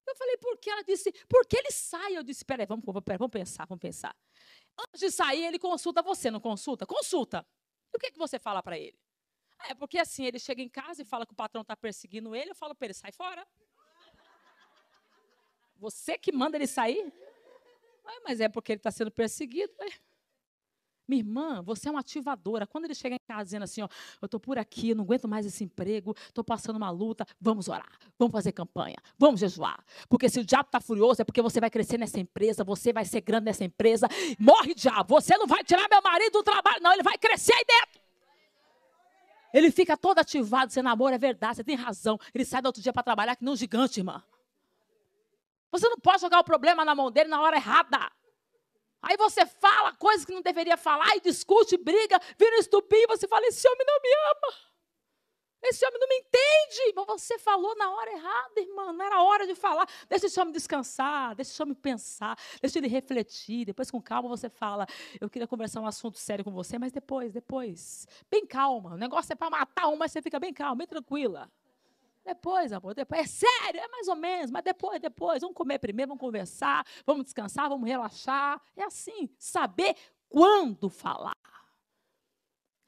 Eu falei, por que? Ela disse, porque ele sai. Eu disse, peraí, vamos, peraí, vamos pensar, vamos pensar. Antes de sair, ele consulta você, não consulta? Consulta. E o que, é que você fala para ele? Ah, é porque assim, ele chega em casa e fala que o patrão está perseguindo ele, eu falo para ele, sai fora. Você que manda ele sair? mas é porque ele está sendo perseguido. Minha irmã, você é uma ativadora. Quando ele chega em casa dizendo assim, ó, eu estou por aqui, não aguento mais esse emprego, estou passando uma luta, vamos orar, vamos fazer campanha, vamos jejuar. Porque se o diabo está furioso, é porque você vai crescer nessa empresa, você vai ser grande nessa empresa. Morre, diabo, você não vai tirar meu marido do trabalho, não, ele vai crescer aí dentro. Ele fica todo ativado, você namora, é verdade, você tem razão. Ele sai do outro dia para trabalhar que não um gigante, irmã. Você não pode jogar o problema na mão dele na hora errada. Aí você fala coisas que não deveria falar e discute, briga, vira um estupim e você fala: esse homem não me ama. Esse homem não me entende. Mas você falou na hora errada, irmã. Não era hora de falar. Deixa esse homem descansar, deixa esse homem pensar, deixa ele refletir. Depois, com calma, você fala: eu queria conversar um assunto sério com você, mas depois, depois. Bem calma. O negócio é para matar um, mas você fica bem calma, bem tranquila. Depois, amor, depois. É sério, é mais ou menos, mas depois, depois. Vamos comer primeiro, vamos conversar, vamos descansar, vamos relaxar. É assim, saber quando falar.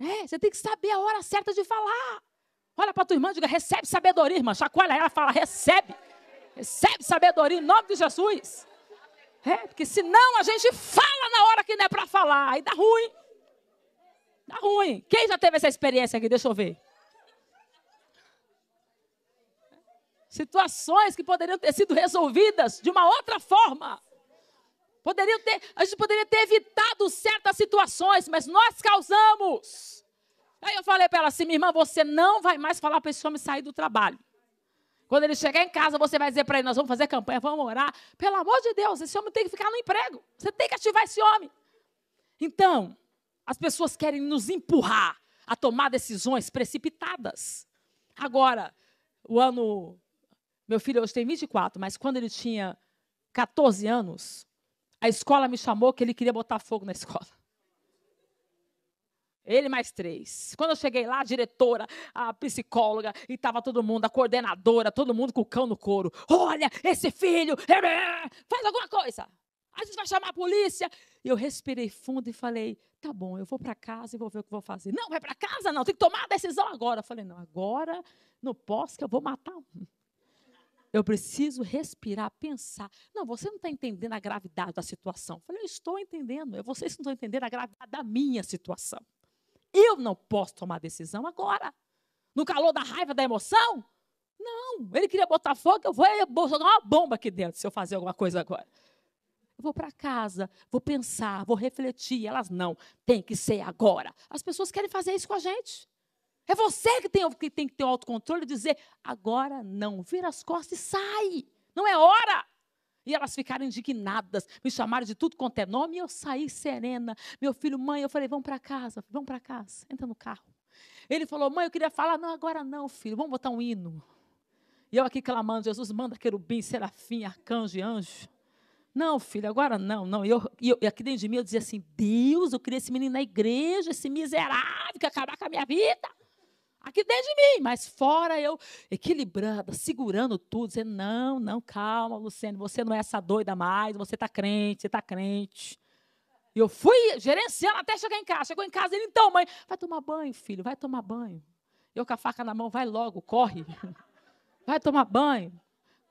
É, você tem que saber a hora certa de falar. Olha para tua irmã e diga: recebe sabedoria, irmã. Chacoalha ela fala: recebe. Recebe sabedoria em nome de Jesus. É, porque senão a gente fala na hora que não é para falar. Aí dá ruim. Dá ruim. Quem já teve essa experiência aqui? Deixa eu ver. Situações que poderiam ter sido resolvidas de uma outra forma. Poderiam ter, a gente poderia ter evitado certas situações, mas nós causamos. Aí eu falei para ela assim, minha irmã, você não vai mais falar para esse homem sair do trabalho. Quando ele chegar em casa, você vai dizer para ele, nós vamos fazer campanha, vamos orar. Pelo amor de Deus, esse homem tem que ficar no emprego. Você tem que ativar esse homem. Então, as pessoas querem nos empurrar a tomar decisões precipitadas. Agora, o ano meu filho hoje tem 24, mas quando ele tinha 14 anos, a escola me chamou que ele queria botar fogo na escola. Ele mais três. Quando eu cheguei lá, a diretora, a psicóloga, e estava todo mundo, a coordenadora, todo mundo com o cão no couro. Olha, esse filho, faz alguma coisa. A gente vai chamar a polícia. E eu respirei fundo e falei: tá bom, eu vou para casa e vou ver o que vou fazer. Não, vai para casa, não, tem que tomar a decisão agora. Eu falei: não, agora, no pós, que eu vou matar um. Eu preciso respirar, pensar. Não, você não está entendendo a gravidade da situação. Eu falei, eu estou entendendo. Vocês não estão entendendo a gravidade da minha situação. Eu não posso tomar decisão agora. No calor da raiva, da emoção? Não. Ele queria botar fogo, eu vou, eu vou jogar uma bomba aqui dentro se eu fazer alguma coisa agora. Eu vou para casa, vou pensar, vou refletir. Elas não. Tem que ser agora. As pessoas querem fazer isso com a gente. É você que tem, que tem que ter o autocontrole e dizer: agora não, vira as costas e sai. Não é hora. E elas ficaram indignadas, me chamaram de tudo quanto é nome e eu saí serena. Meu filho, mãe, eu falei: vamos para casa, vamos para casa, entra no carro. Ele falou: mãe, eu queria falar, não, agora não, filho, vamos botar um hino. E eu aqui clamando: Jesus, manda querubim, serafim, arcanjo e anjo. Não, filho, agora não, não. E, eu, eu, aqui dentro de mim eu dizia assim: Deus, eu queria esse menino na igreja, esse miserável que acabar com a minha vida. Aqui dentro de mim, mas fora eu equilibrando, segurando tudo, dizendo: não, não, calma, Luciano, você não é essa doida mais, você está crente, você está crente. E eu fui gerenciando até chegar em casa. Chegou em casa, ele, então, mãe, vai tomar banho, filho, vai tomar banho. Eu com a faca na mão, vai logo, corre. Vai tomar banho.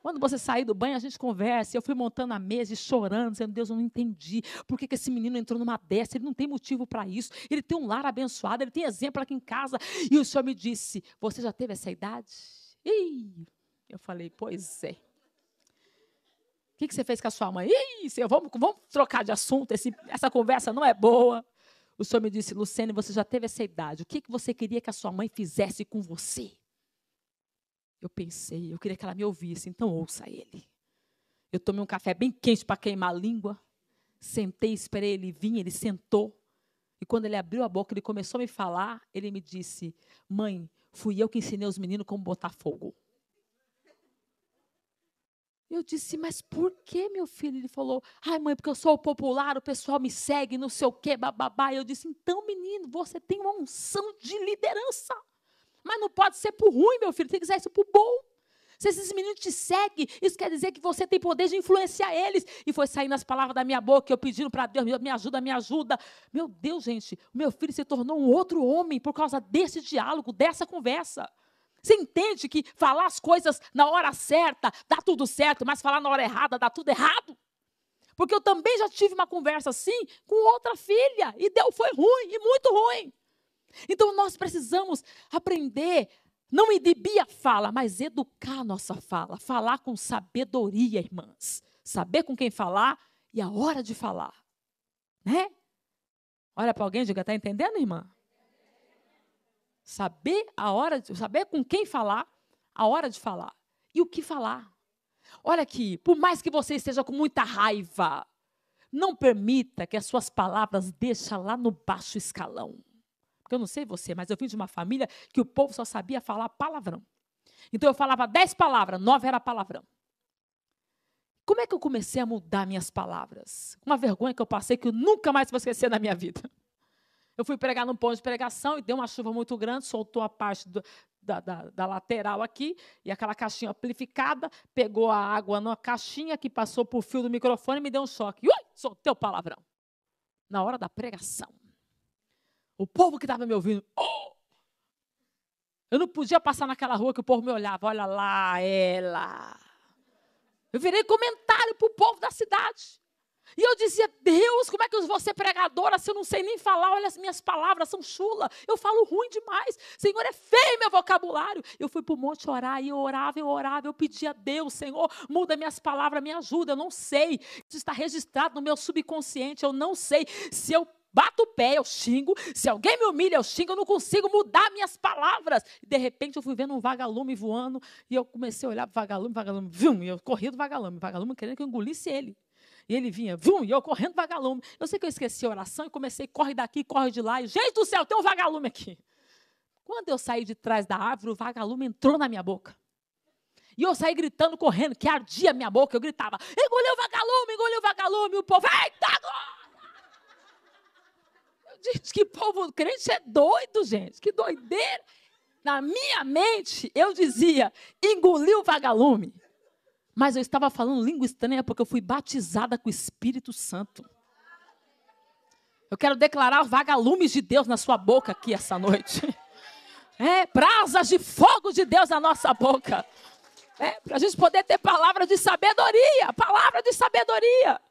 Quando você sair do banho, a gente conversa. Eu fui montando a mesa e chorando, dizendo: Deus, eu não entendi por que, que esse menino entrou numa dessa. Ele não tem motivo para isso. Ele tem um lar abençoado, ele tem exemplo aqui em casa. E o senhor me disse: Você já teve essa idade? Ih, eu falei: Pois é. O que, que você fez com a sua mãe? Ih, senhor, vamos, vamos trocar de assunto. Esse, essa conversa não é boa. O senhor me disse, Luciane, você já teve essa idade. O que, que você queria que a sua mãe fizesse com você? Eu pensei, eu queria que ela me ouvisse, então ouça ele. Eu tomei um café bem quente para queimar a língua. Sentei, esperei ele vir, ele sentou. E quando ele abriu a boca, ele começou a me falar, ele me disse: Mãe, fui eu que ensinei os meninos como botar fogo. Eu disse, mas por que, meu filho? Ele falou, ai, mãe, porque eu sou popular, o pessoal me segue, não sei o quê, bababá. Eu disse, então, menino, você tem uma unção de liderança. Mas não pode ser por ruim, meu filho, tem que ser isso por bom. Se esses meninos te seguem, isso quer dizer que você tem poder de influenciar eles. E foi saindo as palavras da minha boca, eu pedindo para Deus, me ajuda, me ajuda. Meu Deus, gente, o meu filho se tornou um outro homem por causa desse diálogo, dessa conversa. Você entende que falar as coisas na hora certa dá tudo certo, mas falar na hora errada dá tudo errado? Porque eu também já tive uma conversa assim com outra filha e deu foi ruim e muito ruim. Então nós precisamos aprender, não inibir a fala, mas educar a nossa fala, falar com sabedoria, irmãs. Saber com quem falar e a hora de falar. Né? Olha para alguém e diga, está entendendo, irmã? Saber a hora, de, saber com quem falar, a hora de falar e o que falar. Olha aqui, por mais que você esteja com muita raiva, não permita que as suas palavras deixem lá no baixo escalão. Porque eu não sei você, mas eu vim de uma família que o povo só sabia falar palavrão. Então eu falava dez palavras, nove era palavrão. Como é que eu comecei a mudar minhas palavras? Uma vergonha que eu passei que eu nunca mais vou esquecer na minha vida. Eu fui pregar num ponto de pregação e deu uma chuva muito grande, soltou a parte do, da, da, da, lateral aqui, e aquela caixinha amplificada, pegou a água na caixinha que passou por fio do microfone e me deu um choque. Ui, soltei o palavrão. Na hora da pregação. O povo que estava me ouvindo. Oh! Eu não podia passar naquela rua que o povo me olhava. Olha lá, ela. Eu virei comentário para o povo da cidade. E eu dizia, Deus, como é que eu vou ser pregadora se eu não sei nem falar? Olha, as minhas palavras são chula. Eu falo ruim demais. Senhor, é feio meu vocabulário. Eu fui para o monte orar e eu orava, eu orava. Eu pedia a Deus, Senhor, muda minhas palavras, me ajuda. Eu não sei. Isso está registrado no meu subconsciente. Eu não sei se eu bato o pé, eu xingo. Se alguém me humilha, eu xingo. Eu não consigo mudar minhas palavras. de repente eu fui vendo um vagalume voando e eu comecei a olhar para o vagalume, vagalume, vum, e eu corri do vagalume, vagalume querendo que eu engolisse ele. E ele vinha, vum, e eu correndo vagalume. Eu sei que eu esqueci a oração e comecei, corre daqui, corre de lá. E, gente do céu, tem um vagalume aqui. Quando eu saí de trás da árvore, o vagalume entrou na minha boca. E eu saí gritando, correndo, que ardia minha boca. Eu gritava, engoliu o vagalume, engoliu o vagalume. o povo, eita, glória! Gente, que povo crente é doido, gente. Que doideira. Na minha mente, eu dizia, engoliu o vagalume. Mas eu estava falando língua estranha porque eu fui batizada com o Espírito Santo. Eu quero declarar vagalumes de Deus na sua boca aqui essa noite. É, brasas de fogo de Deus na nossa boca. É, para a gente poder ter palavra de sabedoria, palavra de sabedoria.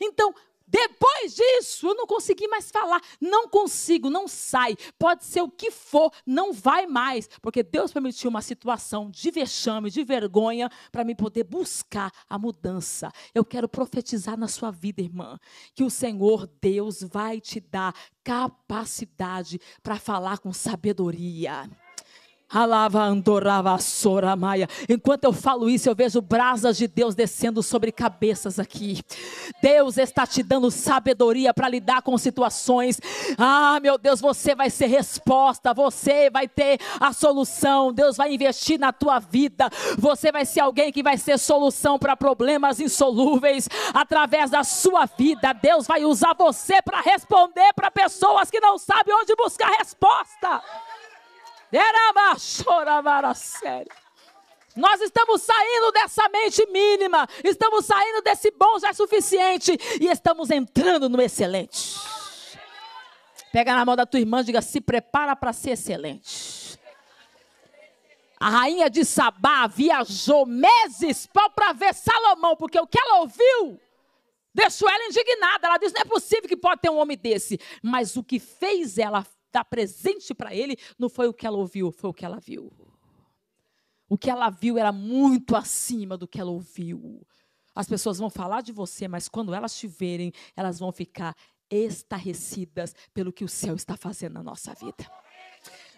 Então, depois disso, eu não consegui mais falar. Não consigo, não sai. Pode ser o que for, não vai mais. Porque Deus permitiu uma situação de vexame, de vergonha, para me poder buscar a mudança. Eu quero profetizar na sua vida, irmã, que o Senhor Deus vai te dar capacidade para falar com sabedoria. Alava andorava sora maia. Enquanto eu falo isso, eu vejo brasas de Deus descendo sobre cabeças aqui. Deus está te dando sabedoria para lidar com situações. Ah, meu Deus, você vai ser resposta, você vai ter a solução. Deus vai investir na tua vida. Você vai ser alguém que vai ser solução para problemas insolúveis através da sua vida. Deus vai usar você para responder para pessoas que não sabem onde buscar resposta. Nós estamos saindo dessa mente mínima, estamos saindo desse bom já é suficiente e estamos entrando no excelente. Pega na mão da tua irmã e diga: se prepara para ser excelente. A rainha de Sabá viajou meses para ver Salomão, porque o que ela ouviu deixou ela indignada. Ela disse: não é possível que pode ter um homem desse. Mas o que fez ela dar presente para ele, não foi o que ela ouviu, foi o que ela viu. O que ela viu era muito acima do que ela ouviu. As pessoas vão falar de você, mas quando elas te verem, elas vão ficar estarrecidas pelo que o céu está fazendo na nossa vida.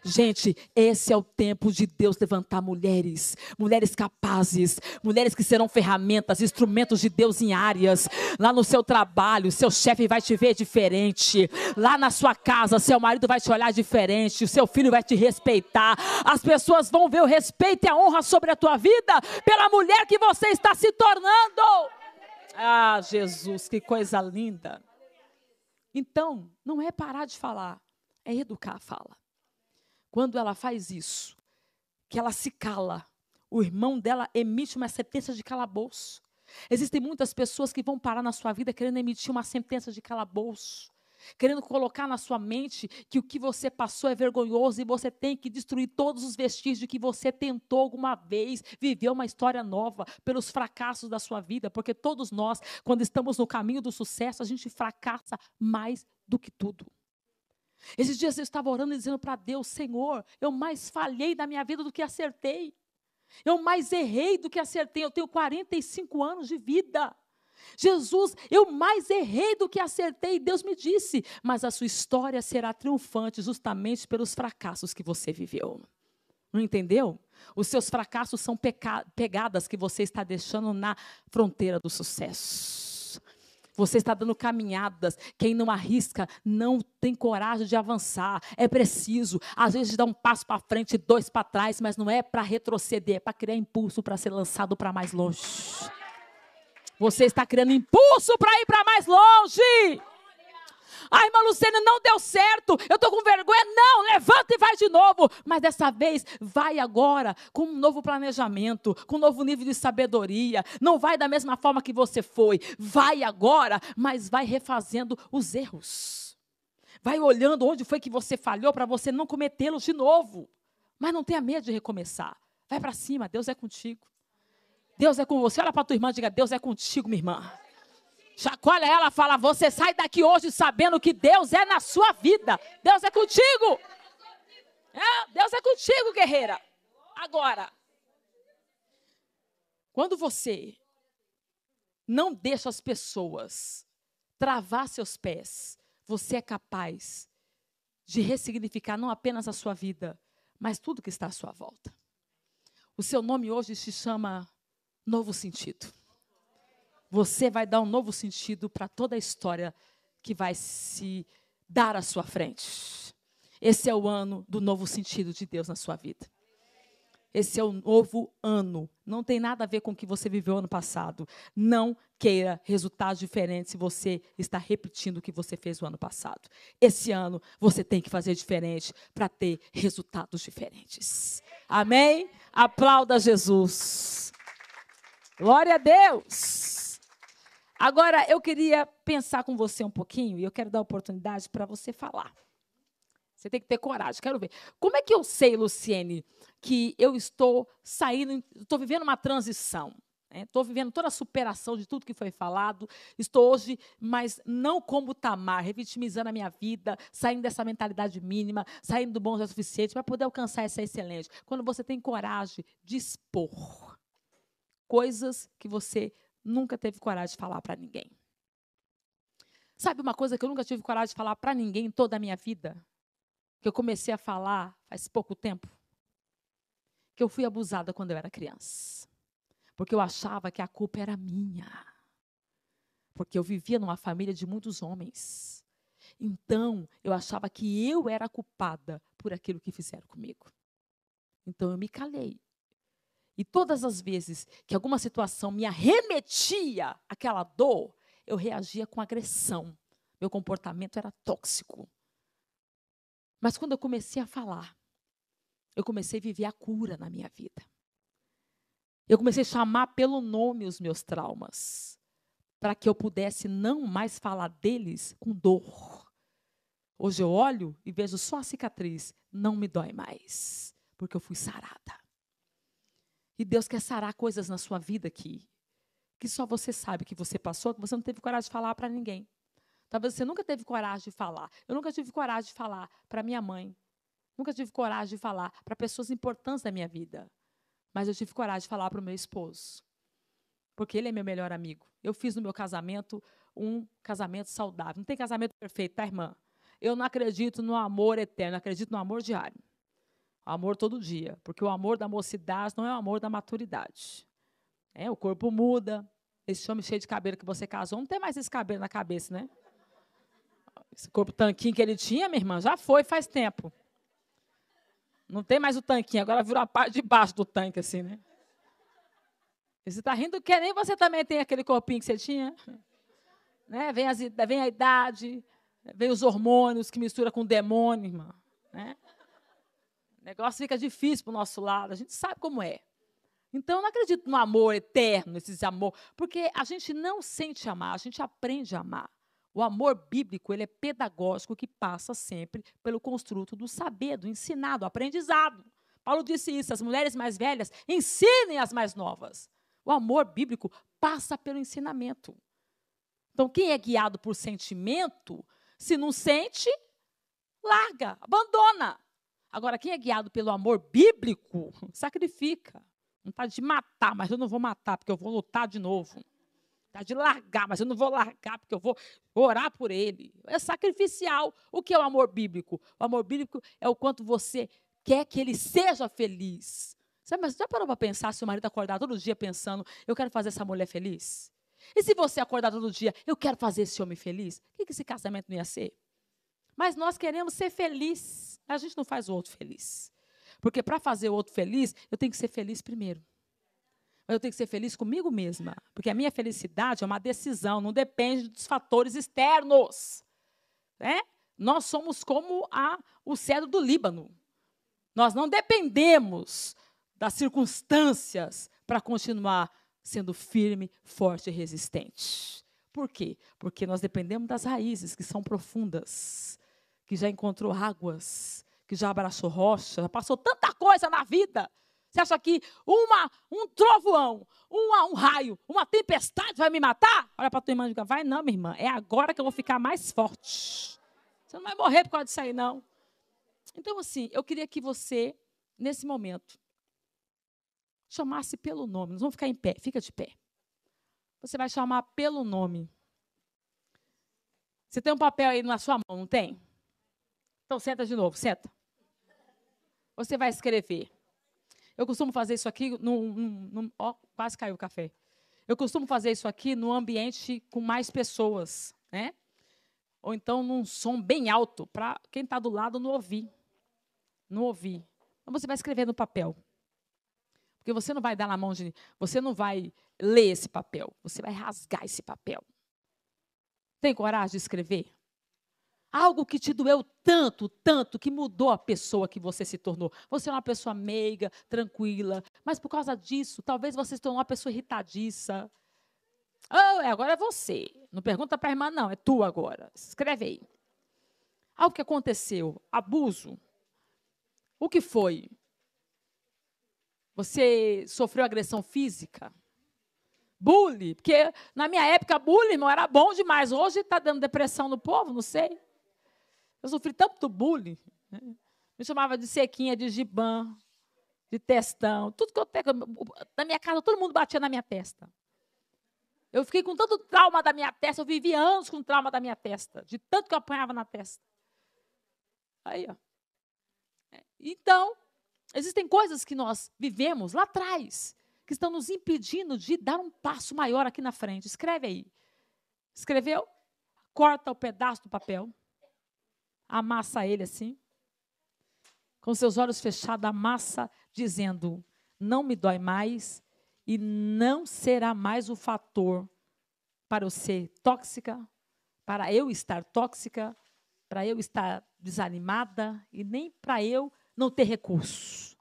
Gente, esse é o tempo de Deus levantar mulheres, mulheres capazes, mulheres que serão ferramentas, instrumentos de Deus em áreas. Lá no seu trabalho, seu chefe vai te ver diferente. Lá na sua casa, seu marido vai te olhar diferente, o seu filho vai te respeitar. As pessoas vão ver o respeito e a honra sobre a tua vida pela mulher que você está se tornando. Ah, Jesus, que coisa linda. Então, não é parar de falar, é educar a fala. Quando ela faz isso, que ela se cala, o irmão dela emite uma sentença de calabouço. Existem muitas pessoas que vão parar na sua vida querendo emitir uma sentença de calabouço, querendo colocar na sua mente que o que você passou é vergonhoso e você tem que destruir todos os vestígios de que você tentou alguma vez viver uma história nova pelos fracassos da sua vida, porque todos nós, quando estamos no caminho do sucesso, a gente fracassa mais do que tudo. Esses dias eu estava orando e dizendo para Deus: Senhor, eu mais falhei na minha vida do que acertei. Eu mais errei do que acertei. Eu tenho 45 anos de vida. Jesus, eu mais errei do que acertei. Deus me disse: Mas a sua história será triunfante justamente pelos fracassos que você viveu. Não entendeu? Os seus fracassos são pegadas que você está deixando na fronteira do sucesso. Você está dando caminhadas. Quem não arrisca não tem coragem de avançar. É preciso, às vezes, dar um passo para frente, dois para trás, mas não é para retroceder, é para criar impulso para ser lançado para mais longe. Você está criando impulso para ir para mais longe. Ai, irmã Luciana, não deu certo. Eu estou com vergonha. Não, levanta e vai de novo. Mas dessa vez, vai agora com um novo planejamento, com um novo nível de sabedoria. Não vai da mesma forma que você foi. Vai agora, mas vai refazendo os erros. Vai olhando onde foi que você falhou para você não cometê-los de novo. Mas não tenha medo de recomeçar. Vai para cima, Deus é contigo. Deus é com você. Olha para tua irmã e diga: Deus é contigo, minha irmã. Chacoalha é? ela, fala: Você sai daqui hoje sabendo que Deus é na sua vida. Deus é contigo. É, Deus é contigo, guerreira. Agora, quando você não deixa as pessoas travar seus pés, você é capaz de ressignificar não apenas a sua vida, mas tudo que está à sua volta. O seu nome hoje se chama Novo Sentido você vai dar um novo sentido para toda a história que vai se dar à sua frente. Esse é o ano do novo sentido de Deus na sua vida. Esse é o novo ano. Não tem nada a ver com o que você viveu ano passado. Não queira resultados diferentes se você está repetindo o que você fez o ano passado. Esse ano você tem que fazer diferente para ter resultados diferentes. Amém? Aplauda Jesus. Glória a Deus. Agora, eu queria pensar com você um pouquinho e eu quero dar oportunidade para você falar. Você tem que ter coragem, quero ver. Como é que eu sei, Luciene, que eu estou saindo, estou vivendo uma transição? Né? Estou né? vivendo toda a superação de tudo que foi falado. Estou hoje, mas não como Tamar, revitimizando a minha vida, saindo dessa mentalidade mínima, saindo do bom já é suficiente para poder alcançar essa excelente. Quando você tem coragem de expor coisas que você nunca teve coragem de falar para ninguém. Sabe uma coisa que eu nunca tive coragem de falar para ninguém em toda a minha vida? Que eu comecei a falar faz pouco tempo. Que eu fui abusada quando eu era criança. Porque eu achava que a culpa era minha. Porque eu vivia numa família de muitos homens. Então, eu achava que eu era culpada por aquilo que fizeram comigo. Então, eu me calei. E todas as vezes que alguma situação me arremetia aquela dor, eu reagia com agressão. Meu comportamento era tóxico. Mas quando eu comecei a falar, eu comecei a viver a cura na minha vida. Eu comecei a chamar pelo nome os meus traumas, para que eu pudesse não mais falar deles com dor. Hoje eu olho e vejo só a cicatriz, não me dói mais, porque eu fui sarada. E Deus quer sarar coisas na sua vida que, que só você sabe que você passou, que você não teve coragem de falar para ninguém. Talvez você nunca teve coragem de falar. Eu nunca tive coragem de falar para minha mãe. Nunca tive coragem de falar para pessoas importantes da minha vida. Mas eu tive coragem de falar para o meu esposo. Porque ele é meu melhor amigo. Eu fiz no meu casamento um casamento saudável. Não tem casamento perfeito, tá, irmã? Eu não acredito no amor eterno, acredito no amor diário amor todo dia, porque o amor da mocidade não é o amor da maturidade. É, o corpo muda. Esse homem cheio de cabelo que você casou, não tem mais esse cabelo na cabeça, né? Esse corpo tanquinho que ele tinha, minha irmã, já foi faz tempo. Não tem mais o tanquinho, agora virou a parte de baixo do tanque, assim, né? E você está rindo que nem você também tem aquele corpinho que você tinha. Né? Vem, as, vem a idade, vem os hormônios que mistura com o demônio, irmã. Né? O negócio fica difícil para o nosso lado, a gente sabe como é. Então, eu não acredito no amor eterno, esses amor, porque a gente não sente amar, a gente aprende a amar. O amor bíblico ele é pedagógico que passa sempre pelo construto do saber, do ensinado, do aprendizado. Paulo disse isso: as mulheres mais velhas ensinem as mais novas. O amor bíblico passa pelo ensinamento. Então, quem é guiado por sentimento, se não sente, larga, abandona. Agora, quem é guiado pelo amor bíblico, sacrifica. Vontade tá de matar, mas eu não vou matar, porque eu vou lutar de novo. Vontade tá de largar, mas eu não vou largar, porque eu vou orar por ele. É sacrificial. O que é o amor bíblico? O amor bíblico é o quanto você quer que ele seja feliz. Sabe, mas já parou para pensar se o marido acordar todo dia pensando, eu quero fazer essa mulher feliz? E se você acordar todo dia, eu quero fazer esse homem feliz? O que esse casamento não ia ser? Mas nós queremos ser felizes. A gente não faz o outro feliz. Porque para fazer o outro feliz, eu tenho que ser feliz primeiro. Mas eu tenho que ser feliz comigo mesma. Porque a minha felicidade é uma decisão, não depende dos fatores externos. Né? Nós somos como a, o cedro do Líbano. Nós não dependemos das circunstâncias para continuar sendo firme, forte e resistente. Por quê? Porque nós dependemos das raízes que são profundas que já encontrou águas, que já abraçou rocha, já passou tanta coisa na vida. Você acha que uma, um trovoão, uma, um raio, uma tempestade vai me matar? Olha para tua irmã e diga: vai não, minha irmã, é agora que eu vou ficar mais forte. Você não vai morrer por causa disso aí, não. Então, assim, eu queria que você, nesse momento, chamasse pelo nome. Nós vamos ficar em pé, fica de pé. Você vai chamar pelo nome. Você tem um papel aí na sua mão, não tem? Então senta de novo, senta. Você vai escrever. Eu costumo fazer isso aqui num, ó, quase caiu o café. Eu costumo fazer isso aqui no ambiente com mais pessoas, né? Ou então num som bem alto para quem está do lado não ouvir, não ouvir. Então você vai escrever no papel, porque você não vai dar na mão de, você não vai ler esse papel, você vai rasgar esse papel. Tem coragem de escrever? Algo que te doeu tanto, tanto, que mudou a pessoa que você se tornou. Você é uma pessoa meiga, tranquila, mas por causa disso, talvez você se tornou uma pessoa irritadiça. Oh, é, agora é você. Não pergunta para a irmã, não, é tu agora. Escreve aí. Algo que aconteceu, abuso. O que foi? Você sofreu agressão física? Bullying? Porque na minha época, bullying, não era bom demais. Hoje está dando depressão no povo, não sei. Eu sofri tanto bullying. Né? Me chamava de sequinha, de gibã, de testão. Tudo que eu tenho. Na minha casa, todo mundo batia na minha testa. Eu fiquei com tanto trauma da minha testa, eu vivi anos com trauma da minha testa, de tanto que eu apanhava na testa. Aí, ó. É, então, existem coisas que nós vivemos lá atrás, que estão nos impedindo de dar um passo maior aqui na frente. Escreve aí. Escreveu? Corta o pedaço do papel amassa ele assim, com seus olhos fechados, amassa, dizendo: Não me dói mais e não será mais o fator para eu ser tóxica, para eu estar tóxica, para eu estar desanimada e nem para eu não ter recursos.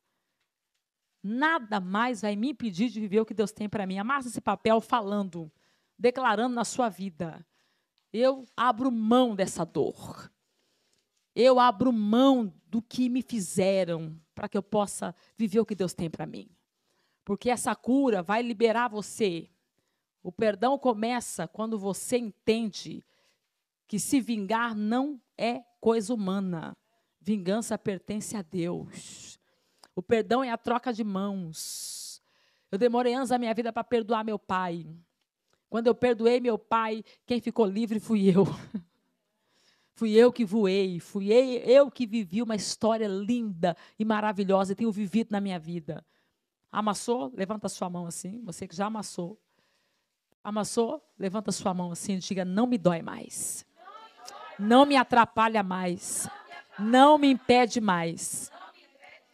Nada mais vai me impedir de viver o que Deus tem para mim. Amassa esse papel falando, declarando na sua vida. Eu abro mão dessa dor. Eu abro mão do que me fizeram para que eu possa viver o que Deus tem para mim. Porque essa cura vai liberar você. O perdão começa quando você entende que se vingar não é coisa humana. Vingança pertence a Deus. O perdão é a troca de mãos. Eu demorei anos da minha vida para perdoar meu pai. Quando eu perdoei meu pai, quem ficou livre fui eu. Fui eu que voei, fui eu que vivi uma história linda e maravilhosa e tenho vivido na minha vida. Amassou? Levanta sua mão assim, você que já amassou. Amassou? Levanta sua mão assim e diga: Não me dói mais. Não me atrapalha mais. Não me impede mais.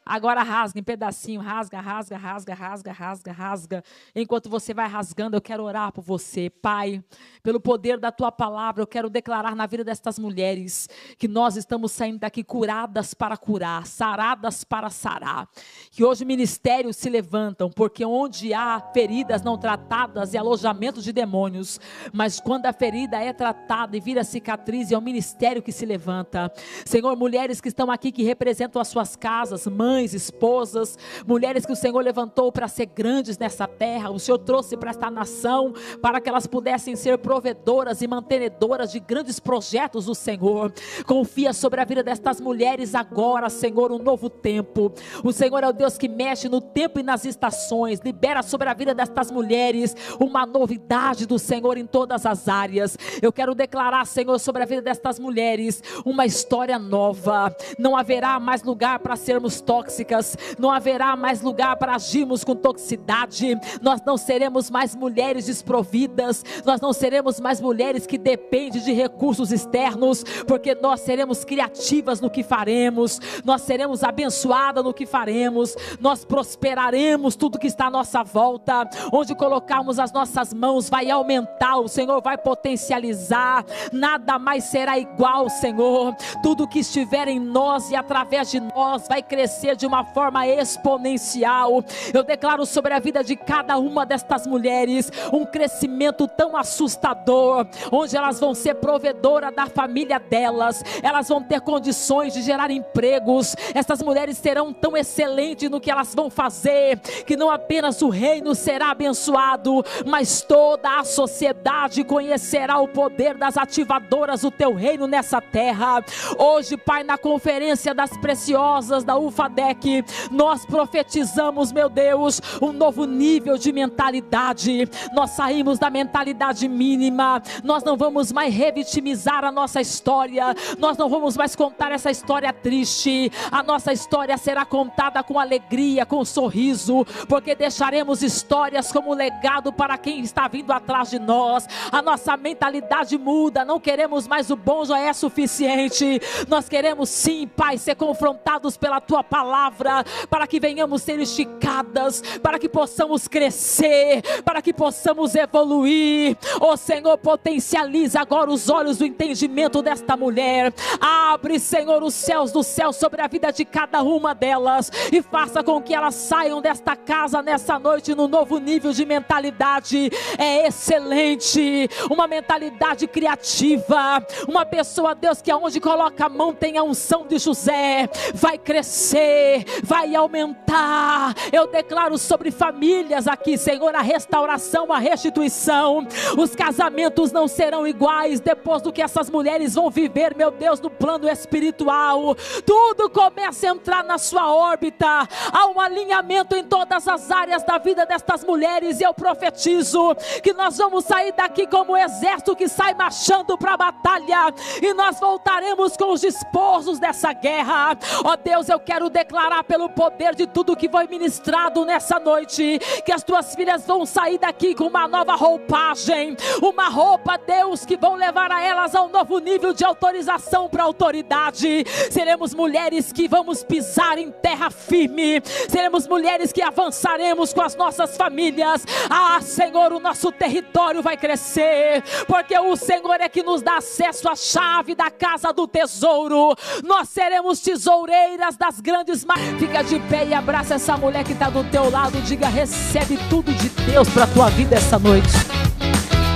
Agora rasga em pedacinho, rasga, rasga, rasga, rasga, rasga, rasga. Enquanto você vai rasgando, eu quero orar por você, Pai. Pelo poder da tua palavra, eu quero declarar na vida destas mulheres que nós estamos saindo daqui curadas para curar, saradas para sarar. Que hoje ministérios se levantam, porque onde há feridas não tratadas e alojamento de demônios, mas quando a ferida é tratada e vira cicatriz, é o ministério que se levanta. Senhor, mulheres que estão aqui que representam as suas casas, mães, mães, esposas, mulheres que o Senhor levantou para ser grandes nessa terra, o Senhor trouxe para esta nação, para que elas pudessem ser provedoras e mantenedoras de grandes projetos do Senhor. Confia sobre a vida destas mulheres agora, Senhor, um novo tempo. O Senhor é o Deus que mexe no tempo e nas estações, libera sobre a vida destas mulheres uma novidade do Senhor em todas as áreas. Eu quero declarar, Senhor, sobre a vida destas mulheres uma história nova. Não haverá mais lugar para sermos tóxicos tóxicas, não haverá mais lugar para agirmos com toxicidade, nós não seremos mais mulheres desprovidas, nós não seremos mais mulheres que dependem de recursos externos, porque nós seremos criativas no que faremos, nós seremos abençoadas no que faremos, nós prosperaremos tudo que está à nossa volta, onde colocarmos as nossas mãos vai aumentar, o Senhor vai potencializar, nada mais será igual, Senhor, tudo que estiver em nós e através de nós vai crescer crescer de uma forma exponencial. Eu declaro sobre a vida de cada uma destas mulheres um crescimento tão assustador, onde elas vão ser provedora da família delas, elas vão ter condições de gerar empregos. Essas mulheres serão tão excelentes no que elas vão fazer, que não apenas o reino será abençoado, mas toda a sociedade conhecerá o poder das ativadoras do teu reino nessa terra. Hoje, Pai, na conferência das preciosas da UFAD Kardec, nós profetizamos, meu Deus, um novo nível de mentalidade. Nós saímos da mentalidade mínima, nós não vamos mais revitimizar a nossa história, nós não vamos mais contar essa história triste. A nossa história será contada com alegria, com sorriso, porque deixaremos histórias como legado para quem está vindo atrás de nós. A nossa mentalidade muda, não queremos mais o bom já é suficiente. Nós queremos sim, Pai, ser confrontados pela tua palavra palavra, para que venhamos ser esticadas, para que possamos crescer, para que possamos evoluir. o oh, Senhor, potencializa agora os olhos do entendimento desta mulher. Abre, Senhor, os céus do céu sobre a vida de cada uma delas e faça com que elas saiam desta casa nessa noite no novo nível de mentalidade. É excelente, uma mentalidade criativa, uma pessoa, Deus, que aonde coloca a mão tem a unção de José, vai crescer vai aumentar. Eu declaro sobre famílias aqui, Senhor, a restauração, a restituição. Os casamentos não serão iguais depois do que essas mulheres vão viver, meu Deus, no plano espiritual. Tudo começa a entrar na sua órbita. Há um alinhamento em todas as áreas da vida destas mulheres e eu profetizo que nós vamos sair daqui como um exército que sai marchando para a batalha e nós voltaremos com os esposos dessa guerra. Ó oh, Deus, eu quero declarar declarar pelo poder de tudo que foi ministrado nessa noite, que as tuas filhas vão sair daqui com uma nova roupagem, uma roupa, Deus, que vão levar a elas a um novo nível de autorização para autoridade. Seremos mulheres que vamos pisar em terra firme, seremos mulheres que avançaremos com as nossas famílias. Ah, Senhor, o nosso território vai crescer, porque o Senhor é que nos dá acesso à chave da casa do tesouro. Nós seremos tesoureiras das grandes fica de pé e abraça essa mulher que está do teu lado. Diga: recebe tudo de Deus para tua vida essa noite.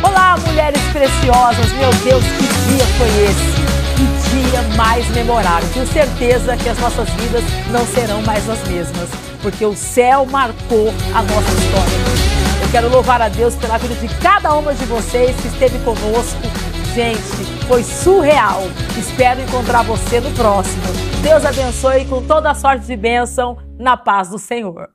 Olá, mulheres preciosas. Meu Deus, que dia foi esse? Que dia mais memorável. Tenho certeza que as nossas vidas não serão mais as mesmas, porque o céu marcou a nossa história. Eu quero louvar a Deus pela vida de cada uma de vocês que esteve conosco Gente, foi surreal. Espero encontrar você no próximo. Deus abençoe com toda a sorte de bênção, na paz do Senhor.